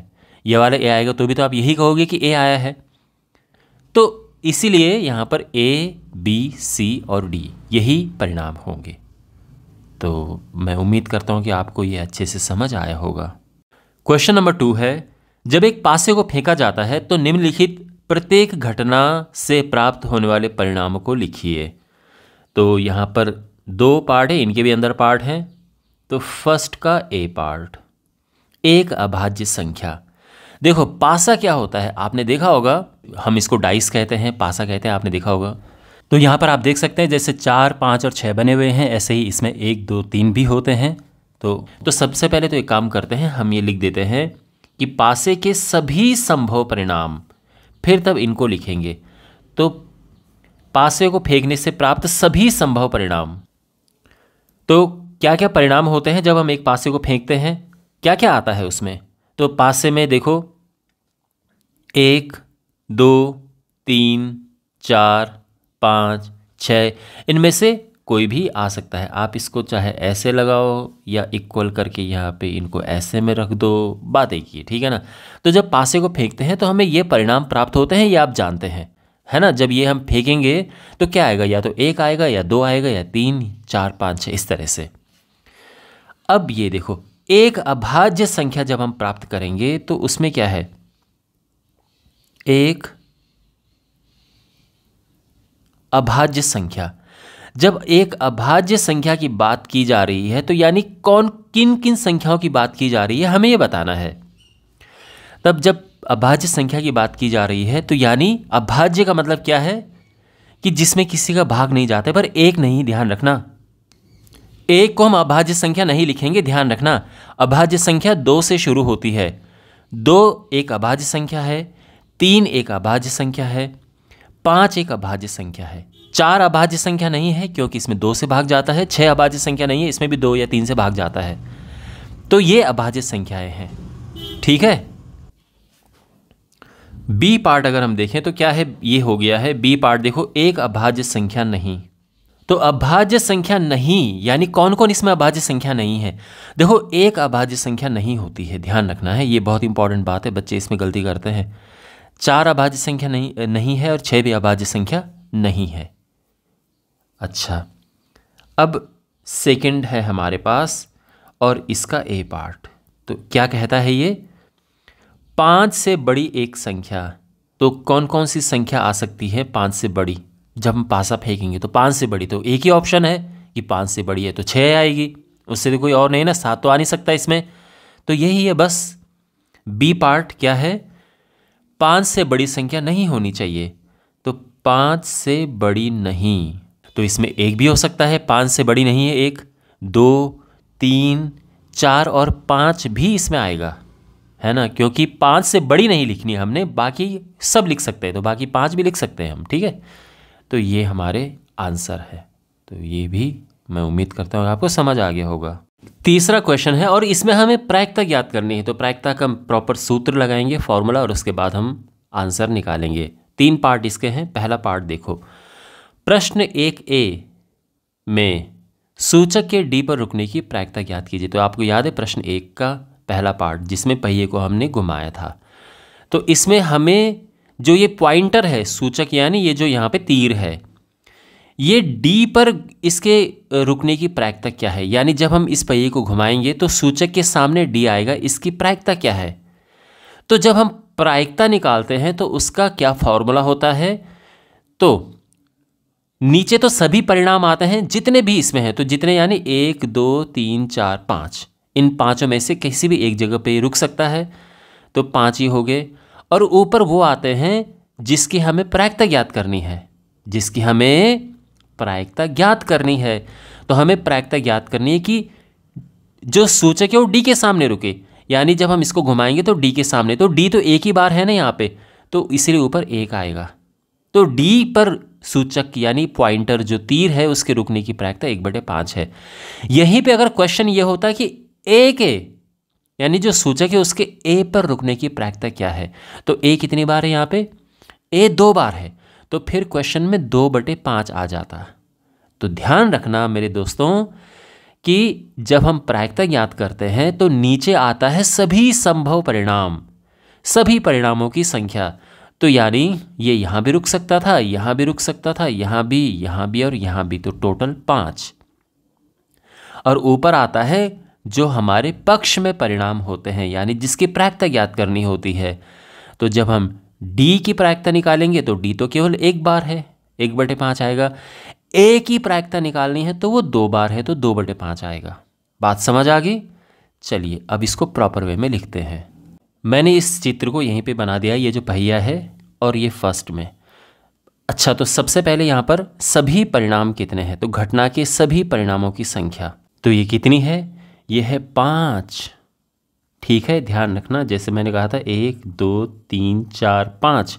ये वाला ए आएगा तो भी तो आप यही कहोगे कि ए आया है तो इसीलिए यहाँ पर ए बी सी और डी यही परिणाम होंगे तो मैं उम्मीद करता हूँ कि आपको ये अच्छे से समझ आया होगा क्वेश्चन नंबर टू है जब एक पासे को फेंका जाता है तो निम्नलिखित प्रत्येक घटना से प्राप्त होने वाले परिणामों को लिखिए तो यहाँ पर दो पार्ट है इनके भी अंदर पार्ट हैं तो फर्स्ट का ए पार्ट एक अभाज्य संख्या देखो पासा क्या होता है आपने देखा होगा हम इसको डाइस कहते हैं पासा कहते हैं आपने देखा होगा तो यहाँ पर आप देख सकते हैं जैसे चार पाँच और छः बने हुए हैं ऐसे ही इसमें एक दो तीन भी होते हैं तो तो सबसे पहले तो एक काम करते हैं हम ये लिख देते हैं कि पासे के सभी संभव परिणाम फिर तब इनको लिखेंगे तो पासे को फेंकने से प्राप्त सभी संभव परिणाम तो क्या क्या परिणाम होते हैं जब हम एक पासे को फेंकते हैं क्या क्या आता है उसमें तो पासे में देखो एक दो तीन चार पाँच छः इनमें से कोई भी आ सकता है आप इसको चाहे ऐसे लगाओ या इक्वल करके यहाँ पे इनको ऐसे में रख दो बात एक ही ठीक है ना तो जब पासे को फेंकते हैं तो हमें ये परिणाम प्राप्त होते हैं ये आप जानते हैं है ना जब ये हम फेंकेंगे तो क्या आएगा या तो एक आएगा या दो आएगा या तीन चार पाँच छः इस तरह से अब ये देखो एक अभाज्य संख्या जब हम प्राप्त करेंगे तो उसमें क्या है एक अभाज्य संख्या जब एक अभाज्य संख्या की बात की जा रही है तो यानी कौन किन किन संख्याओं की बात की जा रही है हमें यह बताना है तब जब अभाज्य संख्या की बात की जा रही है तो यानी अभाज्य का मतलब क्या है कि जिसमें किसी का भाग नहीं जाता पर एक नहीं ध्यान रखना एक को हम अभाज्य संख्या नहीं लिखेंगे ध्यान रखना अभाज्य संख्या दो से शुरू होती है दो एक अभाज्य संख्या है तीन एक अभाज्य संख्या है पाँच एक अभाज्य संख्या है चार अभाज्य संख्या नहीं है क्योंकि इसमें दो से भाग जाता है छः अभाज्य संख्या नहीं है इसमें भी दो या तीन से भाग जाता है तो ये अभाज्य संख्याएं हैं ठीक है बी पार्ट अगर हम देखें तो क्या है ये हो गया है बी पार्ट देखो एक अभाज्य संख्या नहीं तो अभाज्य संख्या नहीं यानी कौन कौन इसमें अभाज्य संख्या नहीं है देखो एक अभाज्य संख्या नहीं होती है ध्यान रखना है ये बहुत इंपॉर्टेंट बात है बच्चे इसमें गलती करते हैं चार अभाज्य संख्या नहीं नहीं है और छह भी अभाज्य संख्या नहीं है अच्छा अब सेकंड है हमारे पास और इसका ए पार्ट तो क्या कहता है ये पाँच से बड़ी एक संख्या तो कौन कौन सी संख्या आ सकती है पाँच से बड़ी जब हम पासा फेंकेंगे तो पाँच से बड़ी तो एक ही ऑप्शन है कि पाँच से बड़ी है तो छः आएगी उससे तो कोई और नहीं ना सात तो आ नहीं सकता इसमें तो यही है बस बी पार्ट क्या है पाँच से बड़ी संख्या नहीं होनी चाहिए तो पाँच से बड़ी नहीं तो इसमें एक भी हो सकता है पाँच से बड़ी नहीं है एक दो तीन चार और पाँच भी इसमें आएगा है ना क्योंकि पाँच से बड़ी नहीं लिखनी हमने बाकी सब लिख सकते हैं तो बाकी पाँच भी लिख सकते हैं हम ठीक है तो ये हमारे आंसर है तो ये भी मैं उम्मीद करता हूँ आपको समझ आ गया होगा तीसरा क्वेश्चन है और इसमें हमें प्रायिकता ज्ञात करनी है तो प्रायिकता का प्रॉपर सूत्र लगाएंगे फॉर्मूला और उसके बाद हम आंसर निकालेंगे तीन पार्ट इसके हैं पहला पार्ट देखो प्रश्न एक ए में सूचक के डी पर रुकने की प्रायिकता ज्ञात कीजिए तो आपको याद है प्रश्न एक का पहला पार्ट जिसमें पहिए को हमने घुमाया था तो इसमें हमें जो ये पॉइंटर है सूचक यानी ये जो यहाँ पे तीर है ये डी पर इसके रुकने की प्रायिकता क्या है यानी जब हम इस पहिए को घुमाएंगे तो सूचक के सामने डी आएगा इसकी प्रायिकता क्या है तो जब हम प्रायिकता निकालते हैं तो उसका क्या फॉर्मूला होता है तो नीचे तो सभी परिणाम आते हैं जितने भी इसमें हैं तो जितने यानी एक दो तीन चार पाँच इन पाँचों में से किसी भी एक जगह पे रुक सकता है तो पाँच ही हो गए और ऊपर वो आते हैं जिसकी हमें प्रायिकता ज्ञात करनी है जिसकी हमें प्रायिकता ज्ञात करनी है तो हमें प्रायिकता ज्ञात करनी है कि जो सूचक है वो डी के सामने रुके यानी जब हम इसको घुमाएंगे तो डी के सामने तो डी तो एक ही बार है ना यहाँ पे तो इसलिए ऊपर एक आएगा तो डी पर सूचक यानी पॉइंटर जो तीर है उसके रुकने की प्रायिकता एक बटे पाँच है यहीं पे अगर क्वेश्चन ये होता कि ए के यानी जो सूचक है उसके ए पर रुकने की प्रायिकता क्या है तो ए कितनी बार है यहाँ पे ए दो बार है तो फिर क्वेश्चन में दो बटे पाँच आ जाता तो ध्यान रखना मेरे दोस्तों कि जब हम प्रायिकता ज्ञात करते हैं तो नीचे आता है सभी संभव परिणाम सभी परिणामों की संख्या तो यानी ये यहाँ भी रुक सकता था यहाँ भी रुक सकता था यहाँ भी यहाँ भी और यहाँ भी तो टोटल पाँच और ऊपर आता है जो हमारे पक्ष में परिणाम होते हैं यानी जिसकी प्रायिकता ज्ञात करनी होती है तो जब हम डी की प्रायिकता निकालेंगे तो डी तो केवल एक बार है एक बटे पाँच आएगा ए की प्रायिकता निकालनी है तो वो दो बार है तो दो बटे पाँच आएगा बात समझ आ गई चलिए अब इसको प्रॉपर वे में लिखते हैं मैंने इस चित्र को यहीं पे बना दिया ये जो पहिया है और ये फर्स्ट में अच्छा तो सबसे पहले यहाँ पर सभी परिणाम कितने हैं तो घटना के सभी परिणामों की संख्या तो ये कितनी है ये है पाँच ठीक है ध्यान रखना जैसे मैंने कहा था एक दो तीन चार पाँच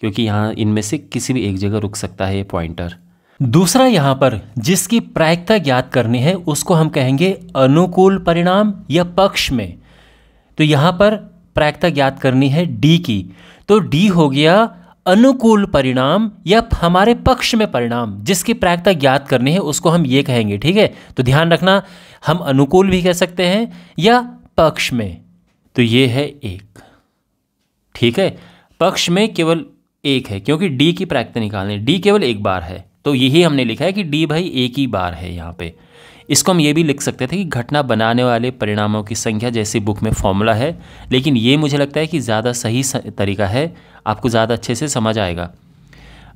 क्योंकि यहाँ इनमें से किसी भी एक जगह रुक सकता है ये पॉइंटर दूसरा यहाँ पर जिसकी प्रायिकता ज्ञात करनी है उसको हम कहेंगे अनुकूल परिणाम या पक्ष में तो यहाँ पर प्रायिकता ज्ञात करनी है डी की तो डी हो गया अनुकूल परिणाम या हमारे पक्ष में परिणाम जिसकी प्रायिकता ज्ञात करनी है उसको हम ये कहेंगे ठीक है तो ध्यान रखना हम अनुकूल भी कह सकते हैं या पक्ष में तो ये है एक ठीक है पक्ष में केवल एक है क्योंकि डी की प्रायिकता निकालनी डी केवल एक बार है तो यही हमने लिखा है कि डी भाई एक ही बार है यहां पे इसको हम ये भी लिख सकते थे कि घटना बनाने वाले परिणामों की संख्या जैसी बुक में फॉर्मूला है लेकिन ये मुझे लगता है कि ज़्यादा सही तरीका है आपको ज़्यादा अच्छे से समझ आएगा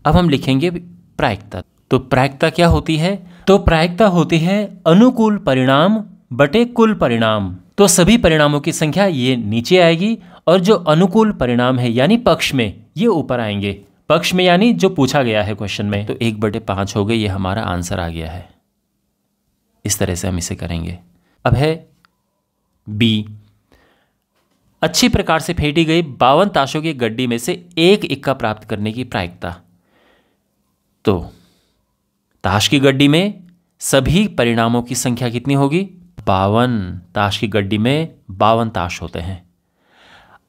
अब हम लिखेंगे प्रायिकता तो प्रायिकता क्या होती है तो प्रायिकता होती है अनुकूल परिणाम बटे कुल परिणाम तो सभी परिणामों की संख्या ये नीचे आएगी और जो अनुकूल परिणाम है यानी पक्ष में ये ऊपर आएंगे पक्ष में यानी जो पूछा गया है क्वेश्चन में तो एक बटे पांच हो गए ये हमारा आंसर आ गया है इस तरह से हम इसे करेंगे अब है बी अच्छी प्रकार से फेंटी गई बावन ताशों की गड्डी में से एक इक्का प्राप्त करने की प्रायिकता तो ताश की गड्डी में सभी परिणामों की संख्या कितनी होगी बावन ताश की गड्डी में बावन ताश होते हैं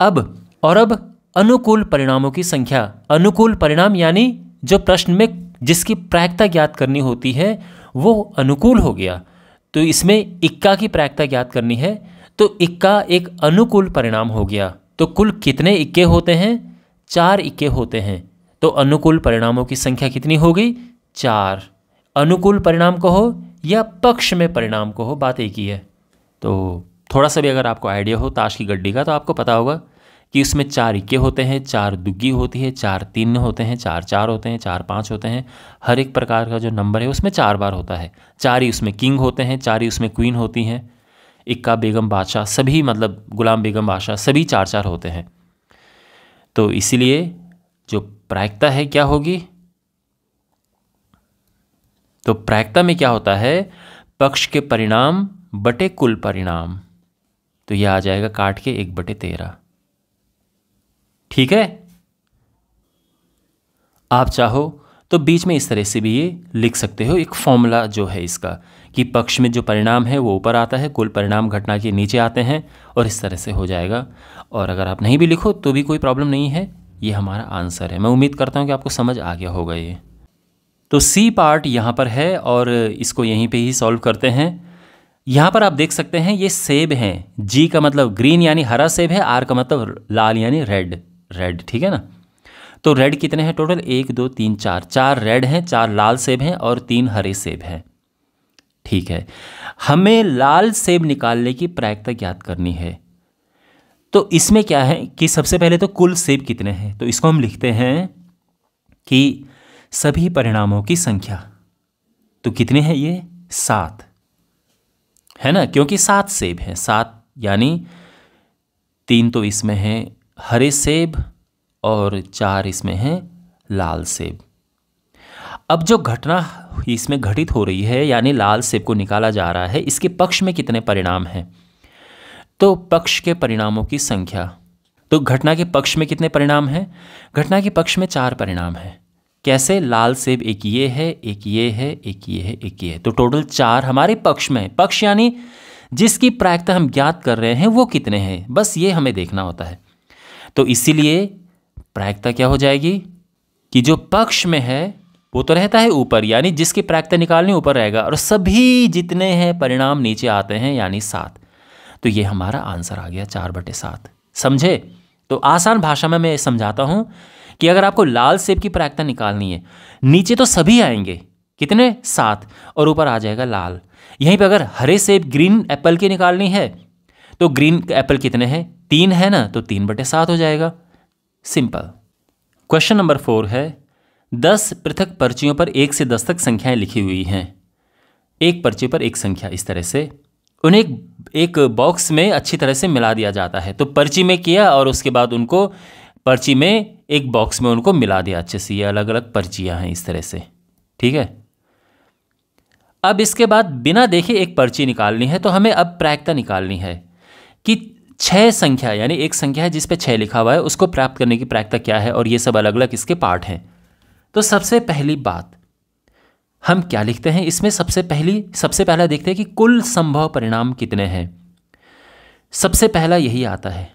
अब और अब अनुकूल परिणामों की संख्या अनुकूल परिणाम यानी जो प्रश्न में जिसकी प्रायिकता ज्ञात करनी होती है वो अनुकूल हो गया तो इसमें इक्का की प्रायिकता ज्ञात करनी है तो इक्का एक अनुकूल परिणाम हो गया तो कुल कितने इक्के होते हैं चार इक्के होते हैं तो अनुकूल परिणामों की संख्या कितनी होगी चार अनुकूल परिणाम कहो या पक्ष में परिणाम कहो बात एक ही है तो थोड़ा सा भी अगर आपको आइडिया हो ताश की गड्डी का तो आपको पता होगा कि इसमें चार इक्के होते हैं चार दुग्गी होती है चार तीन होते हैं चार चार होते हैं चार पाँच होते हैं हर एक प्रकार का जो नंबर है उसमें चार बार होता है चार ही उसमें किंग होते हैं चार ही उसमें क्वीन होती हैं इक्का बेगम बादशाह सभी मतलब गुलाम बेगम बादशाह सभी चार चार होते हैं तो इसीलिए जो प्रायिकता है क्या होगी तो प्रायिकता में क्या होता है पक्ष के परिणाम बटे कुल परिणाम तो यह आ जाएगा काट के एक बटे तेरह ठीक है आप चाहो तो बीच में इस तरह से भी ये लिख सकते हो एक फॉर्मूला जो है इसका कि पक्ष में जो परिणाम है वो ऊपर आता है कुल परिणाम घटना के नीचे आते हैं और इस तरह से हो जाएगा और अगर आप नहीं भी लिखो तो भी कोई प्रॉब्लम नहीं है ये हमारा आंसर है मैं उम्मीद करता हूँ कि आपको समझ आ गया होगा ये तो सी पार्ट यहाँ पर है और इसको यहीं पर ही सॉल्व करते हैं यहाँ पर आप देख सकते हैं ये सेब हैं जी का मतलब ग्रीन यानी हरा सेब है आर का मतलब लाल यानी रेड रेड ठीक है ना तो रेड कितने हैं टोटल एक दो तीन चार चार रेड हैं चार लाल सेब हैं और तीन हरे सेब हैं ठीक है हमें लाल सेब निकालने की प्रायिकता ज्ञात करनी है तो इसमें क्या है कि सबसे पहले तो कुल सेब कितने हैं तो इसको हम लिखते हैं कि सभी परिणामों की संख्या तो कितने हैं ये सात है ना क्योंकि सात सेब हैं सात यानी तीन तो इसमें हैं हरे सेब और चार इसमें हैं लाल सेब अब जो घटना इसमें घटित हो रही है यानी लाल सेब को निकाला जा रहा है इसके पक्ष में कितने परिणाम हैं तो पक्ष के परिणामों की संख्या तो घटना के पक्ष में कितने परिणाम हैं घटना के पक्ष में चार परिणाम हैं कैसे लाल सेब एक ये है एक ये है एक ये है एक ये है तो टोटल चार हमारे पक्ष में पक्ष यानी जिसकी प्रायिकता हम ज्ञात कर रहे हैं वो कितने हैं बस ये हमें देखना होता है तो इसीलिए प्रायिकता क्या हो जाएगी कि जो पक्ष में है वो तो रहता है ऊपर यानी जिसकी प्रायिकता निकालनी ऊपर रहेगा और सभी जितने हैं परिणाम नीचे आते हैं यानी सात तो ये हमारा आंसर आ गया चार बटे सात समझे तो आसान भाषा में मैं समझाता हूं कि अगर आपको लाल सेब की प्रायिकता निकालनी है नीचे तो सभी आएंगे कितने सात और ऊपर आ जाएगा लाल यहीं पर अगर हरे सेब ग्रीन एप्पल की निकालनी है तो ग्रीन एप्पल कितने हैं तीन है ना तो तीन बटे सात हो जाएगा सिंपल क्वेश्चन नंबर फोर है दस पृथक पर्चियों पर एक से दस तक संख्याएं लिखी हुई हैं एक पर्ची पर एक संख्या इस तरह से उन्हें एक, बॉक्स में अच्छी तरह से मिला दिया जाता है तो पर्ची में किया और उसके बाद उनको पर्ची में एक बॉक्स में उनको मिला दिया अच्छे से ये अलग अलग पर्चियाँ हैं इस तरह से ठीक है अब इसके बाद बिना देखे एक पर्ची निकालनी है तो हमें अब प्रायिकता निकालनी है कि छह संख्या यानी एक संख्या है जिस पे छः लिखा हुआ है उसको प्राप्त करने की प्रायिकता क्या है और ये सब अलग अलग इसके पार्ट हैं तो सबसे पहली बात हम क्या लिखते हैं इसमें सबसे पहली सबसे पहला देखते हैं कि कुल संभव परिणाम कितने हैं सबसे पहला यही आता है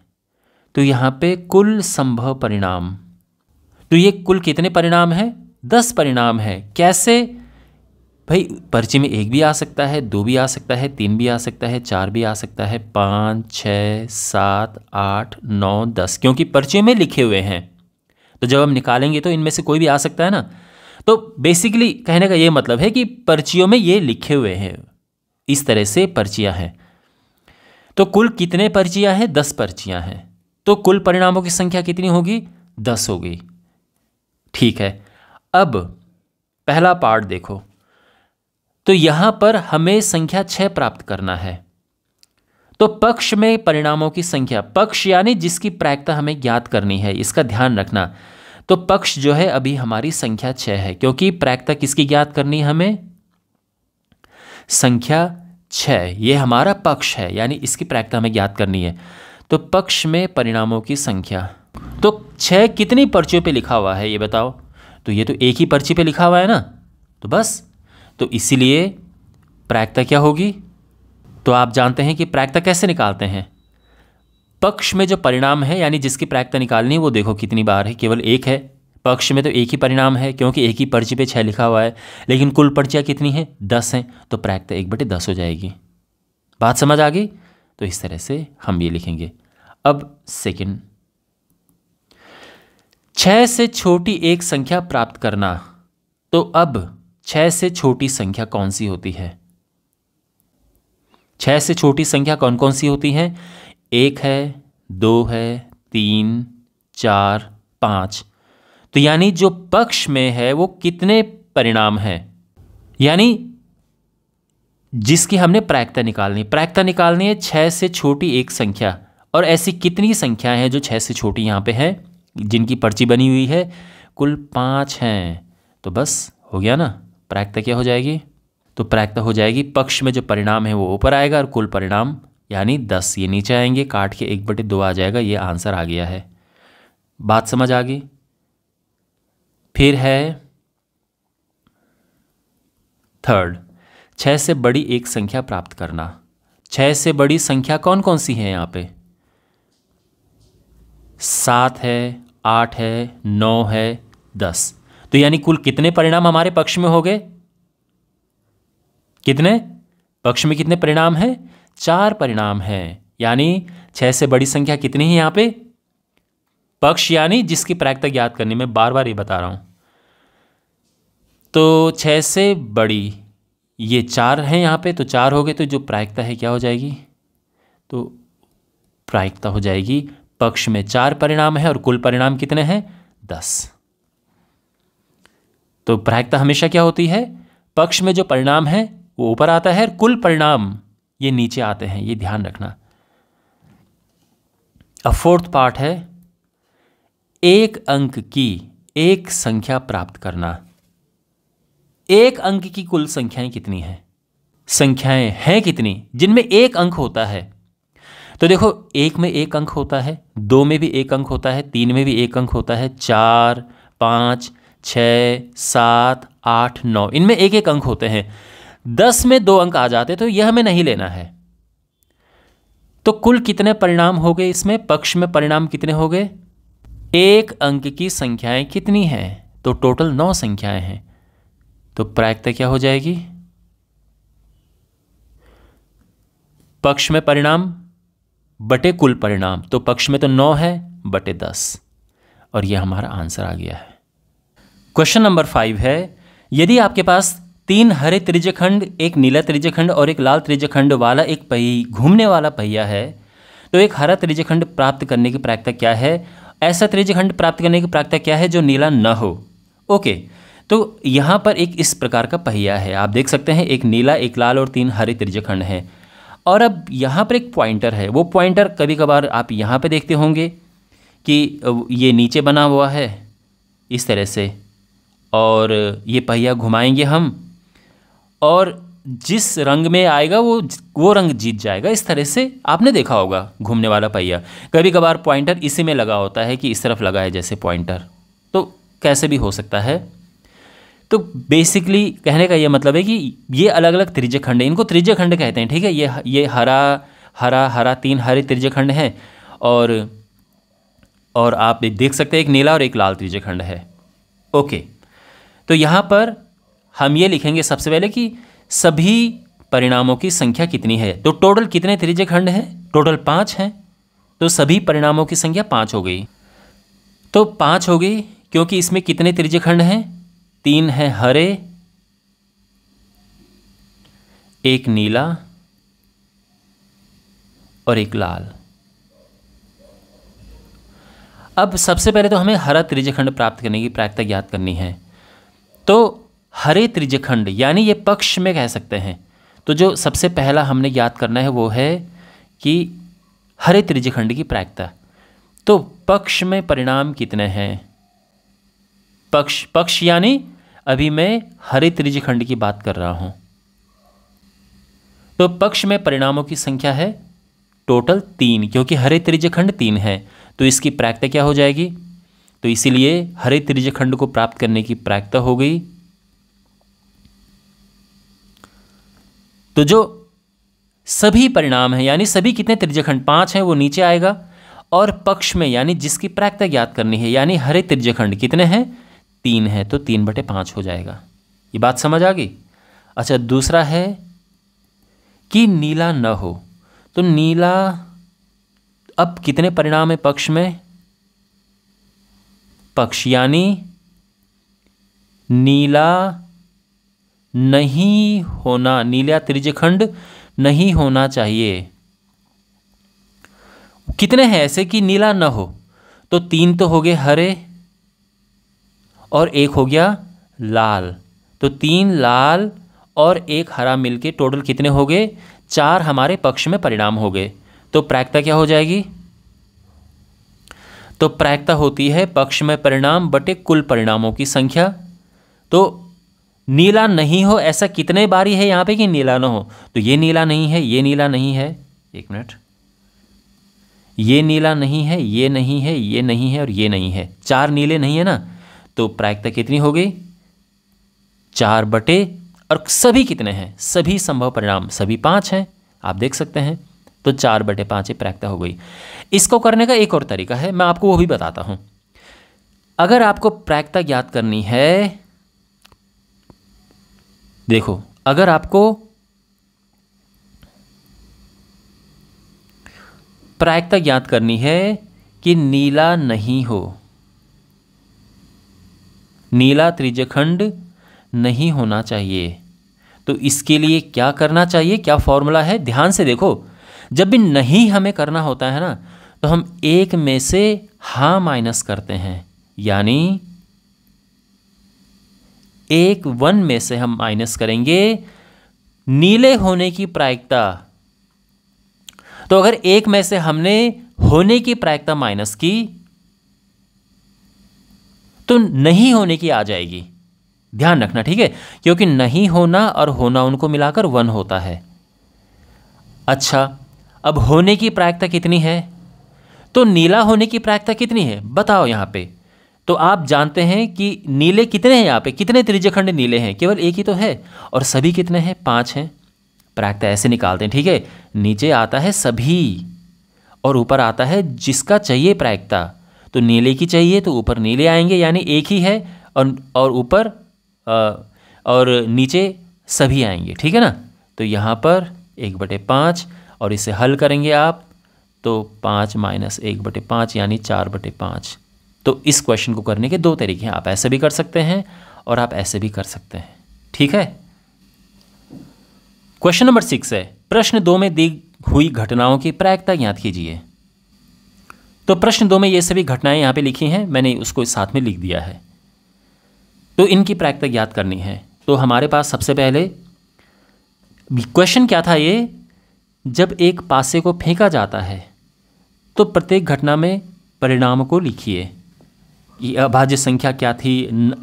तो यहां पे कुल संभव परिणाम तो ये कुल कितने परिणाम है दस परिणाम है कैसे भाई पर्ची में एक भी आ सकता है दो भी आ सकता है तीन भी आ सकता है चार भी आ सकता है पाँच छः सात आठ नौ दस क्योंकि पर्चियों में लिखे हुए हैं तो जब हम निकालेंगे तो इनमें से कोई भी आ सकता है ना तो बेसिकली कहने का ये मतलब है कि पर्चियों में ये लिखे हुए हैं इस तरह से पर्चियाँ हैं तो कुल कितने पर्चियाँ हैं दस पर्चियाँ हैं तो कुल परिणामों की संख्या कितनी होगी दस होगी ठीक है अब पहला पार्ट देखो तो यहां पर हमें संख्या छह प्राप्त करना है तो पक्ष में परिणामों की संख्या पक्ष यानी जिसकी प्रायिकता हमें ज्ञात करनी है इसका ध्यान रखना तो पक्ष जो है अभी हमारी संख्या छह है क्योंकि प्रायिकता किसकी ज्ञात करनी है हमें संख्या छह यह हमारा पक्ष है यानी इसकी प्रायिकता हमें ज्ञात करनी है तो पक्ष में परिणामों की संख्या तो छह कितनी पर्चियों पे लिखा हुआ है ये बताओ तो ये तो एक ही पर्ची पे लिखा हुआ है ना तो बस तो इसीलिए प्रायिकता क्या होगी तो आप जानते हैं कि प्रायिकता कैसे निकालते हैं पक्ष में जो परिणाम है यानी जिसकी प्रायिकता निकालनी है वो देखो कितनी बार है केवल एक है पक्ष में तो एक ही परिणाम है क्योंकि एक ही पर्ची पे छः लिखा हुआ है लेकिन कुल पर्चियाँ कितनी हैं दस हैं तो प्रायिकता एक बटे दस हो जाएगी बात समझ आ गई तो इस तरह से हम ये लिखेंगे अब सेकेंड छः से छोटी एक संख्या प्राप्त करना तो अब छह से छोटी संख्या कौन सी होती है छह से छोटी संख्या कौन कौन सी होती है एक है दो है तीन चार पांच तो यानी जो पक्ष में है वो कितने परिणाम हैं यानी जिसकी हमने प्रायिकता निकालनी प्रायिकता निकालनी है छह से छोटी एक संख्या और ऐसी कितनी संख्याएं हैं जो छह से छोटी यहां पे हैं जिनकी पर्ची बनी हुई है कुल पांच हैं तो बस हो गया ना प्रायिकता क्या हो जाएगी तो प्रायिकता हो जाएगी पक्ष में जो परिणाम है वो ऊपर आएगा और कुल परिणाम यानी दस ये नीचे आएंगे काट के एक बटे दो आ जाएगा ये आंसर आ गया है बात समझ आ गई फिर है थर्ड छः से बड़ी एक संख्या प्राप्त करना छः से बड़ी संख्या कौन कौन सी है यहाँ पे सात है आठ है नौ है दस तो यानी कुल कितने परिणाम हमारे पक्ष में हो गए कितने पक्ष में कितने परिणाम हैं चार परिणाम हैं यानी छह से बड़ी संख्या कितनी है यहां पे पक्ष यानी जिसकी प्रायिकता ज्ञात करने में बार बार ये बता रहा हूं तो छह से बड़ी ये चार हैं यहां पे तो चार हो गए तो जो प्रायिकता है क्या हो जाएगी तो प्रायिकता हो जाएगी पक्ष में चार परिणाम है और कुल परिणाम कितने हैं दस तो प्रायिकता हमेशा क्या होती है पक्ष में जो परिणाम है वो ऊपर आता है और कुल परिणाम ये नीचे आते हैं ये ध्यान रखना अब फोर्थ पार्ट है एक अंक की एक संख्या प्राप्त करना एक अंक की कुल संख्याएं कितनी हैं संख्याएं हैं कितनी जिनमें एक अंक होता है तो देखो एक में एक अंक होता है दो में भी एक अंक होता है तीन में भी एक अंक होता है चार पांच छ सात आठ नौ इनमें एक एक अंक होते हैं दस में दो अंक आ जाते तो यह हमें नहीं लेना है तो कुल कितने परिणाम हो गए इसमें पक्ष में परिणाम कितने हो गए एक अंक की संख्याएं कितनी हैं तो टोटल नौ संख्याएं हैं तो प्रायिकता क्या हो जाएगी पक्ष में परिणाम बटे कुल परिणाम तो पक्ष में तो नौ है बटे दस और यह हमारा आंसर आ गया है क्वेश्चन नंबर फाइव है यदि आपके पास तीन हरे त्रिजखंड एक नीला त्रिजखंड और एक लाल त्रिजखंड वाला एक पही घूमने वाला पहिया है तो एक हरा त्रिजखंड प्राप्त करने की प्रायिकता क्या है ऐसा त्रिजखंड प्राप्त करने की प्रायिकता क्या है जो नीला न हो ओके तो यहाँ पर एक इस प्रकार का पहिया है आप देख सकते हैं एक नीला एक लाल और तीन हरे त्रिजखंड हैं और अब यहाँ पर एक पॉइंटर है वो पॉइंटर कभी कभार आप यहाँ पर देखते होंगे कि ये नीचे बना हुआ है इस तरह से और ये पहिया घुमाएंगे हम और जिस रंग में आएगा वो वो रंग जीत जाएगा इस तरह से आपने देखा होगा घूमने वाला पहिया कभी कभार पॉइंटर इसी में लगा होता है कि इस तरफ लगा है जैसे पॉइंटर तो कैसे भी हो सकता है तो बेसिकली कहने का ये मतलब है कि ये अलग अलग त्रिज्यखंड खंड इनको त्रिज्यखंड खंड कहते हैं ठीक है ये ये हरा हरा हरा तीन हरे त्रिज्यखंड खंड हैं और और आप देख सकते हैं एक नीला और एक लाल त्रिज्यखंड खंड है ओके तो यहाँ पर हम ये लिखेंगे सबसे पहले कि सभी परिणामों की संख्या कितनी है तो टोटल कितने त्रिज्य खंड हैं टोटल पाँच हैं तो सभी परिणामों की संख्या पाँच हो गई तो पाँच हो गई क्योंकि इसमें कितने त्रिज्य खंड हैं तीन हैं हरे एक नीला और एक लाल अब सबसे पहले तो हमें हरा त्रिज्य खंड प्राप्त करने की प्रायिकता ज्ञात करनी है तो हरे त्रिजखंड यानी ये पक्ष में कह सकते हैं तो जो सबसे पहला हमने याद करना है वो है कि हरे त्रिजखंड की प्रायिकता तो पक्ष में परिणाम कितने हैं पक्ष पक्ष यानी अभी मैं हरे त्रिजखंड की बात कर रहा हूं तो पक्ष में परिणामों की संख्या है टोटल तीन क्योंकि हरे त्रिजखंड तीन है तो इसकी प्रायिकता क्या हो जाएगी तो इसीलिए हरे त्रिज्य खंड को प्राप्त करने की प्रायिकता हो गई तो जो सभी परिणाम है यानी सभी कितने त्रिजखंड खंड पाँच हैं वो नीचे आएगा और पक्ष में यानी जिसकी प्रायिकता ज्ञात करनी है यानी हरे त्रिज्य खंड कितने हैं तीन है तो तीन बटे पांच हो जाएगा ये बात समझ आ गई अच्छा दूसरा है कि नीला न हो तो नीला अब कितने परिणाम है पक्ष में पक्ष यानी नीला नहीं होना नीला त्रिजखंड नहीं होना चाहिए कितने हैं ऐसे कि नीला न हो तो तीन तो हो गए हरे और एक हो गया लाल तो तीन लाल और एक हरा मिलके टोटल कितने हो गए चार हमारे पक्ष में परिणाम हो गए तो प्रायिकता क्या हो जाएगी तो प्रायिकता होती है पक्ष में परिणाम बटे कुल परिणामों की संख्या तो नीला नहीं हो ऐसा कितने बारी है यहां पे कि नीला ना हो तो ये नीला नहीं है ये नीला नहीं है एक मिनट ये नीला नहीं है ये नहीं है ये नहीं है और ये नहीं है चार नीले नहीं है ना तो प्रायिकता कितनी हो गई चार बटे और सभी कितने हैं सभी संभव परिणाम सभी पांच हैं आप देख सकते हैं तो चार बटे पाँच प्रैक्ता हो गई इसको करने का एक और तरीका है मैं आपको वो भी बताता हूँ अगर आपको प्रायिकता ज्ञात करनी है देखो अगर आपको प्रायिकता ज्ञात करनी है कि नीला नहीं हो नीला त्रिजखंड नहीं होना चाहिए तो इसके लिए क्या करना चाहिए क्या फॉर्मूला है ध्यान से देखो जब भी नहीं हमें करना होता है ना तो हम एक में से हा माइनस करते हैं यानी एक वन में से हम माइनस करेंगे नीले होने की प्रायिकता तो अगर एक में से हमने होने की प्रायिकता माइनस की तो नहीं होने की आ जाएगी ध्यान रखना ठीक है क्योंकि नहीं होना और होना उनको मिलाकर वन होता है अच्छा अब होने की प्रायिकता कितनी है तो नीला होने की प्रायिकता कितनी है बताओ यहाँ पे तो आप जानते हैं कि नीले कितने हैं यहाँ पे कितने त्रिजखंड नीले हैं केवल एक ही तो है और सभी कितने हैं पाँच हैं प्रायिकता ऐसे निकालते हैं ठीक है नीचे आता है सभी और ऊपर आता है जिसका चाहिए प्रायिकता तो नीले की चाहिए तो ऊपर नीले आएंगे यानी एक ही है और और ऊपर और नीचे सभी आएंगे ठीक है ना तो यहाँ पर एक बटे पाँच और इसे हल करेंगे आप तो पाँच माइनस एक बटे पाँच यानी चार बटे पाँच तो इस क्वेश्चन को करने के दो तरीके हैं आप ऐसे भी कर सकते हैं और आप ऐसे भी कर सकते हैं ठीक है क्वेश्चन नंबर सिक्स है प्रश्न दो में दी हुई घटनाओं की प्रायिकता याद कीजिए तो प्रश्न दो में ये सभी घटनाएं यहां पे लिखी हैं मैंने उसको साथ में लिख दिया है तो इनकी प्रायिकता याद करनी है तो हमारे पास सबसे पहले क्वेश्चन क्या था ये जब एक पासे को फेंका जाता है तो प्रत्येक घटना में परिणाम को लिखिए ये अभाज्य संख्या क्या थी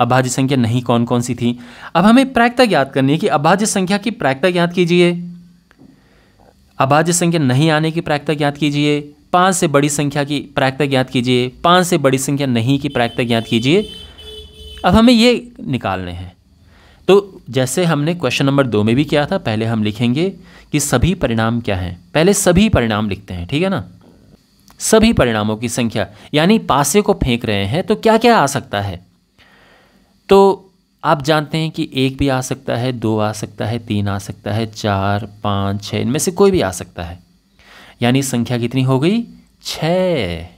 अभाज्य संख्या नहीं कौन कौन सी थी अब हमें प्रायिकता ज्ञात करनी है कि अभाज्य संख्या की प्रायिकता ज्ञात कीजिए अभाज्य संख्या नहीं आने की प्रायिकता ज्ञात कीजिए पाँच से बड़ी संख्या की प्रायिकता ज्ञात कीजिए पाँच से बड़ी संख्या नहीं की प्रायिकता ज्ञात कीजिए अब हमें ये निकालने हैं तो जैसे हमने क्वेश्चन नंबर दो में भी किया था पहले हम लिखेंगे कि सभी परिणाम क्या हैं पहले सभी परिणाम लिखते हैं ठीक है ना सभी परिणामों की संख्या यानी पासे को फेंक रहे हैं तो क्या क्या आ सकता है तो आप जानते हैं कि एक भी आ सकता है दो आ सकता है तीन आ सकता है चार पाँच छः इनमें से कोई भी आ सकता है यानी संख्या कितनी हो गई छः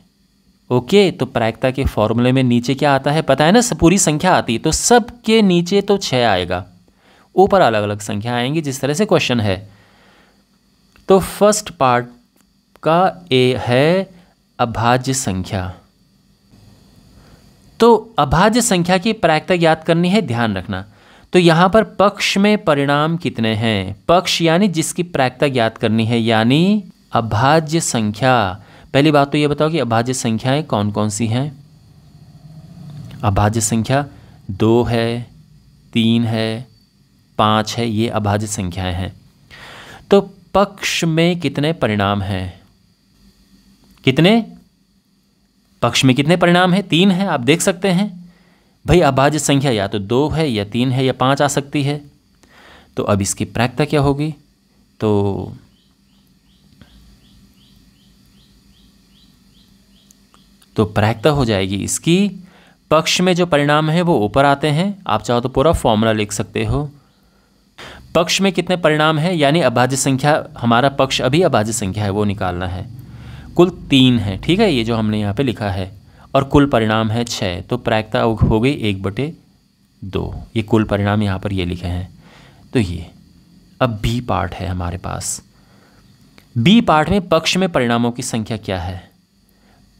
ओके तो प्रायिकता के फॉर्मूले में नीचे क्या आता है पता है ना पूरी संख्या आती है तो सब के नीचे तो छः आएगा ऊपर अलग अलग संख्या आएंगी जिस तरह से क्वेश्चन है तो फर्स्ट पार्ट का ए है अभाज्य संख्या तो अभाज्य संख्या की प्रायिकता ज्ञात करनी है ध्यान रखना तो यहां पर पक्ष में परिणाम कितने हैं पक्ष यानी जिसकी प्रायिकता ज्ञात करनी है यानी अभाज्य संख्या पहली बात तो ये बताओ कि अभाज्य संख्याएं कौन कौन सी हैं अभाज्य संख्या दो है तीन है पाँच है ये अभाज्य संख्याएं हैं तो पक्ष में कितने परिणाम हैं कितने पक्ष में कितने परिणाम हैं तीन है आप देख सकते हैं भाई अभाज्य संख्या या तो दो है या तीन है या पाँच आ सकती है तो अब इसकी प्रैक्ता क्या होगी तो तो प्रायिकता हो जाएगी इसकी पक्ष में जो परिणाम है वो ऊपर आते हैं आप चाहो तो पूरा फॉर्मूला लिख सकते हो पक्ष में कितने परिणाम हैं यानी अभाज्य संख्या हमारा पक्ष अभी अभाज्य संख्या है वो निकालना है कुल तीन है ठीक है ये जो हमने यहाँ पे लिखा है और कुल परिणाम है छः तो प्रायिकता हो गई एक बटे दो ये कुल परिणाम यहाँ पर ये लिखे हैं तो ये अब बी पार्ट है हमारे पास बी पार्ट में पक्ष में परिणामों की संख्या क्या है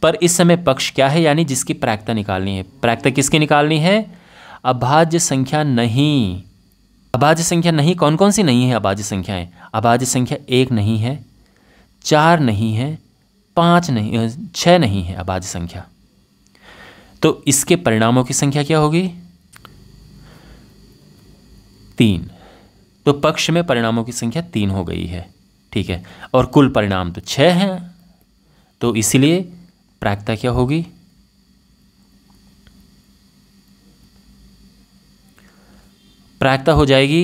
पर इस समय पक्ष क्या है यानी जिसकी प्राक्ता निकालनी है प्रायिकता किसकी निकालनी है अभाज्य संख्या नहीं अभाज्य संख्या नहीं कौन कौन सी नहीं है अभाज्य संख्याएं अभाज्य संख्या एक नहीं है चार नहीं है पाँच नहीं छः नहीं है अभाज्य संख्या तो इसके परिणामों की संख्या क्या होगी तीन तो पक्ष में परिणामों की संख्या तीन हो गई है ठीक है और कुल परिणाम तो छः हैं तो इसलिए प्रायिकता क्या होगी प्रायिकता हो जाएगी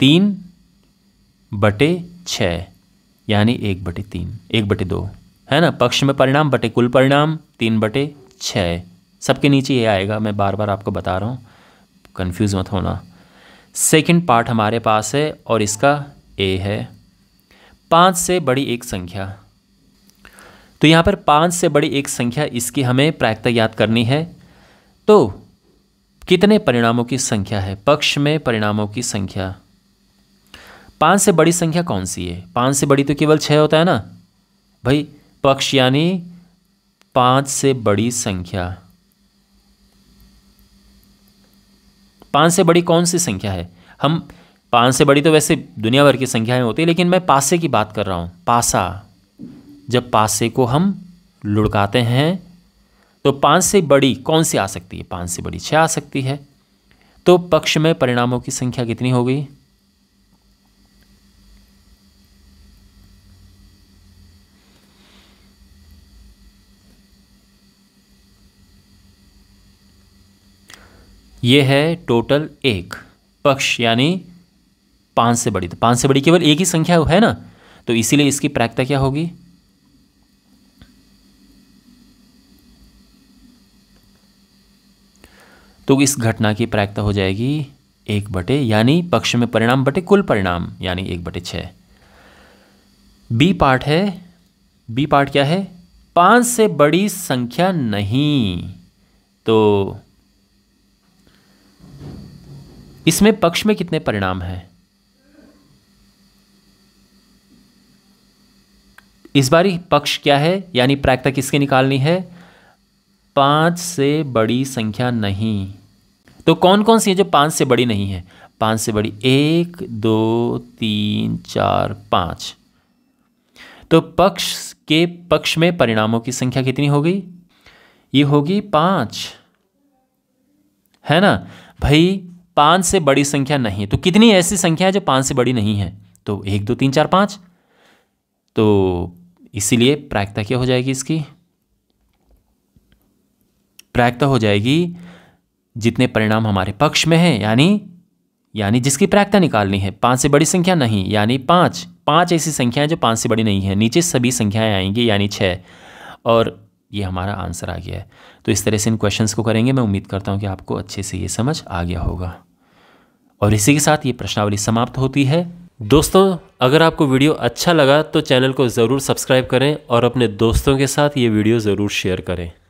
तीन बटे छ यानी एक बटे तीन एक बटे दो है ना पक्ष में परिणाम बटे कुल परिणाम तीन बटे छ सबके नीचे ये आएगा मैं बार बार आपको बता रहा हूँ कंफ्यूज मत होना सेकंड पार्ट हमारे पास है और इसका ए है पांच से बड़ी एक संख्या तो यहाँ पर पाँच से बड़ी एक संख्या इसकी हमें प्रायिकता याद करनी है तो कितने परिणामों की संख्या है पक्ष में परिणामों की संख्या पाँच से बड़ी संख्या कौन सी है पाँच से बड़ी तो केवल छः होता है ना भाई पक्ष यानी पाँच से बड़ी संख्या पाँच से बड़ी कौन सी संख्या है हम पाँच से बड़ी तो वैसे दुनिया भर की संख्याएं होती है लेकिन मैं पासे की बात कर रहा हूँ पासा जब से को हम लुढ़काते हैं तो पाँच से बड़ी कौन सी आ सकती है पाँच से बड़ी छः आ सकती है तो पक्ष में परिणामों की संख्या कितनी हो गई ये है टोटल एक पक्ष यानी पांच से बड़ी तो पांच से बड़ी केवल एक ही संख्या है ना तो इसीलिए इसकी प्रायिकता क्या होगी तो इस घटना की प्रायिकता हो जाएगी एक बटे यानी पक्ष में परिणाम बटे कुल परिणाम यानी एक बटे छः बी पार्ट है बी पार्ट क्या है पाँच से बड़ी संख्या नहीं तो इसमें पक्ष में कितने परिणाम हैं इस बारी पक्ष क्या है यानी प्रायिकता किसके निकालनी है पाँच से बड़ी संख्या नहीं तो कौन कौन सी है जो पाँच से बड़ी नहीं है पाँच से बड़ी एक दो तीन चार पाँच तो पक्ष के पक्ष में परिणामों की संख्या कितनी हो गई ये होगी पाँच है ना भाई पाँच से बड़ी संख्या नहीं तो कितनी ऐसी संख्या है जो पाँच से बड़ी नहीं है तो एक दो तीन चार पाँच तो इसीलिए प्रायिकता क्या हो जाएगी इसकी प्रायिकता तो हो जाएगी जितने परिणाम हमारे पक्ष में हैं यानी यानी जिसकी प्रायिकता निकालनी है पाँच से बड़ी संख्या नहीं यानी पाँच पाँच ऐसी संख्याएं जो पाँच से बड़ी नहीं है नीचे सभी संख्याएं आएंगी यानी छः और ये हमारा आंसर आ गया है तो इस तरह से इन क्वेश्चंस को करेंगे मैं उम्मीद करता हूँ कि आपको अच्छे से ये समझ आ गया होगा और इसी के साथ ये प्रश्नावली समाप्त होती है दोस्तों अगर आपको वीडियो अच्छा लगा तो चैनल को ज़रूर सब्सक्राइब करें और अपने दोस्तों के साथ ये वीडियो ज़रूर शेयर करें